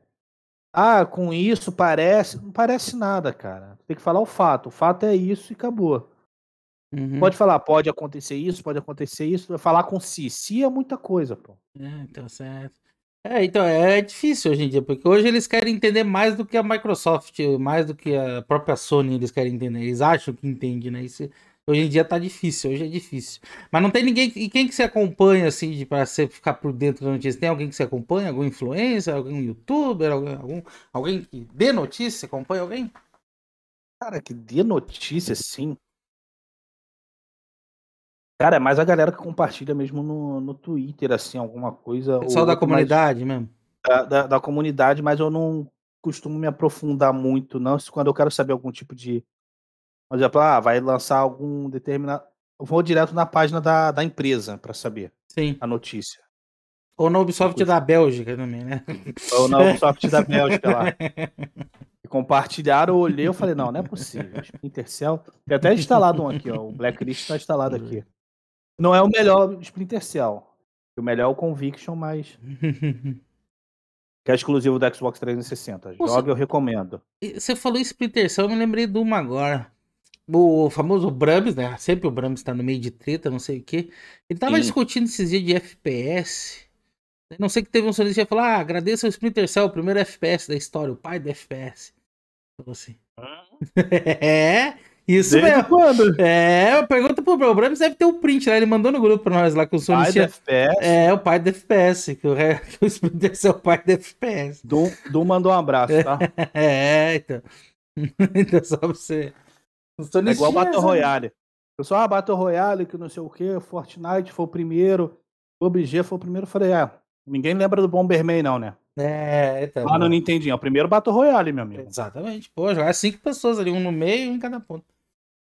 ah, com isso parece. Não parece nada, cara. Tem que falar o fato. O fato é isso e acabou. Uhum. Pode falar, pode acontecer isso, pode acontecer isso. Falar com si. Si é muita coisa, pô. É, tá certo. É, então, é difícil hoje em dia, porque hoje eles querem entender mais do que a Microsoft, mais do que a própria Sony, eles querem entender. Eles acham que entendem, né? Isso, Hoje em dia tá difícil, hoje é difícil. Mas não tem ninguém. E quem que você acompanha, assim, de, pra você ficar por dentro da notícia? Tem alguém que você acompanha? Algum influencer? Algum youtuber? Algum, algum alguém que dê notícia? Você acompanha alguém? Cara, que dê notícia, sim. Cara, é mais a galera que compartilha mesmo no, no Twitter, assim, alguma coisa. Só da comunidade mais... mesmo? Da, da, da comunidade, mas eu não costumo me aprofundar muito, não. Quando eu quero saber algum tipo de por exemplo, ah, vai lançar algum determinado. Eu vou direto na página da, da empresa para saber Sim. a notícia. Ou na Ubisoft da assim. Bélgica também, né? Ou na Ubisoft da Bélgica lá. E compartilharam, eu olhei, eu falei, não, não é possível. Splinter Cell. Tem até instalado um aqui, ó. O Blacklist está instalado aqui. Não é o melhor Splinter Cell. O melhor é o Conviction, mas. que é exclusivo do Xbox 360. Joga, eu recomendo. Você falou Splinter Cell, eu me lembrei de uma agora o famoso Brams, né? Sempre o Brams tá no meio de treta, não sei o quê. Ele tava Sim. discutindo esses dias de FPS. Não sei que teve um sonista que falou: ah, agradeça ao Splinter Cell, o primeiro FPS da história, o pai do FPS. Falou assim. Ah. é, isso Desde mesmo. Quando? É, pergunta pro Bro. O Brams deve ter o um print lá. Ele mandou no grupo pra nós lá com o sonista. É, o pai do FPS. Que o, que o Splinter Cell é o pai do FPS. Dom, Dom mandou um abraço, tá? é, então. então só pra você. Não tô é igual o Battle Royale. Né? Pessoal, ah, Battle Royale, que não sei o que, Fortnite foi o primeiro, PUBG foi o primeiro. Eu falei, ah, ninguém lembra do Bomberman, não, né? É, então. Ah, não entendi. É o primeiro Battle Royale, meu amigo. Exatamente. Pô, jogar é cinco pessoas ali, um no meio e um em cada ponto.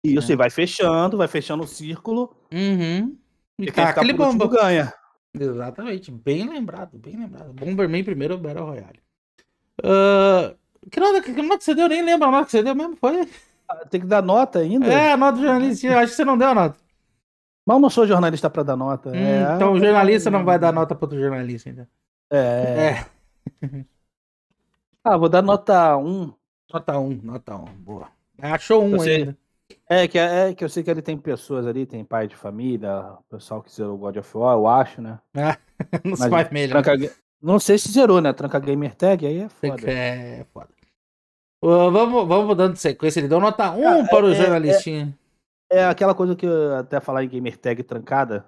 Isso, é. e vai fechando, vai fechando o círculo. Uhum. E, tá, aquele bomba. ganha. Exatamente, bem lembrado, bem lembrado. Bomberman primeiro, Battle Royale. Uh, que, nota, que nota que você deu? Nem lembra a nota que você deu mesmo, foi? tem que dar nota ainda? É, nota do jornalista. Acho que você não deu a nota. Mal não sou jornalista para dar nota. É. Hum, é, então o jornalista não vai dar nota para outro jornalista ainda. Então. É. é. ah, vou dar nota 1. Nota 1, nota 1. Boa. Achou um você... ainda. É que, é que eu sei que ele tem pessoas ali, tem pai de família, pessoal que zerou God of War, eu acho, né? Ah, não se vai melhor. Tranca... Não sei se zerou, né? Tranca Gamer Tag, aí é foda. É, é foda vamos, vamos dando sequência. Ele então. deu nota 1 um para o é, é, jornalistinha. É, é, aquela coisa que eu até falar em gamer tag trancada.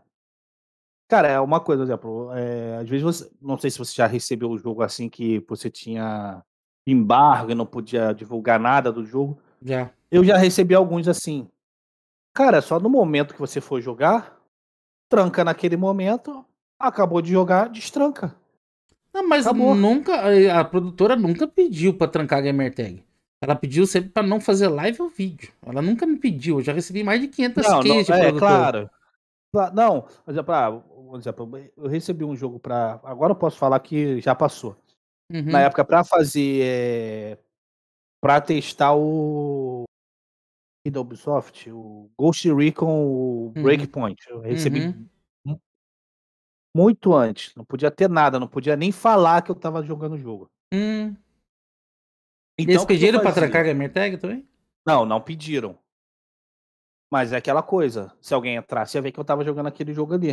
Cara, é uma coisa, por exemplo, é, às vezes você. Não sei se você já recebeu um jogo assim que você tinha embargo e não podia divulgar nada do jogo. Já. Eu já recebi alguns assim. Cara, só no momento que você for jogar, tranca naquele momento, acabou de jogar, destranca. Não, ah, mas Acabou. nunca a produtora nunca pediu para trancar a gamertag. Ela pediu sempre para não fazer live ou vídeo. Ela nunca me pediu. Eu já recebi mais de 500 não, não é, claro. Não, mas é pra, eu recebi um jogo para agora eu posso falar que já passou. Uhum. Na época para fazer é, para testar o da Ubisoft, o Ghost Recon, o uhum. Breakpoint. Uhum. Eu recebi uhum muito antes. Não podia ter nada, não podia nem falar que eu tava jogando o jogo. Hum. Então, Eles pediram pra trancar a gamer tag também? Não, não pediram. Mas é aquela coisa. Se alguém entrasse, ia ver que eu tava jogando aquele jogo ali.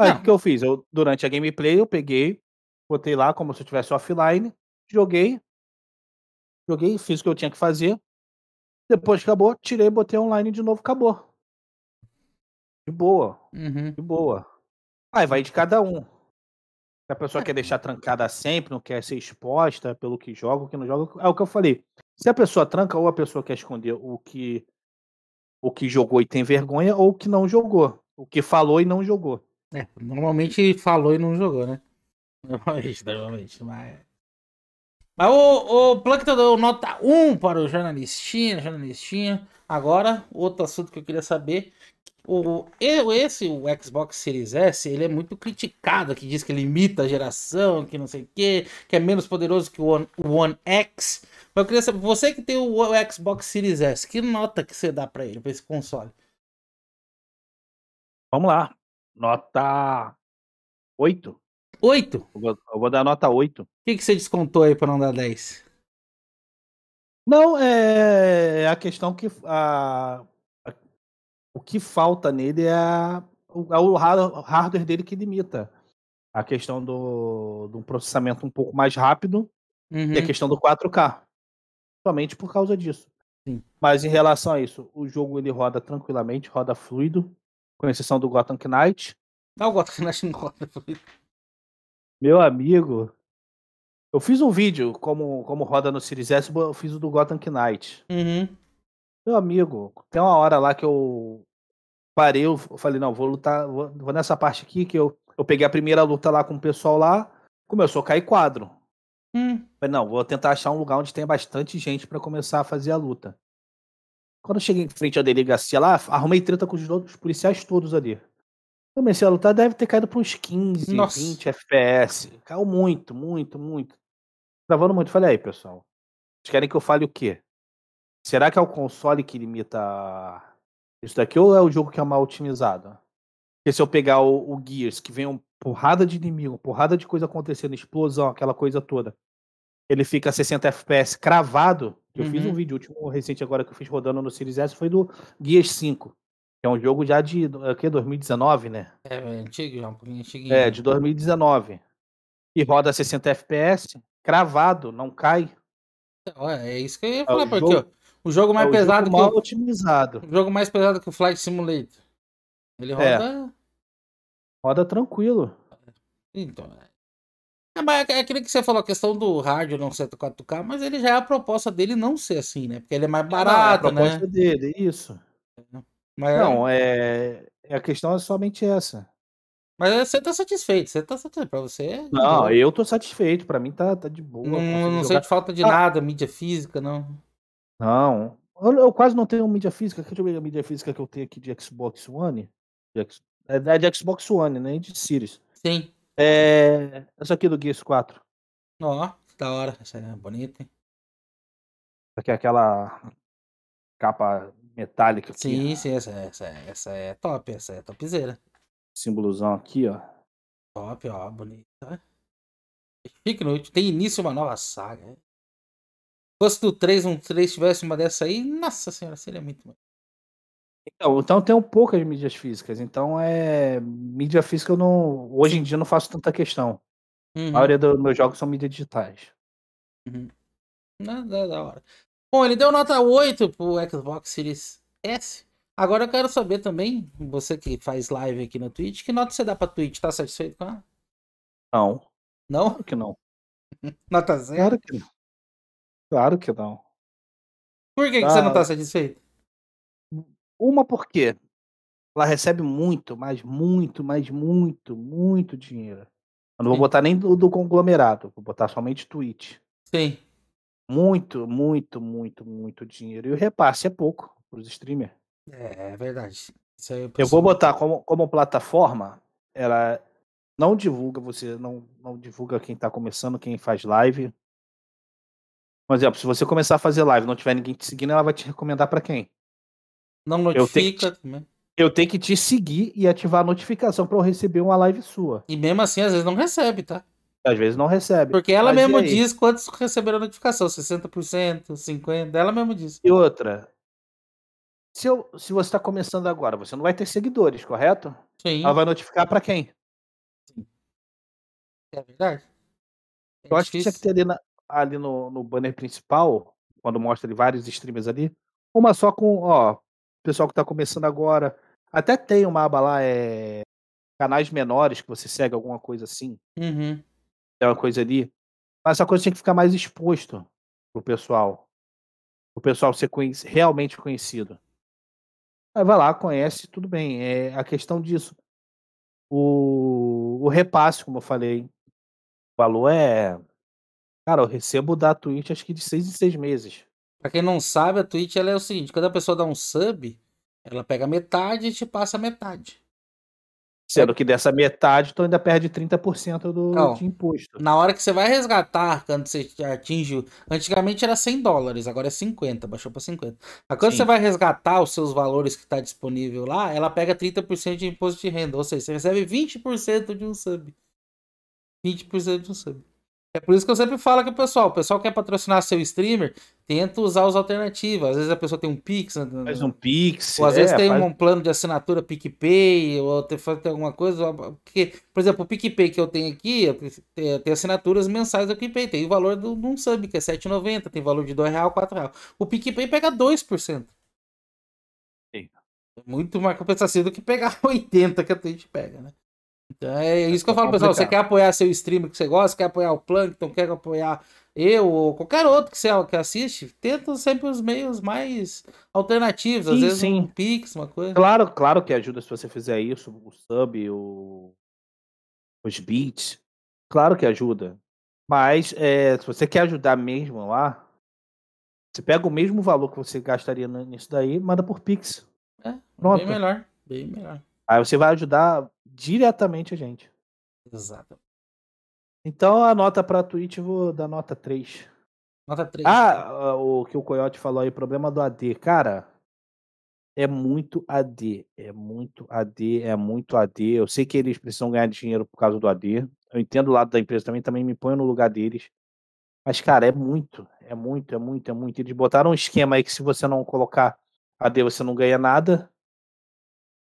Aí o que eu fiz? Eu, durante a gameplay, eu peguei, botei lá como se eu estivesse offline, joguei, joguei, fiz o que eu tinha que fazer. Depois que acabou, tirei, botei online de novo, acabou. De boa. Uhum. De boa. Ah, vai de cada um. Se a pessoa quer deixar trancada sempre, não quer ser exposta pelo que joga, o que não joga, é o que eu falei. Se a pessoa tranca, ou a pessoa quer esconder o que o que jogou e tem vergonha, ou o que não jogou. O que falou e não jogou. É, normalmente falou e não jogou, né? Normalmente, normalmente, mas. Mas o, o Plankton deu nota 1 para o jornalistinha, jornalistinha. Agora, outro assunto que eu queria saber, o, esse, o Xbox Series S, ele é muito criticado, que diz que limita a geração, que não sei o que, que é menos poderoso que o One, o One X. Mas eu queria saber, você que tem o Xbox Series S, que nota que você dá para ele, para esse console? Vamos lá. Nota 8. 8? Eu vou, eu vou dar nota 8. O que, que você descontou aí para não dar 10? Não, é, é a questão que a o que falta nele é, a, é o hardware dele que limita. A questão do, do processamento um pouco mais rápido uhum. e a uhum. questão do 4K. Somente por causa disso. Sim. Mas em relação a isso, o jogo ele roda tranquilamente, roda fluido, com exceção do Gotham Knight. Não, o Gotham Knight não roda fluido. Meu amigo, eu fiz um vídeo como, como roda no Series S, eu fiz o do Gotham Knight. Uhum. Meu amigo, tem uma hora lá que eu parei, eu falei, não, vou lutar, vou, vou nessa parte aqui que eu, eu peguei a primeira luta lá com o pessoal lá, começou a cair quadro. Hum. Falei, não, vou tentar achar um lugar onde tem bastante gente para começar a fazer a luta. Quando eu cheguei em frente à delegacia lá, arrumei treta com os outros policiais todos ali. Comecei a lutar, deve ter caído para uns 15, Nossa. 20 FPS. Caiu muito, muito, muito. Travando muito. Falei, aí, pessoal, vocês querem que eu fale o quê? Será que é o console que limita isso daqui ou é o jogo que é mal otimizado? Porque se eu pegar o, o Gears, que vem uma porrada de inimigo, uma porrada de coisa acontecendo, explosão, aquela coisa toda, ele fica a 60 FPS cravado. Eu uhum. fiz um uhum. vídeo último recente agora que eu fiz rodando no Series S, foi do Gears 5. Que é um jogo já de é, 2019, né? É, é, antigo, já um pouquinho antigo. É, né? de 2019. E roda a 60 FPS, cravado, não cai. Então, é, é isso que eu ia é falar, é porque jogo... O jogo mais é, o pesado. Jogo mal otimizado. O jogo mais pesado que o Flight Simulator. Ele é. roda. É. Roda tranquilo. Então. É, é mas é, é aquilo que você falou, a questão do rádio não ser 4K, mas ele já é a proposta dele não ser assim, né? Porque ele é mais barato, ah, É a né? proposta né? dele, isso. Mas não, é... é. A questão é somente essa. Mas você tá satisfeito, você tá satisfeito pra você? Não, eu tô satisfeito, pra mim tá, tá de boa. Não, não sente falta de ah. nada, mídia física, não. Não. Eu, eu quase não tenho mídia física. Deixa eu ver a mídia física que eu tenho aqui de Xbox One. De, é, é de Xbox One, né? E de Series. Sim. É, essa aqui do Gears 4. Ó, oh, que da hora. Essa é bonita, hein? Essa aqui é aquela capa metálica. Aqui, sim, sim. Essa, essa, essa é top. Essa é topzera. Símbolozão aqui, ó. Top, ó. Bonita. Fique noite. Né? Tem início uma nova saga fosse do 313 tivesse uma dessa aí, nossa senhora, seria muito mais. Então, então tenho poucas mídias físicas. Então é. Mídia física eu não. Hoje em dia eu não faço tanta questão. Uhum. A maioria dos meus jogos são mídias digitais. Uhum. Nada da hora. Bom, ele deu nota 8 pro Xbox Series S. Agora eu quero saber também, você que faz live aqui no Twitch, que nota você dá pra Twitch? Tá satisfeito com ela? Não. Não? Claro que não. Nota zero? Claro que não. Claro que não. Por que, que você não tá satisfeito? Hum, uma porque ela recebe muito, mas muito, mas muito, muito dinheiro. Eu não Sim. vou botar nem do, do conglomerado, vou botar somente Twitch. Sim. Muito, muito, muito, muito dinheiro. E o repasse é pouco para os streamers. É, é verdade. Eu, eu, vou botar como, como plataforma, ela não divulga, você não, não divulga quem está começando, quem faz live, por exemplo, se você começar a fazer live e não tiver ninguém te seguindo, ela vai te recomendar para quem? Não notifica. Eu tenho, que, eu tenho que te seguir e ativar a notificação para eu receber uma live sua. E mesmo assim, às vezes não recebe, tá? Às vezes não recebe. Porque ela Mas diz quantos receberam a notificação: 60%, 50%. Ela mesmo diz. E outra. Se, eu, se você está começando agora, você não vai ter seguidores, correto? Sim. Ela vai notificar para quem? Sim. É verdade. É eu difícil. acho que tinha que ter ali na, ali no, no banner principal, quando mostra ali vários streamers ali, uma só com, ó, pessoal que tá começando agora. Até tem uma aba lá, é. Canais menores que você segue, alguma coisa assim. Uhum. É uma coisa ali. Mas essa coisa tem que ficar mais exposto pro pessoal. O pessoal ser conhece, realmente conhecido. Aí vai lá, conhece, tudo bem. É a questão disso. O, o repasse, como eu falei, o valor é Cara, eu recebo da Twitch acho que de seis em seis meses. Pra quem não sabe, a Twitch ela é o seguinte: quando a pessoa dá um sub, ela pega metade e te passa metade. Sendo que dessa metade, tu ainda perde 30% do não, de imposto. Na hora que você vai resgatar, quando você atinge. Antigamente era 100 dólares, agora é 50, baixou para 50. Mas quando Sim. você vai resgatar os seus valores que está disponível lá, ela pega 30% de imposto de renda. Ou seja, você recebe 20% de um sub. 20% de um sub. É por isso que eu sempre falo que o pessoal, o pessoal quer patrocinar seu streamer, tenta usar as alternativas. Às vezes a pessoa tem um Pix, né, né, faz né? um Pix, ou às é, vezes tem faz... um plano de assinatura PicPay, ou tem, tem alguma coisa. Porque, por exemplo, o PicPay que eu tenho aqui, tem, assinaturas mensais do PicPay, tem o valor de um sub, que é R$7,90, tem valor de R$2,00, R$4,00. O PicPay pega 2%. Eita. É muito mais compensativo do que pegar 80% que a Twitch pega, né? É isso que eu falo, pessoal. Você quer apoiar seu streamer que você gosta, quer apoiar o Plankton, quer apoiar eu ou qualquer outro que você que assiste, tenta sempre os meios mais alternativos, sim, vezes sim. um Pix, uma coisa. Claro, claro que ajuda se você fizer isso, o sub, o... os beats. Claro que ajuda. Mas é, se você quer ajudar mesmo lá, você pega o mesmo valor que você gastaria nisso daí, manda por Pix. É, Pronto. bem melhor, bem melhor. Aí você vai ajudar diretamente a gente. Exato. Então a nota pra Twitch eu vou dar nota 3. Nota 3. Ah, então. ah, o que o Coyote falou aí, problema do AD. Cara, é muito AD. É muito AD, é muito AD. Eu sei que eles precisam ganhar dinheiro por causa do AD. Eu entendo o lado da empresa também, também me ponho no lugar deles. Mas, cara, é muito, é muito, é muito, é muito. Eles botaram um esquema aí que se você não colocar AD, você não ganha nada.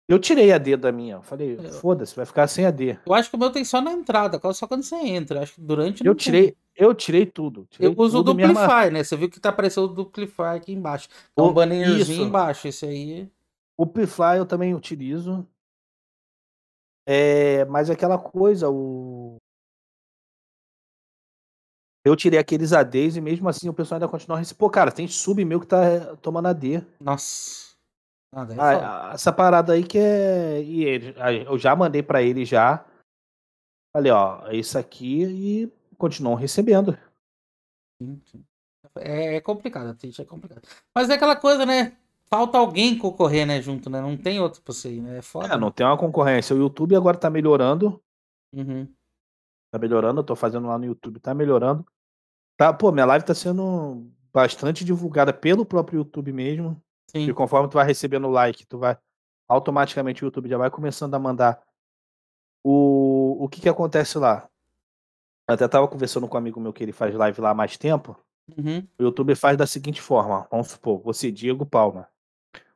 Eu tirei a D da minha. Falei, foda-se, vai ficar sem a D. Eu acho que o meu tem só na entrada, só quando você entra. Acho que durante. Eu tirei, tem. eu tirei tudo. Tirei eu uso tudo o Duplify, né? Você viu que tá aparecendo o Duplify aqui embaixo. Tem tá um bannerzinho embaixo, esse aí. O Duplify eu também utilizo. É, mas é aquela coisa, o. Eu tirei aqueles ADs e mesmo assim o pessoal ainda continua a Pô, cara, tem sub meu que tá eh, tomando AD. Nossa. É ah, essa parada aí que é. E ele, eu já mandei para ele já. Falei, ó, é isso aqui e continuam recebendo. Sim, sim. É, é complicado, Twitch é complicado. Mas é aquela coisa, né? Falta alguém concorrer, né, junto, né? Não tem outro pra você ir, né? É, é foda. É, não tem uma concorrência. O YouTube agora tá melhorando. Uhum. Tá melhorando, eu tô fazendo lá no YouTube, tá melhorando. Tá, pô, minha live tá sendo bastante divulgada pelo próprio YouTube mesmo. Sim. E conforme tu vai recebendo like, tu vai automaticamente o YouTube já vai começando a mandar o, o que que acontece lá. Eu até tava conversando com um amigo meu que ele faz live lá há mais tempo. Uhum. O YouTube faz da seguinte forma, vamos supor, você, Diego Palma,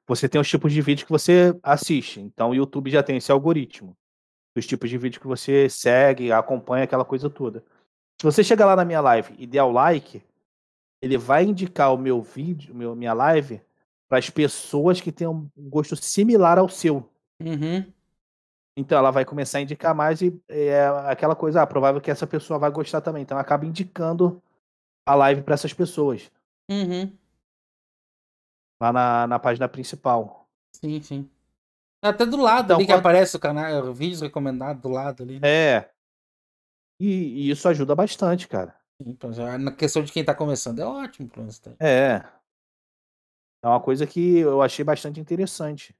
você tem os tipos de vídeo que você assiste, então o YouTube já tem esse algoritmo, os tipos de vídeo que você segue, acompanha, aquela coisa toda. Se você chegar lá na minha live e der o like, ele vai indicar o meu vídeo, meu, minha live, para as pessoas que têm um gosto similar ao seu. Uhum. Então ela vai começar a indicar mais e é aquela coisa, ah, provável que essa pessoa vai gostar também. Então ela acaba indicando a live para essas pessoas. Uhum. Lá na, na página principal. Sim, sim. Tá até do lado então, ali quando... que aparece o canal, o vídeo recomendado do lado ali. Né? É. E, e, isso ajuda bastante, cara. Sim, é. na questão de quem tá começando, é ótimo. É. É uma coisa que eu achei bastante interessante.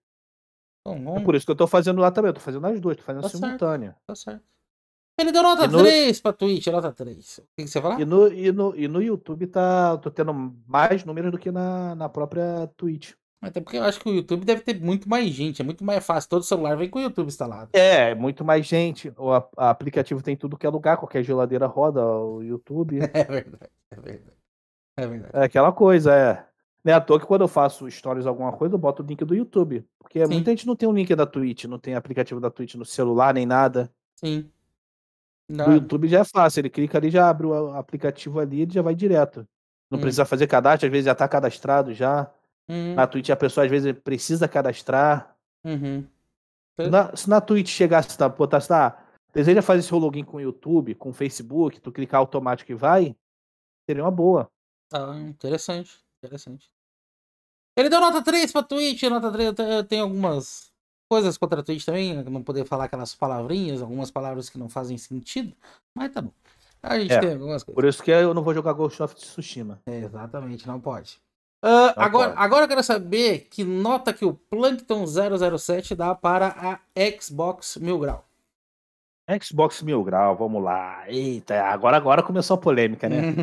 Bom, É por isso que eu tô fazendo lá também. Eu tô fazendo as duas, tô fazendo tá simultânea. tá certo. Ele deu nota no... 3 pra Twitch, nota 3. O que, que você vai falar? E no, e, no, e no YouTube tá. tô tendo mais números do que na, na própria Twitch. Até porque eu acho que o YouTube deve ter muito mais gente, é muito mais fácil. Todo celular vem com o YouTube instalado. É, muito mais gente. O aplicativo tem tudo que é lugar, qualquer geladeira roda o YouTube. É verdade, é verdade. É verdade. É aquela coisa, é. Não é à toa que quando eu faço stories alguma coisa, eu boto o link do YouTube. Porque Sim. muita gente não tem o um link da Twitch, não tem aplicativo da Twitch no celular nem nada. Sim. Não. O YouTube já é fácil, ele clica ali, já abre o aplicativo ali, ele já vai direto. Não hum. precisa fazer cadastro, às vezes já tá cadastrado já. Hum. Na Twitch a pessoa às vezes precisa cadastrar. Uhum. Na, se na Twitch chegasse, tá, botasse, tá, deseja fazer seu login com o YouTube, com o Facebook, tu clicar automático e vai, seria uma boa. Ah, interessante, interessante. Ele deu nota 3 pra Twitch, nota 3. Eu tenho algumas coisas contra a Twitch também, né, não poder falar aquelas palavrinhas, algumas palavras que não fazem sentido, mas tá bom. A gente é, tem algumas coisas. Por isso que eu não vou jogar Ghost of Tsushima. É, exatamente, não pode. Uh, agora, pode. agora eu quero saber que nota que o Plankton 007 dá para a Xbox Mil Grau. Xbox Mil Grau, vamos lá. Eita, agora, agora começou a polêmica, né?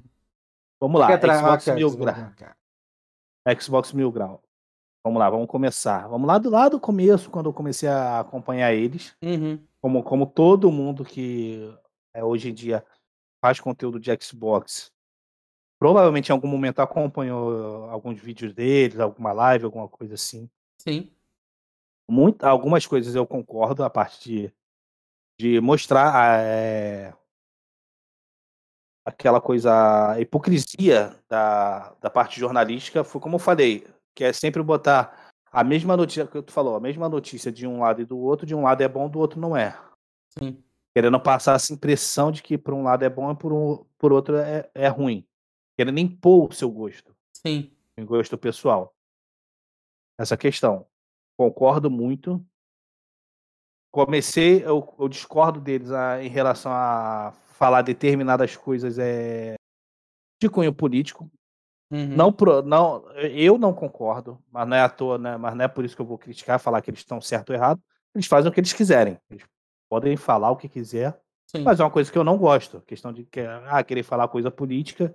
vamos lá, Xbox Mil Grau. Xbox Mil Grau. Vamos lá, vamos começar. Vamos lá do lado do começo, quando eu comecei a acompanhar eles. Uhum. Como, como todo mundo que é, hoje em dia faz conteúdo de Xbox, provavelmente em algum momento acompanhou alguns vídeos deles, alguma live, alguma coisa assim. Sim. Muito, algumas coisas eu concordo, a parte de, de mostrar a, é, aquela coisa, a hipocrisia da, da parte jornalística foi como eu falei, que é sempre botar a mesma notícia que tu falou, a mesma notícia de um lado e do outro, de um lado é bom, do outro não é. Sim. Querendo passar essa impressão de que por um lado é bom e por, um, por outro é, é ruim. Querendo impor o seu gosto. Sim. O gosto pessoal. Essa questão. Concordo muito. Comecei, eu, eu discordo deles a, ah, em relação a falar determinadas coisas é de cunho político. Uhum. Não, pro, não, eu não concordo, mas não é à toa, né? Mas não é por isso que eu vou criticar, falar que eles estão certo ou errado. Eles fazem o que eles quiserem. Eles podem falar o que quiser, Sim. mas é uma coisa que eu não gosto. Questão de ah, querer falar coisa política.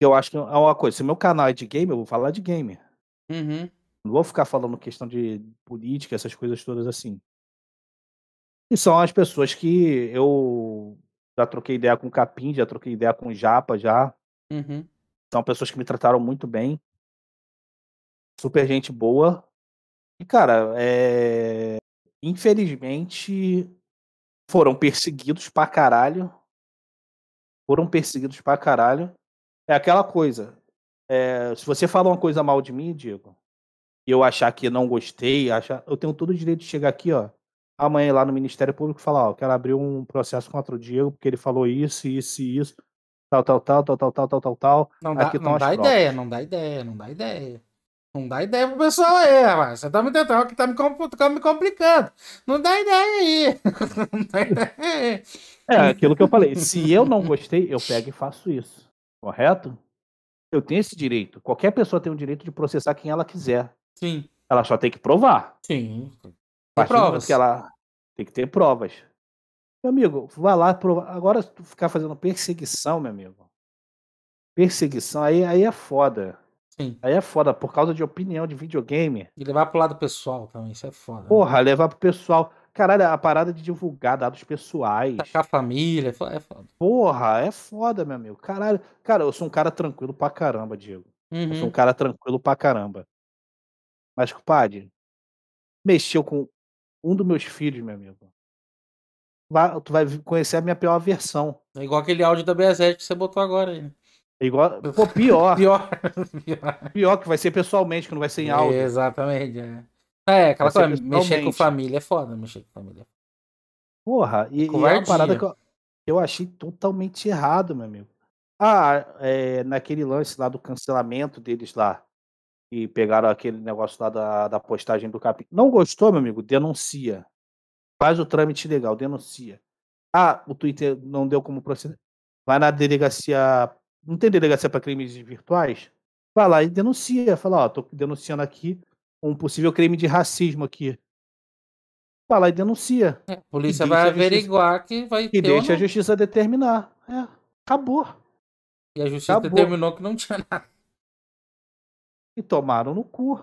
Eu acho que é uma coisa. Se meu canal é de game, eu vou falar de game. Uhum. Não vou ficar falando questão de política, essas coisas todas assim. E são as pessoas que eu já troquei ideia com o Capim, já troquei ideia com o Japa, já. Uhum. São pessoas que me trataram muito bem. Super gente boa. E, cara, é... infelizmente foram perseguidos pra caralho. Foram perseguidos pra caralho. É aquela coisa. É... Se você fala uma coisa mal de mim, Diego, e eu achar que não gostei, achar... eu tenho todo o direito de chegar aqui, ó amanhã lá no Ministério Público falar, ó, quero abrir um processo contra o Diego, porque ele falou isso, isso e isso, tal, tal, tal, tal, tal, tal, tal, tal, tal. Não dá, não dá ideia, não dá ideia, não dá ideia. Não dá ideia pro pessoal aí, rapaz. Você tá me tentando, que tá me, tá me complicando. Não dá ideia aí. não dá ideia aí. É aquilo que eu falei. Se eu não gostei, eu pego e faço isso. Correto? Eu tenho esse direito. Qualquer pessoa tem o direito de processar quem ela quiser. Sim. Ela só tem que provar. Sim. Tem provas. Que ela... Tem que ter provas. Meu amigo, vai lá provar. Agora, tu ficar fazendo perseguição, meu amigo. Perseguição, aí, aí é foda. Sim. Aí é foda, por causa de opinião de videogame. E levar pro lado pessoal também, isso é foda. Né? Porra, né? levar pro pessoal. Caralho, a parada de divulgar dados pessoais. Tacar a família, é, é foda. Porra, é foda, meu amigo. Caralho. Cara, eu sou um cara tranquilo pra caramba, Diego. Uhum. Eu sou um uhum. cara tranquilo pra caramba. Mas, compadre, mexeu com, um dos meus filhos, meu amigo, vai, tu vai conhecer a minha pior versão. É igual aquele áudio da BZ que você botou agora aí. É igual, pô, pior. pior. pior. que vai ser pessoalmente, que não vai ser em é, áudio. Exatamente. É, é aquela coisa, mexer com família é foda, mexer com família. É Porra, é e, e é uma parada que eu, eu achei totalmente errado, meu amigo. Ah, é, naquele lance lá do cancelamento deles lá e pegaram aquele negócio lá da, da postagem do capim. Não gostou, meu amigo? Denuncia. Faz o trâmite legal, denuncia. Ah, o Twitter não deu como proceder. Vai na delegacia. Não tem delegacia para crimes virtuais? Vai lá e denuncia. Fala, ó, tô denunciando aqui um possível crime de racismo aqui. Vai lá e denuncia. É, a polícia vai a averiguar justiça, que vai e ter. E deixa a justiça determinar. É, acabou. E a justiça acabou. determinou que não tinha nada. E tomaram no cu.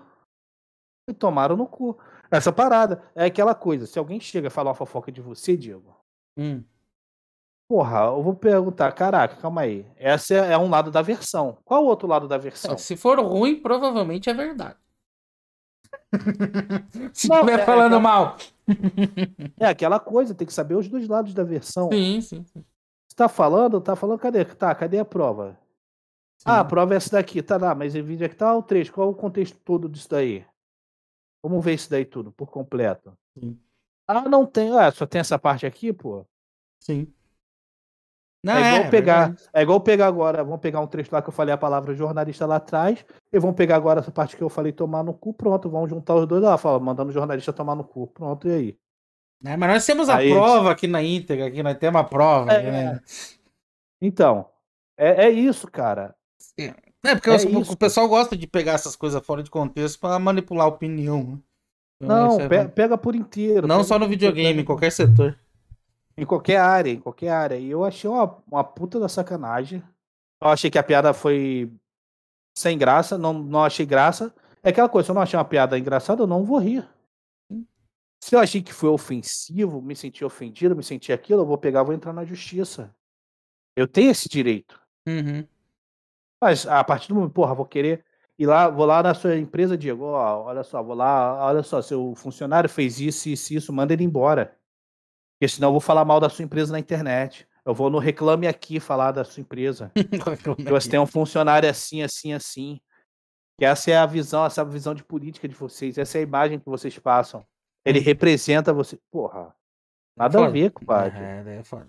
E tomaram no cu. Essa parada é aquela coisa. Se alguém chega a falar uma fofoca de você, Diego. Hum. Porra, eu vou perguntar, caraca, calma aí. Esse é, é um lado da versão. Qual o outro lado da versão? É, se for ruim, provavelmente é verdade. se não, estiver é, é falando é mal. é aquela coisa, tem que saber os dois lados da versão. Sim, sim. sim. Você tá falando, tá falando, cadê? Tá, cadê a prova? Ah, a prova é essa daqui, tá lá, tá, mas NVIDIA é que tal, tá 3, qual o contexto todo disso daí? Vamos ver isso daí tudo, por completo. Sim. Ah, não tem, ah, só tem essa parte aqui, pô? Sim. É não, é igual é, pegar, é igual pegar agora, vão pegar um trecho lá que eu falei a palavra jornalista lá atrás, e vão pegar agora essa parte que eu falei tomar no cu, pronto, vão juntar os dois lá, fala, mandando jornalista tomar no cu, pronto, e aí? É, mas nós temos a aí, prova aqui na íntegra, aqui nós temos a prova. É, né? Então, é, é isso, cara. Sim. É, porque é isso, o pessoal cara. gosta de pegar essas coisas fora de contexto para manipular a opinião. Né? Então, não, é, pega, pega, por inteiro. Não só no videogame, inteiro. em qualquer setor. Em qualquer área, em qualquer área. E eu achei uma, uma puta da sacanagem. Eu achei que a piada foi sem graça, não, não achei graça. É aquela coisa, se eu não achei uma piada engraçada, eu não vou rir. Se eu achei que foi ofensivo, me senti ofendido, me senti aquilo, eu vou pegar, vou entrar na justiça. Eu tenho esse direito. Uhum. Mas a partir do momento, porra, vou querer ir lá, vou lá na sua empresa, Diego, ó, olha só, vou lá, olha só, seu funcionário fez isso, isso, isso, manda ele embora. Porque senão eu vou falar mal da sua empresa na internet. Eu vou no Reclame Aqui falar da sua empresa. que você tem um funcionário assim, assim, assim. Que essa é a visão, essa é a visão de política de vocês, essa é a imagem que vocês passam. Ele uhum. representa você. Porra, nada a ver, compadre. É, é foda.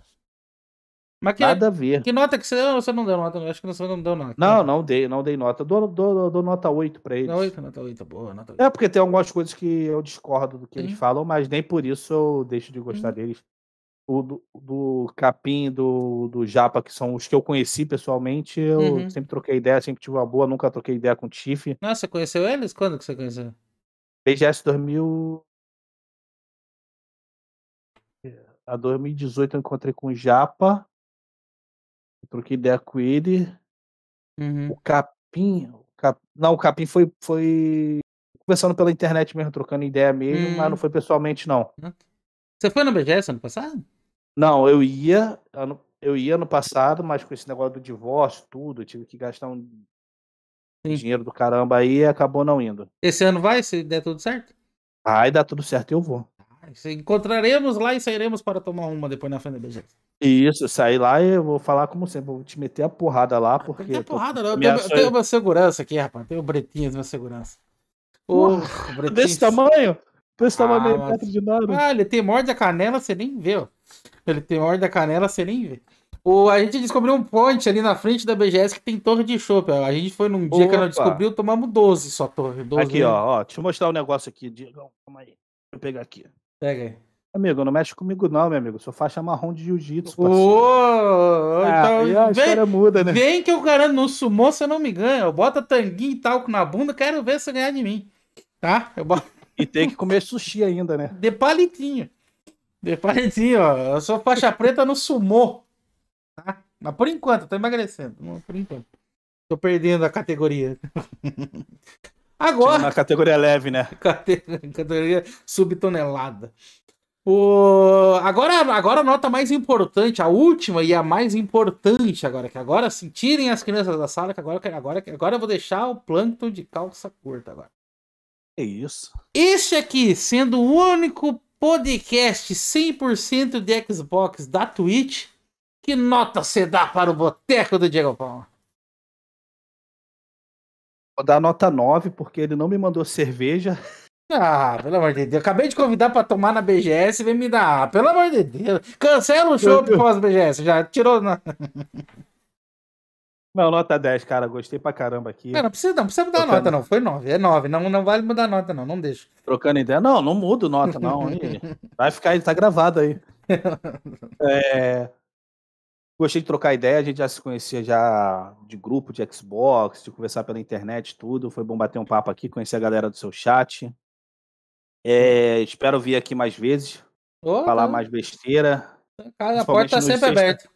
Mas que, Nada a ver. Que nota que você deu? Você não deu nota, acho que você não deu nota. Não, não dei, não dei nota. Dou, dou, dou nota 8 pra eles. Nota 8, nota 8, boa, nota 8. É, porque tem algumas coisas que eu discordo do que Sim. eles falam, mas nem por isso eu deixo de gostar Sim. Uhum. deles. O do, do, Capim, do, do Japa, que são os que eu conheci pessoalmente, eu uhum. sempre troquei ideia, sempre tive uma boa, nunca troquei ideia com o Tiff. Nossa, você conheceu eles? Quando que você conheceu? BGS 2000, a 2018 eu encontrei com o Japa. Eu troquei ideia com ele. Uhum. O Capim. O cap... Não, o Capim foi, foi conversando pela internet mesmo, trocando ideia mesmo, mas não hum. foi pessoalmente, não. Você foi no BGS ano passado? Não, eu ia. Ano, eu ia ano passado, mas com esse negócio do divórcio, tudo, eu tive que gastar um Sim. dinheiro do caramba aí e acabou não indo. Esse ano vai, se der tudo certo? Vai dá tudo certo, eu vou. Encontraremos lá e sairemos para tomar uma depois na frente da BGS. Isso, sair lá e eu vou falar como sempre, vou te meter a porrada lá, porque. Não a porrada, não. Eu tenho, eu uma segurança aqui, rapaz. Tenho o Bretinhas, minha segurança. Oh, Porra, desse tamanho? Desse ah, tamanho mas... perto de nada. Ah, ele tem morde a canela, você nem vê, ó. Ele tem morde a canela, você nem vê. O, a gente descobriu um ponte ali na frente da BGS que tem torre de chope. A gente foi num dia Opa. que ela descobriu, tomamos 12 só torre. 12 aqui, ó, ó, deixa eu mostrar um negócio aqui, Diego. Calma aí. Deixa eu pegar aqui. Pega aí. Amigo, não mexe comigo não, meu amigo. Sou faixa marrom de jiu-jitsu. Oh, ah, a história muda, né? Vem que eu garanto, no sumô você não me ganha. Eu boto tanguinho e talco na bunda, quero ver você ganhar de mim. Tá? Eu boto... E tem que comer sushi ainda, né? De palitinho. De palitinho, ó. Eu sou faixa preta no sumô. Tá? Mas por enquanto, tô emagrecendo. Por enquanto. Tô perdendo a categoria. Agora. Na categoria leve, né? Categoria subtonelada. O... Agora, agora a nota mais importante, a última e a mais importante agora, que agora sim, tirem as crianças da sala, que agora, agora, agora eu vou deixar o Plankton de calça curta agora. É isso. Este aqui, sendo o único podcast 100% de Xbox da Twitch, que nota você dá para o Boteco do Diego Palma? Vou dar nota 9, porque ele não me mandou cerveja. Ah, pelo amor de Deus. Acabei de convidar pra tomar na BGS vem me dar. Pelo amor de Deus. Cancela o show pós-BGS. Já tirou. Na... Não, nota 10, cara. Gostei pra caramba aqui. Não, não precisa, não precisa mudar Trocando... nota, não. Foi 9. É 9. Não, não vale mudar nota, não. Não deixa. Trocando ideia. Não, não mudo nota, não. Vai ficar ele tá gravado aí. É... Gostei de trocar ideia, a gente já se conhecia já de grupo, de Xbox, de conversar pela internet, tudo. Foi bom bater um papo aqui, conhecer a galera do seu chat. É, espero vir aqui mais vezes, oh, falar não. mais besteira. Cara, a porta tá sempre aberta.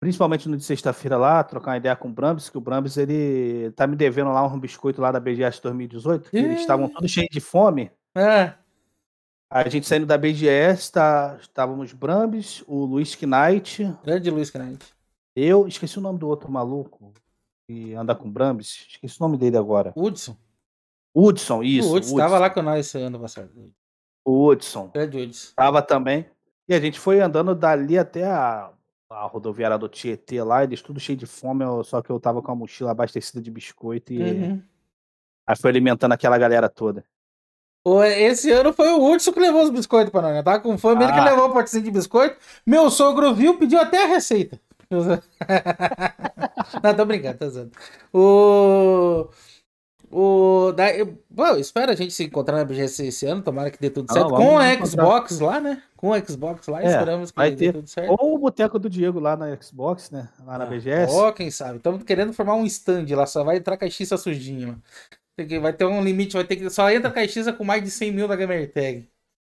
Principalmente no de sexta-feira lá, trocar uma ideia com o Brambis, que o Brambis, ele tá me devendo lá um biscoito lá da BGS 2018, eles estavam todos cheios de fome. É. A gente saindo da BGS, tá, estávamos Brambis, o Luiz Knight. Grande Luiz Knight. Eu esqueci o nome do outro maluco que anda com Brambis. Esqueci o nome dele agora. Hudson. Hudson, isso. O Hudson estava lá com nós ano passado. O Hudson. Grande Hudson. Estava também. E a gente foi andando dali até a, a rodoviária do Tietê lá, eles tudo cheio de fome, só que eu tava com a mochila abastecida de biscoito e. Uhum. Aí foi alimentando aquela galera toda. Esse ano foi o Urso que levou os biscoitos para nós. né? Tá com fome, ah. ele que levou o pacotinho de biscoito. Meu sogro viu, pediu até a receita. Não, tô brincando, tô usando. O. O. Da... Bom, espero a gente se encontrar na BGS esse ano, tomara que dê tudo certo. com a Xbox encontrar. lá, né? Com a Xbox lá, é, esperamos que vai dê ter... tudo certo. Ou o boteco do Diego lá na Xbox, né? Lá na ah, BGS. Ó, quem sabe? Estamos querendo formar um stand lá, só vai entrar sujinha, mano. Vai ter um limite, vai ter que. Só entra caixista com mais de 100 mil na Gamer Tag.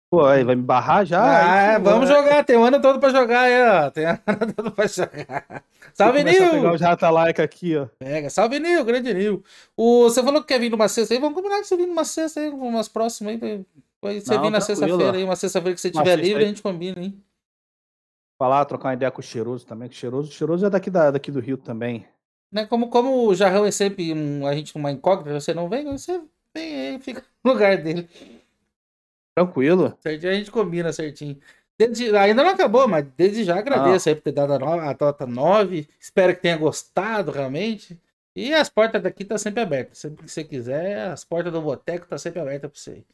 Pô, aí vai me barrar já? Ah, vamos jogar, tem um ano todo pra jogar aí, ó. Tem um ano todo pra jogar. Salve, Nil! o Jata Like aqui, ó. Pega, salve, Nil, grande Nil. O... Você falou que quer vir numa sexta aí, vamos combinar que você vir numa sexta aí, umas próximas aí. Você vir na sexta-feira aí, uma sexta-feira que você tiver livre, aí. a gente combina, hein? Falar, trocar uma ideia com o Cheiroso também, que o Cheiroso, o Cheiroso é daqui, da, daqui do Rio também. Né? Como, como o Jarrão é sempre um, a gente uma incógnita, você não vem, você vem e fica no lugar dele. Tranquilo. Certinho, a gente combina certinho. Desde, ainda não acabou, mas desde já agradeço ah. aí por ter dado a, nova, a nota 9. Espero que tenha gostado realmente. E as portas daqui tá sempre abertas. Sempre que você quiser, as portas do boteco tá sempre abertas para você.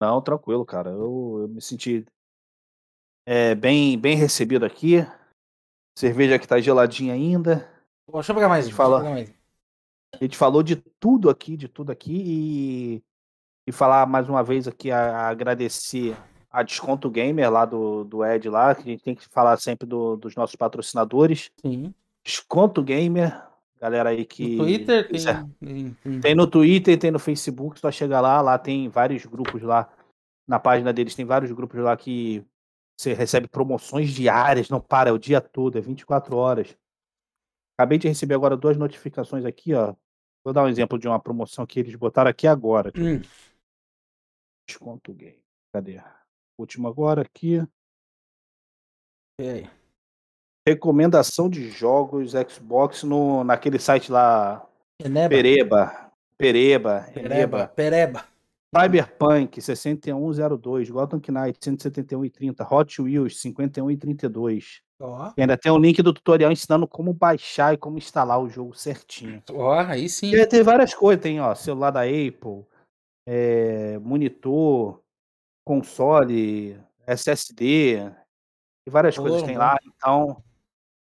Não, tranquilo, cara. Eu, eu me senti é, bem, bem recebido aqui cerveja que tá geladinha ainda. Pô, deixa eu pegar mais. A gente, fala, mais. a gente falou de tudo aqui, de tudo aqui e, e falar mais uma vez aqui, a, a agradecer a Desconto Gamer lá do, do Ed lá, que a gente tem que falar sempre do, dos nossos patrocinadores. Sim. Desconto Gamer, galera aí que. No Twitter é. tem, tem, tem. tem no Twitter, tem no Facebook, só chega lá, lá tem vários grupos lá. Na página deles tem vários grupos lá que você recebe promoções diárias, não para, é o dia todo, é 24 horas. Acabei de receber agora duas notificações aqui, ó. Vou dar um exemplo de uma promoção que eles botaram aqui agora. Hum. Desconto game. Cadê? Último agora aqui. E aí? Recomendação de jogos Xbox no, naquele site lá. Eneba. Pereba. Pereba. Pereba. Pereba. Pereba. Cyberpunk 6102, Gotham Knight 171 e 30, Hot Wheels 51 e 32. Oh. E ainda tem um link do tutorial ensinando como baixar e como instalar o jogo certinho. Ó, oh, aí sim. E é, tem várias coisas, tem ó, celular da Apple, é, monitor, console, SSD e várias oh, coisas tem lá. Então,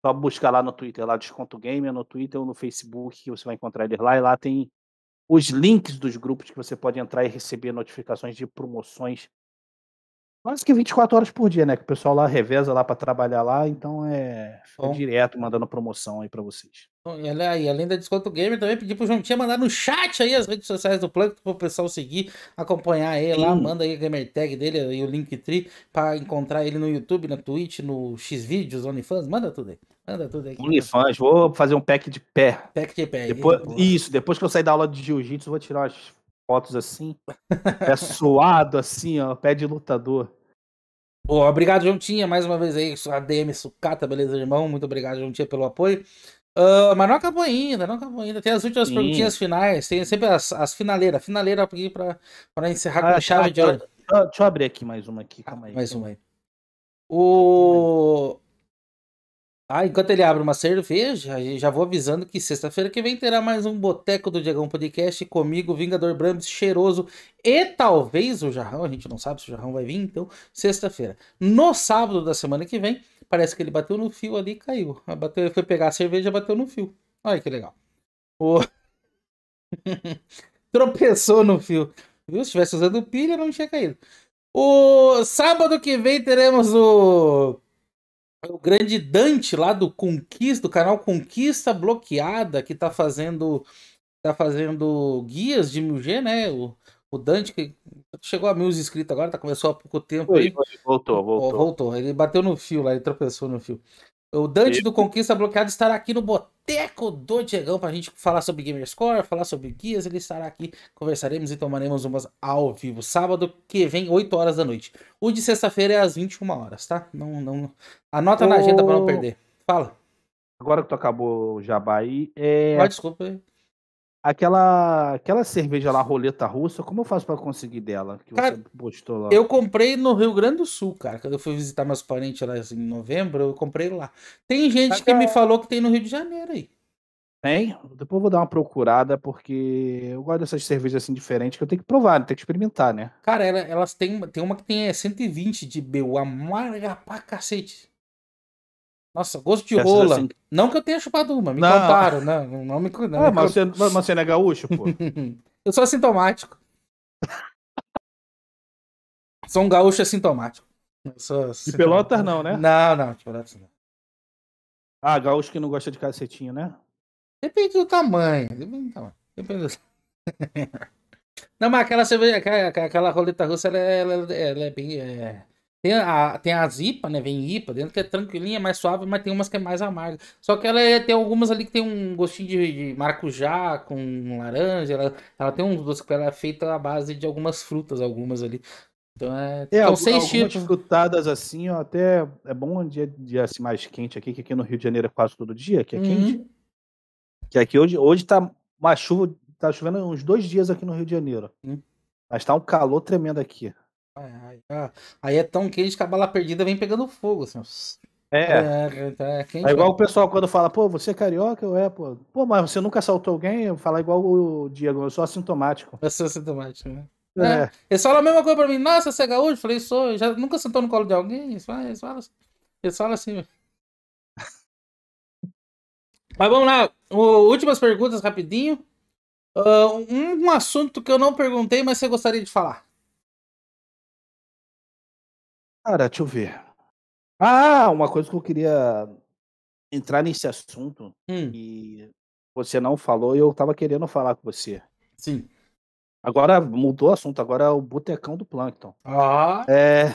só buscar lá no Twitter, lá Desconto Gamer, no Twitter ou no Facebook, que você vai encontrar eles lá. E lá tem os links dos grupos que você pode entrar e receber notificações de promoções quase que 24 horas por dia, né? Que o pessoal lá reveza lá para trabalhar lá, então é Bom. direto mandando promoção aí para vocês. E além da Desconto Gamer, também pedi pro João Tia mandar no chat aí as redes sociais do Plug pro pessoal seguir, acompanhar ele lá, manda aí a gamer tag dele e o Linktree para encontrar ele no YouTube, na Twitch, no Xvideos, OnlyFans, manda tudo aí. Manda tudo aí. Tá OnlyFans, vou fazer um pack de pé. Pack de pé. Depois, isso, depois que eu sair da aula de Jiu-Jitsu, vou tirar umas fotos assim, é suado assim, ó, pé de lutador. Boa, obrigado, Jontinha, mais uma vez aí, ADM DM sucata, beleza, irmão? Muito obrigado, Jontinha, pelo apoio. Uh, mas não acabou ainda, não acabou ainda. Tem as últimas Sim. perguntinhas finais, tem sempre as, as finaleiras. Finaleira aqui para encerrar ah, com chave ah, de ouro. Deixa, ah, deixa, eu abrir aqui mais uma aqui, ah, Mais uma aí. O... Ah, enquanto ele abre uma cerveja, já vou avisando que sexta-feira que vem terá mais um Boteco do Diagão Podcast comigo, Vingador Brambis, cheiroso e talvez o Jarrão, a gente não sabe se o Jarrão vai vir, então sexta-feira. No sábado da semana que vem, parece que ele bateu no fio ali e caiu. Ah, bateu, ele foi pegar a cerveja bateu no fio. Olha que legal. Tropeçou no fio. Viu? Se estivesse usando pilha, não tinha caído. O sábado que vem teremos o o grande Dante lá do Conquista, do canal Conquista Bloqueada, que tá fazendo tá fazendo guias de 1000G, né? O, o Dante que chegou a mil inscritos agora, tá começou há pouco tempo. Foi, aí. Voltou, voltou. Ó, voltou. Ele bateu no fio lá, ele tropeçou no fio. O Dante do Conquista Bloqueado estará aqui no Boteco do Diegão para a gente falar sobre Gamerscore, falar sobre guias. Ele estará aqui, conversaremos e tomaremos umas ao vivo. Sábado que vem, 8 horas da noite. O de sexta-feira é às 21 horas, tá? Não, não... Anota na agenda para não perder. Fala. Agora que tu acabou o jabá aí. É... desculpa aí. Aquela, aquela cerveja lá, roleta russa, como eu faço para conseguir dela? Que cara, você postou lá. Eu comprei no Rio Grande do Sul, cara. Quando eu fui visitar meus parentes lá assim, em novembro, eu comprei lá. Tem gente que cara... me é falou que tem no Rio de Janeiro aí. Tem? Depois eu vou dar uma procurada, porque eu gosto dessas cervejas assim diferentes que eu tenho que provar, né? tenho que experimentar, né? Cara, elas têm, tem uma que tem é, 120 de BU, amarga pra cacete. Nossa, gosto de rola. Assim... Não que eu tenha chupado uma, me não. contaram, né? Não, não me ah, mas, você, é, mas você não é gaúcho, pô? eu sou assintomático. sou um gaúcho assintomático. De Pelotas não, né? Não, não, de Pelotas não. Ah, gaúcho que não gosta de cacetinho, né? Depende do tamanho. Depende do tamanho. Depende do... não, mas aquela cerveja, aquela, aquela roleta russa, ela, é, ela, é, ela é bem... É... Tem, a, tem as zipa né? Vem IPA dentro, que é tranquilinha, é mais suave, mas tem umas que é mais amarga. Só que ela é, tem algumas ali que tem um gostinho de, de maracujá com laranja. Ela, ela tem um doce que ela é feita à base de algumas frutas, algumas ali. Então é. é são seis tipos. frutadas assim, ó, até é bom um dia, dia assim, mais quente aqui, que aqui no Rio de Janeiro é quase todo dia, que é uhum. quente. Que aqui hoje, hoje tá uma chuva, tá chovendo uns dois dias aqui no Rio de Janeiro. Uhum. Mas tá um calor tremendo aqui. Aí, ah, aí é tão quente que a bala perdida vem pegando fogo, assim. É. É, é, é, é igual né? o pessoal quando fala, pô, você é carioca? Eu é, pô. Pô, mas você nunca assaltou alguém? Eu falo igual o Diego, eu sou assintomático. Eu sou assintomático, né? É. é. Eles falam a mesma coisa pra mim, nossa, você é gaúcho? Eu falei, sou, já nunca sentou no colo de alguém? Eles falam, eles falam, assim. eles falam assim. mas vamos lá, o, últimas perguntas rapidinho. Uh, um, um assunto que eu não perguntei, mas você gostaria de falar. Cara, deixa eu ver. Ah, uma coisa que eu queria entrar nesse assunto hum. você não falou e eu tava querendo falar com você. Sim. Agora mudou o assunto, agora é o botecão do Plankton. Ah. É,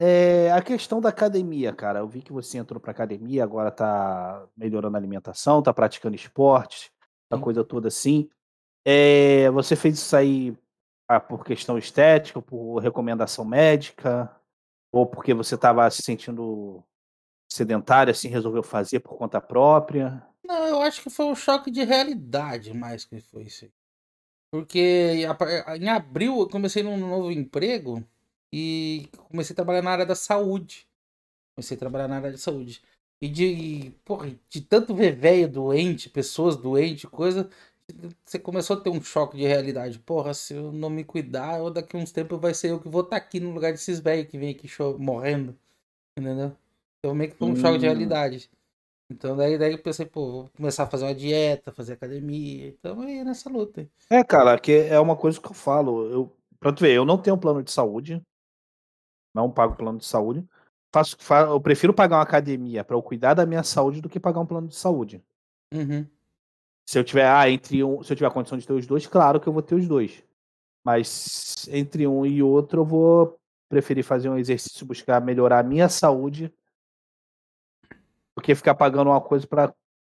é, a questão da academia, cara. Eu vi que você entrou pra academia, agora tá melhorando a alimentação, tá praticando esportes, a hum. coisa toda assim. É, você fez isso aí ah, por questão estética, por recomendação médica? Ou porque você estava se sentindo sedentário, assim, resolveu fazer por conta própria? Não, eu acho que foi um choque de realidade mais que foi isso aí. Porque eh, em abril eu comecei num novo emprego e comecei a trabalhar na área da saúde. Comecei a trabalhar na área de saúde. E de, porra, de tanto ver velho doente, pessoas doentes, coisa, você começou a ter um choque de realidade. Porra, se eu não me cuidar, eu, daqui uns tempos vai ser eu que vou estar tá aqui no lugar desses velhos que vem aqui morrendo. Entendeu? Então meio que foi um hum. choque de hum. realidade. Então daí, daí eu pensei, pô, vou começar a fazer uma dieta, fazer academia. Então aí é nessa luta. É, cara, que é uma coisa que eu falo. Eu, pra tu ver, eu não tenho um plano de saúde. Não pago plano de saúde. Faço, faço eu prefiro pagar uma academia para eu cuidar da minha saúde do que pagar um plano de saúde. Uhum se eu tiver, ah, entre um, se eu tiver a condição de ter os dois, claro que eu vou ter os dois. Mas entre um e outro, eu vou preferir fazer um exercício, buscar melhorar a minha saúde, do que ficar pagando uma coisa para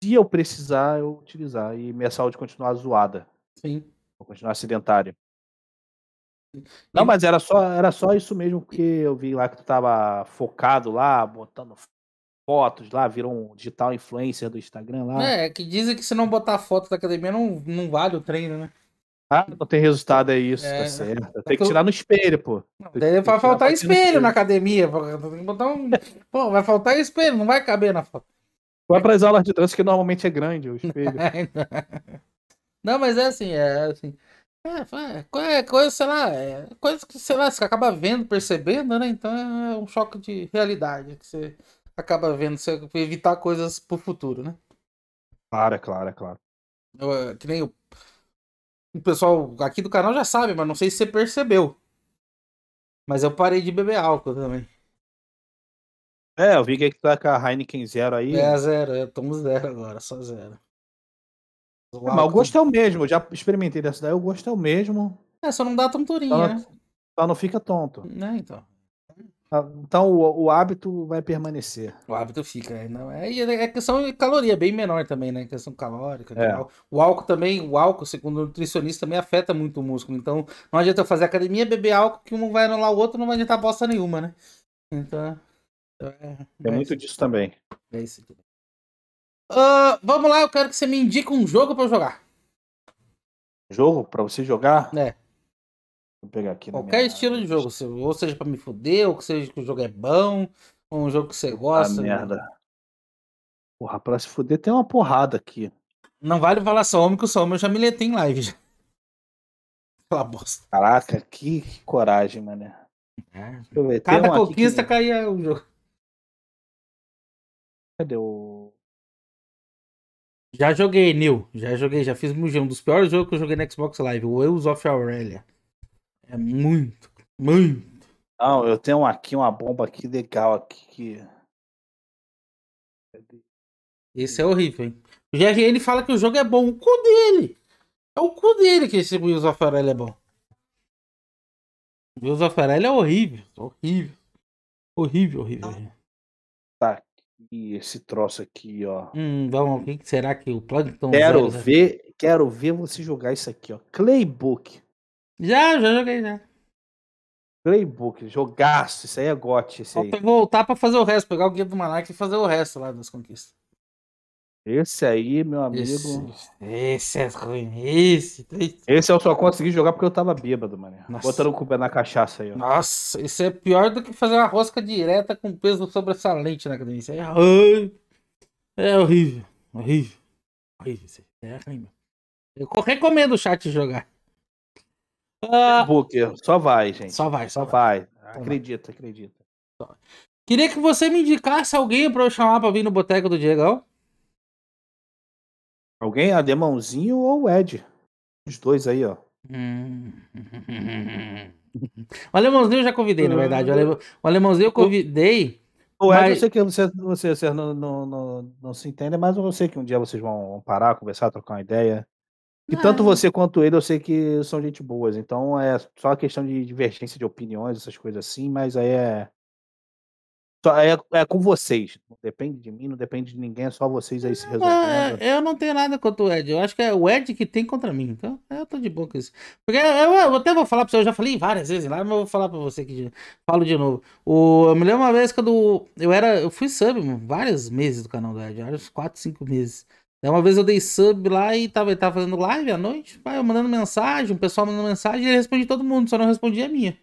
se eu precisar, eu utilizar e minha saúde continuar zoada. Sim. Vou continuar sedentário. Não, mas era só, era só isso mesmo porque eu vi lá que tu tava focado lá, botando fotos lá, virou um digital influencer do Instagram lá. É, que dizem que se não botar foto da academia não, não vale o treino, né? Ah, não tem resultado, é isso, tá é, tá certo. É tem que tirar no espelho, pô. Não, vai faltar espelho na academia. Tem que botar um. pô, vai faltar espelho, não vai caber na foto. Vai para as aulas de trânsito, que normalmente é grande o espelho. não, mas é assim, é assim. É, coisa, é coisa, sei lá, é coisa que, sei lá, você acaba vendo, percebendo, né? Então é um choque de realidade que você acaba vendo evitar coisas pro futuro, né? Claro, é claro, é claro. Eu, eh, que nem o, o pessoal aqui do canal já sabe, mas não sei se você percebeu. Mas eu parei de beber álcool também. É, eu vi que tu tá com a Heineken zero aí. É, zero. Eu tomo zero agora, só zero. O, é, o gosto é o mesmo. Eu já experimentei dessa daí. O gosto é o mesmo. É, só não dá tonturinha, só não, né? Só não fica tonto. É, então. Ah, então o, o, hábito vai permanecer. O hábito fica, né? não é, é? É questão de caloria, bem menor também, né? Questão calórica. É. O álcool também, o álcool, segundo o nutricionista, também afeta muito o músculo. Então não adianta eu fazer academia, beber álcool, que um vai anular o outro, não vai adiantar bosta nenhuma, né? Então. então é, é muito disso também. É isso aqui. Uh, vamos lá, eu quero que você me indique um jogo para eu jogar. Jogo para você jogar? É. Vou pegar aqui Qualquer estilo de jogo, ou seja pra me foder, ou que seja que o jogo é bom, ou um jogo que você ah, gosta. Ah, merda. Né? Porra, pra se foder tem uma porrada aqui. Não vale falar só homem, que o homem eu já me letei em live. Já. Aquela bosta. Caraca, que, que coragem, mané. É. Ver, Cada conquista que... caía o jogo. Cadê o. Já joguei, Neil. Já joguei, já fiz um dos piores jogos que eu joguei no Xbox Live, o Eels of Aurelia. É muito, muito. Não, eu tenho aqui uma bomba aqui legal aqui que. Esse é horrível, hein? O GRN fala que o jogo é bom. O cu dele! É o cu dele que esse of Zafarelli é bom. of Zafarelli é horrível. Horrível. Horrível, horrível. Tá aqui esse troço aqui, ó. Hum, vamos, o que será que o Plankton. Quero ver, quero ver você jogar isso aqui, ó. Claybook. Já, já joguei, já. Playbook, jogaço, isso aí é gote. Falta voltar pra fazer o resto, pegar o guia do Malac e fazer o resto lá das conquistas. Esse aí, meu amigo. Esse, esse é ruim, esse. Esse eu só consegui jogar porque eu tava bêbado, mano. Botando culpa na cachaça aí, ó. Nossa, isso é pior do que fazer uma rosca direta com peso sobressalente na cadência. É ruim. É horrível, horrível. Horrível, isso é ruim, Eu recomendo o chat jogar. Uh... Ah, Booker, só vai, gente. Só vai, só, só vai. vai. Acredita, acredita. Queria que você me indicasse alguém para eu chamar para vir no Boteco do Diegão. Alguém? Alemãozinho ou o Ed? Os dois aí, ó. o alemãozinho eu já convidei, na verdade. O alemãozinho eu convidei. O Ed, mas... eu sei que você, você, você não, não, não, não, se entende, mas eu sei que um dia vocês vão parar, conversar, trocar uma ideia. E é. tanto você quanto ele, eu sei que são gente boas. Então é só questão de divergência de opiniões, essas coisas assim, mas aí é. Só é, é com vocês. Não depende de mim, não depende de ninguém, é só vocês aí se é, resolvendo. É, eu não tenho nada contra o Ed. Eu acho que é o Ed que tem contra mim. Então, é, eu tô de boa com isso. Porque eu, eu até vou falar pra você, eu já falei várias vezes lá, mas eu vou falar pra você que falo de novo. O, eu me lembro uma vez quando eu era. Eu fui sub, mano, vários meses do canal do Ed, vários 4, 5 meses. Né, uma vez eu dei sub lá e tava, tava fazendo live à noite, vai eu mandando mensagem, o pessoal mandando mensagem, ele responde todo mundo, só não respondia a minha.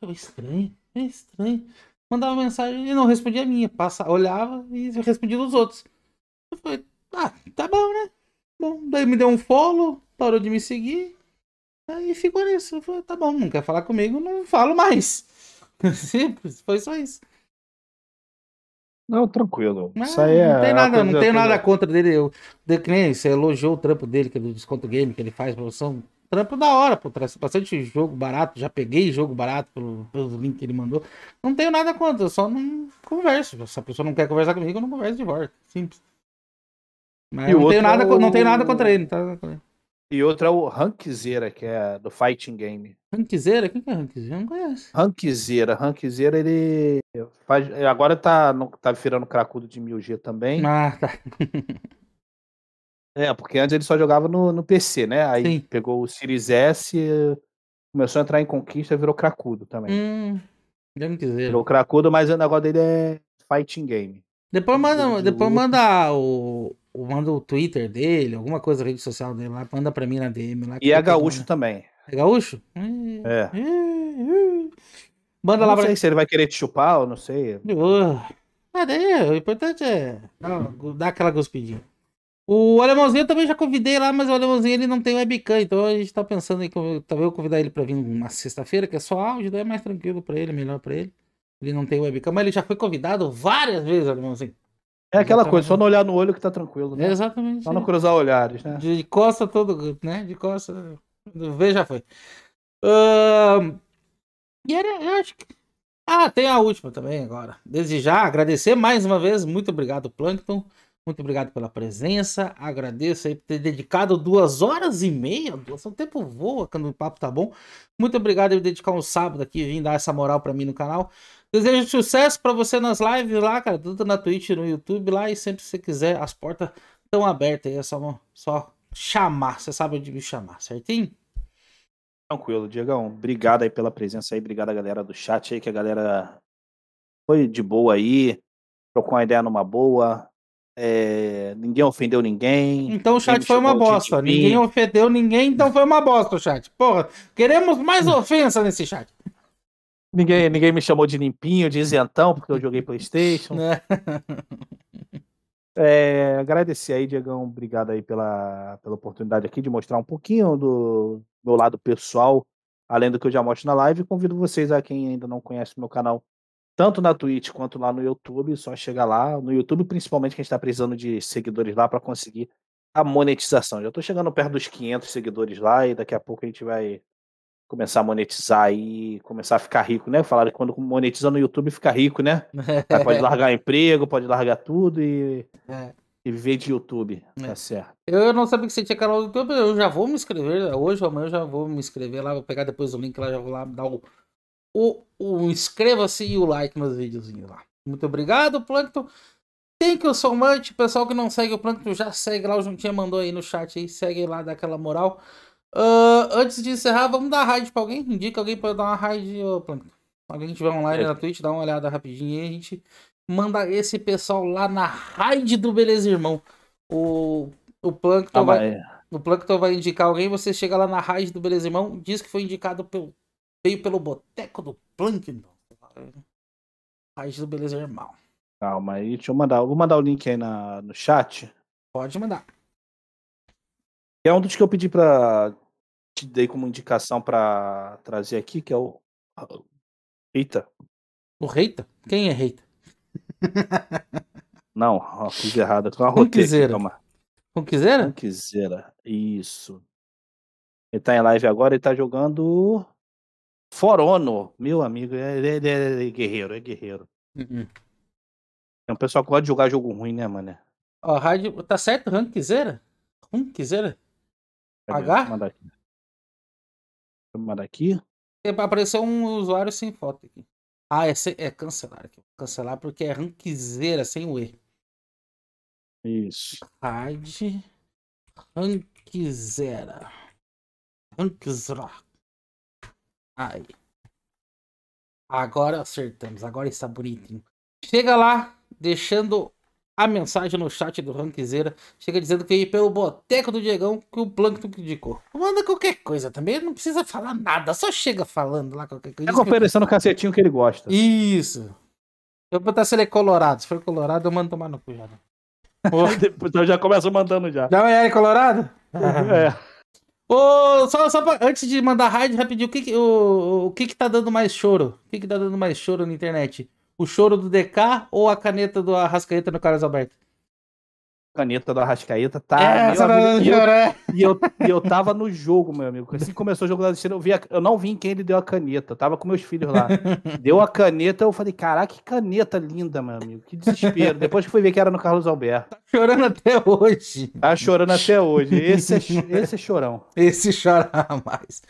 Eu é estranho, é estranho. Mandava mensagem e não respondia a minha. Passa, olhava e respondia dos outros. Eu falei, ah, tá bom, né? Bom, daí me deu um follow, parou de me seguir. Aí ficou nisso. Eu falei, tá bom, não quer falar comigo, não falo mais. Simples, foi só isso. Não, tranquilo. Ah, isso aí é. Não tem nada, não tenho nada contra dele. Eu, de, que nem você elogiou o trampo dele, que é do desconto game que ele faz, produção. Trampo da hora, pô. Traz bastante jogo barato. Já peguei jogo barato pelo, pelo link que ele mandou. Não tenho nada contra, eu só não converso. Se a pessoa não quer conversar comigo, eu não converso de volta. Simples. Mas e não tenho, é nada, é o... não tenho nada contra ele, tá? E outra é o Rankzera, que é do Fighting Game. Rankzera? Quem que é Rankzera? Eu não conheço. Rankzera. Rankzera, ele faz... agora tá, no... tá virando cracudo de 1000G também. Ah, tá. é, porque antes ele só jogava no, no PC, né? Aí Sim. pegou o Series S, começou a entrar em conquista e virou cracudo também. Hum, Rankzera. Virou cracudo, mas o negócio dele é Fighting Game. Depois manda, depois manda o, o, manda o Twitter dele, alguma coisa, rede social dele lá, manda pra mim na DM. Lá, e é gaúcho também. É gaúcho? É. Manda lá para Não sei se ele vai querer te chupar, eu não sei. Uh, daí, é, o importante é dar aquela cuspidinha. O alemãozinho eu também já convidei lá, mas o alemãozinho ele não tem webcam, então a gente tá pensando em talvez eu convidar ele para vir uma sexta-feira, que é só áudio, daí é mais tranquilo para ele, melhor para ele. Ele não tem webcam, mas ele já foi convidado várias vezes, alemão, assim. É aquela Exatamente. coisa, só não olhar no olho que tá tranquilo, né? Exatamente. Só não é. cruzar olhares, né? De, costa todo, né? De costa. veja foi. Uh... E era, eu acho que. Ah, tem a última também agora. Desde já, agradecer mais uma vez. Muito obrigado, Plankton. Muito obrigado pela presença. Agradeço aí por ter dedicado duas horas e meia. Duas, o tempo voa quando o papo tá bom. Muito obrigado por dedicar um sábado aqui e vir dar essa moral para mim no canal. Desejo sucesso para você nas lives lá, cara. Tanto na Twitch, no YouTube lá. E sempre se você quiser, as portas estão abertas aí. É só, só chamar. Você sabe onde me chamar, certinho? Tranquilo, Diegão. Obrigado aí pela presença aí. Obrigado a galera do chat aí, que a galera foi de boa aí. Trocou uma ideia numa boa. É... Ninguém ofendeu ninguém. Então o chat foi uma bosta. Ninguém ofendeu ninguém, então foi uma bosta o chat. Porra, queremos mais hum. ofensa nesse chat. Ninguém, ninguém me chamou de limpinho, de isentão, porque eu joguei Playstation. é, agradecer aí, Diegão, obrigado aí pela, pela oportunidade aqui de mostrar um pouquinho do meu lado pessoal, além do que eu já mostro na live. Convido vocês, a quem ainda não conhece o meu canal, tanto na Twitch quanto lá no YouTube, só chegar lá. No YouTube, principalmente, que a gente está precisando de seguidores lá para conseguir a monetização. Já estou chegando perto dos 500 seguidores lá e daqui a pouco a gente vai começar a monetizar e começar a ficar rico, né? Falaram que quando monetiza no YouTube fica rico, né? Aí pode largar emprego, pode largar tudo e, é. e viver de YouTube. É. Tá certo. Eu não sabia que você tinha canal do YouTube, eu já vou me inscrever hoje ou amanhã, eu já vou me inscrever lá, vou pegar depois o link lá, já vou lá dar o, o, o inscreva-se e o like nos videozinhos lá. Muito obrigado, Plankton. Thank you so much. Pessoal que não segue o Plankton, já segue lá. O Juntinha mandou aí no chat aí. Segue lá, dá aquela moral. Uh, antes de encerrar, vamos dar raid pra alguém? Indica alguém pra dar uma raid, Alguém tiver online é. na Twitch, dá uma olhada rapidinho e a gente manda esse pessoal lá na raid do Beleza Irmão. O, o Plankton ah, vai. É. O Plankton vai indicar alguém, você chega lá na raid do Beleza Irmão, diz que foi indicado pelo. Veio pelo boteco do Plankton. Raid do Beleza Irmão. Calma aí, deixa eu mandar. Vou mandar o link aí na, no chat. Pode mandar é um dos que eu pedi para te dei como indicação para trazer aqui, que é o Reita. O Reita? Quem é Reita? Não, ó, fiz errado. Com a Conquisera. Com Conquisera? Conquisera. Isso. Ele tá em live agora e tá jogando Forono. Meu amigo, é, ele é, é, é, guerreiro, é guerreiro. Uhum. É um pessoal que gosta de jogar jogo ruim, né, mano? Ó, a rádio. Tá certo, Rank Zera? Pagar? Deixa mandar aqui. É, apareceu um usuário sem foto aqui. Ah, é, é cancelar aqui. Cancelar porque é ranquizeira sem o E. Isso. Raid ranquizera. Ranquizera. Aí. Agora acertamos. Agora está bonitinho. Chega lá, deixando a mensagem no chat do Ranquezeira. Chega dizendo que pelo boteco do Diegão que o Plankton indicou. Manda qualquer coisa também, não precisa falar nada, só chega falando lá qualquer coisa. É oferecendo o cacetinho que ele gosta. Isso. Eu vou botar se ele é colorado. Se for colorado, eu mando tomar no cu já. Né? então já começa mandando já. Já é colorado? é. Ah. Ô, só, só pra, antes de mandar raid rapidinho, o que que, o, o que que tá dando mais choro? O que que tá dando mais choro na internet? O choro do DK ou a caneta do Arrascaeta no Carlos Alberto? Caneta do Arrascaeta, tá? É, tá amigo, e, eu, é. e, eu, e eu tava no jogo, meu amigo. Assim que começou o jogo da Argentina, eu, eu não vi quem ele deu a caneta. Eu tava com meus filhos lá. Deu a caneta, eu falei, caraca, que caneta linda, meu amigo. Que desespero. Depois que fui ver que era no Carlos Alberto. Tá chorando até hoje. Tá chorando até hoje. Esse é, esse é chorão. Esse chorar mais.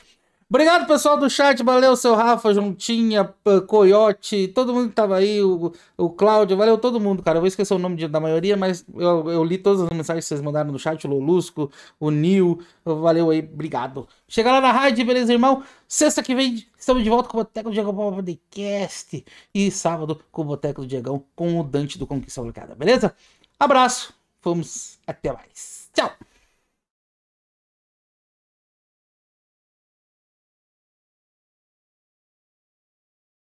Obrigado, pessoal do chat. Valeu, seu Rafa, Juntinha, Coyote, todo mundo que tava aí, o, o Cláudio, valeu todo mundo, cara. Eu vou esquecer o nome de, da maioria, mas eu, eu, li todas as mensagens que vocês mandaram no chat, o Lolusco, o Nil, valeu aí, obrigado. Chega lá na rádio, beleza, irmão? Sexta que vem estamos de volta com o Boteco do Diegão Podcast e sábado com o Boteco do Diegão com o Dante do Conquista Obrigada, beleza? Abraço, fomos, até mais. Tchau!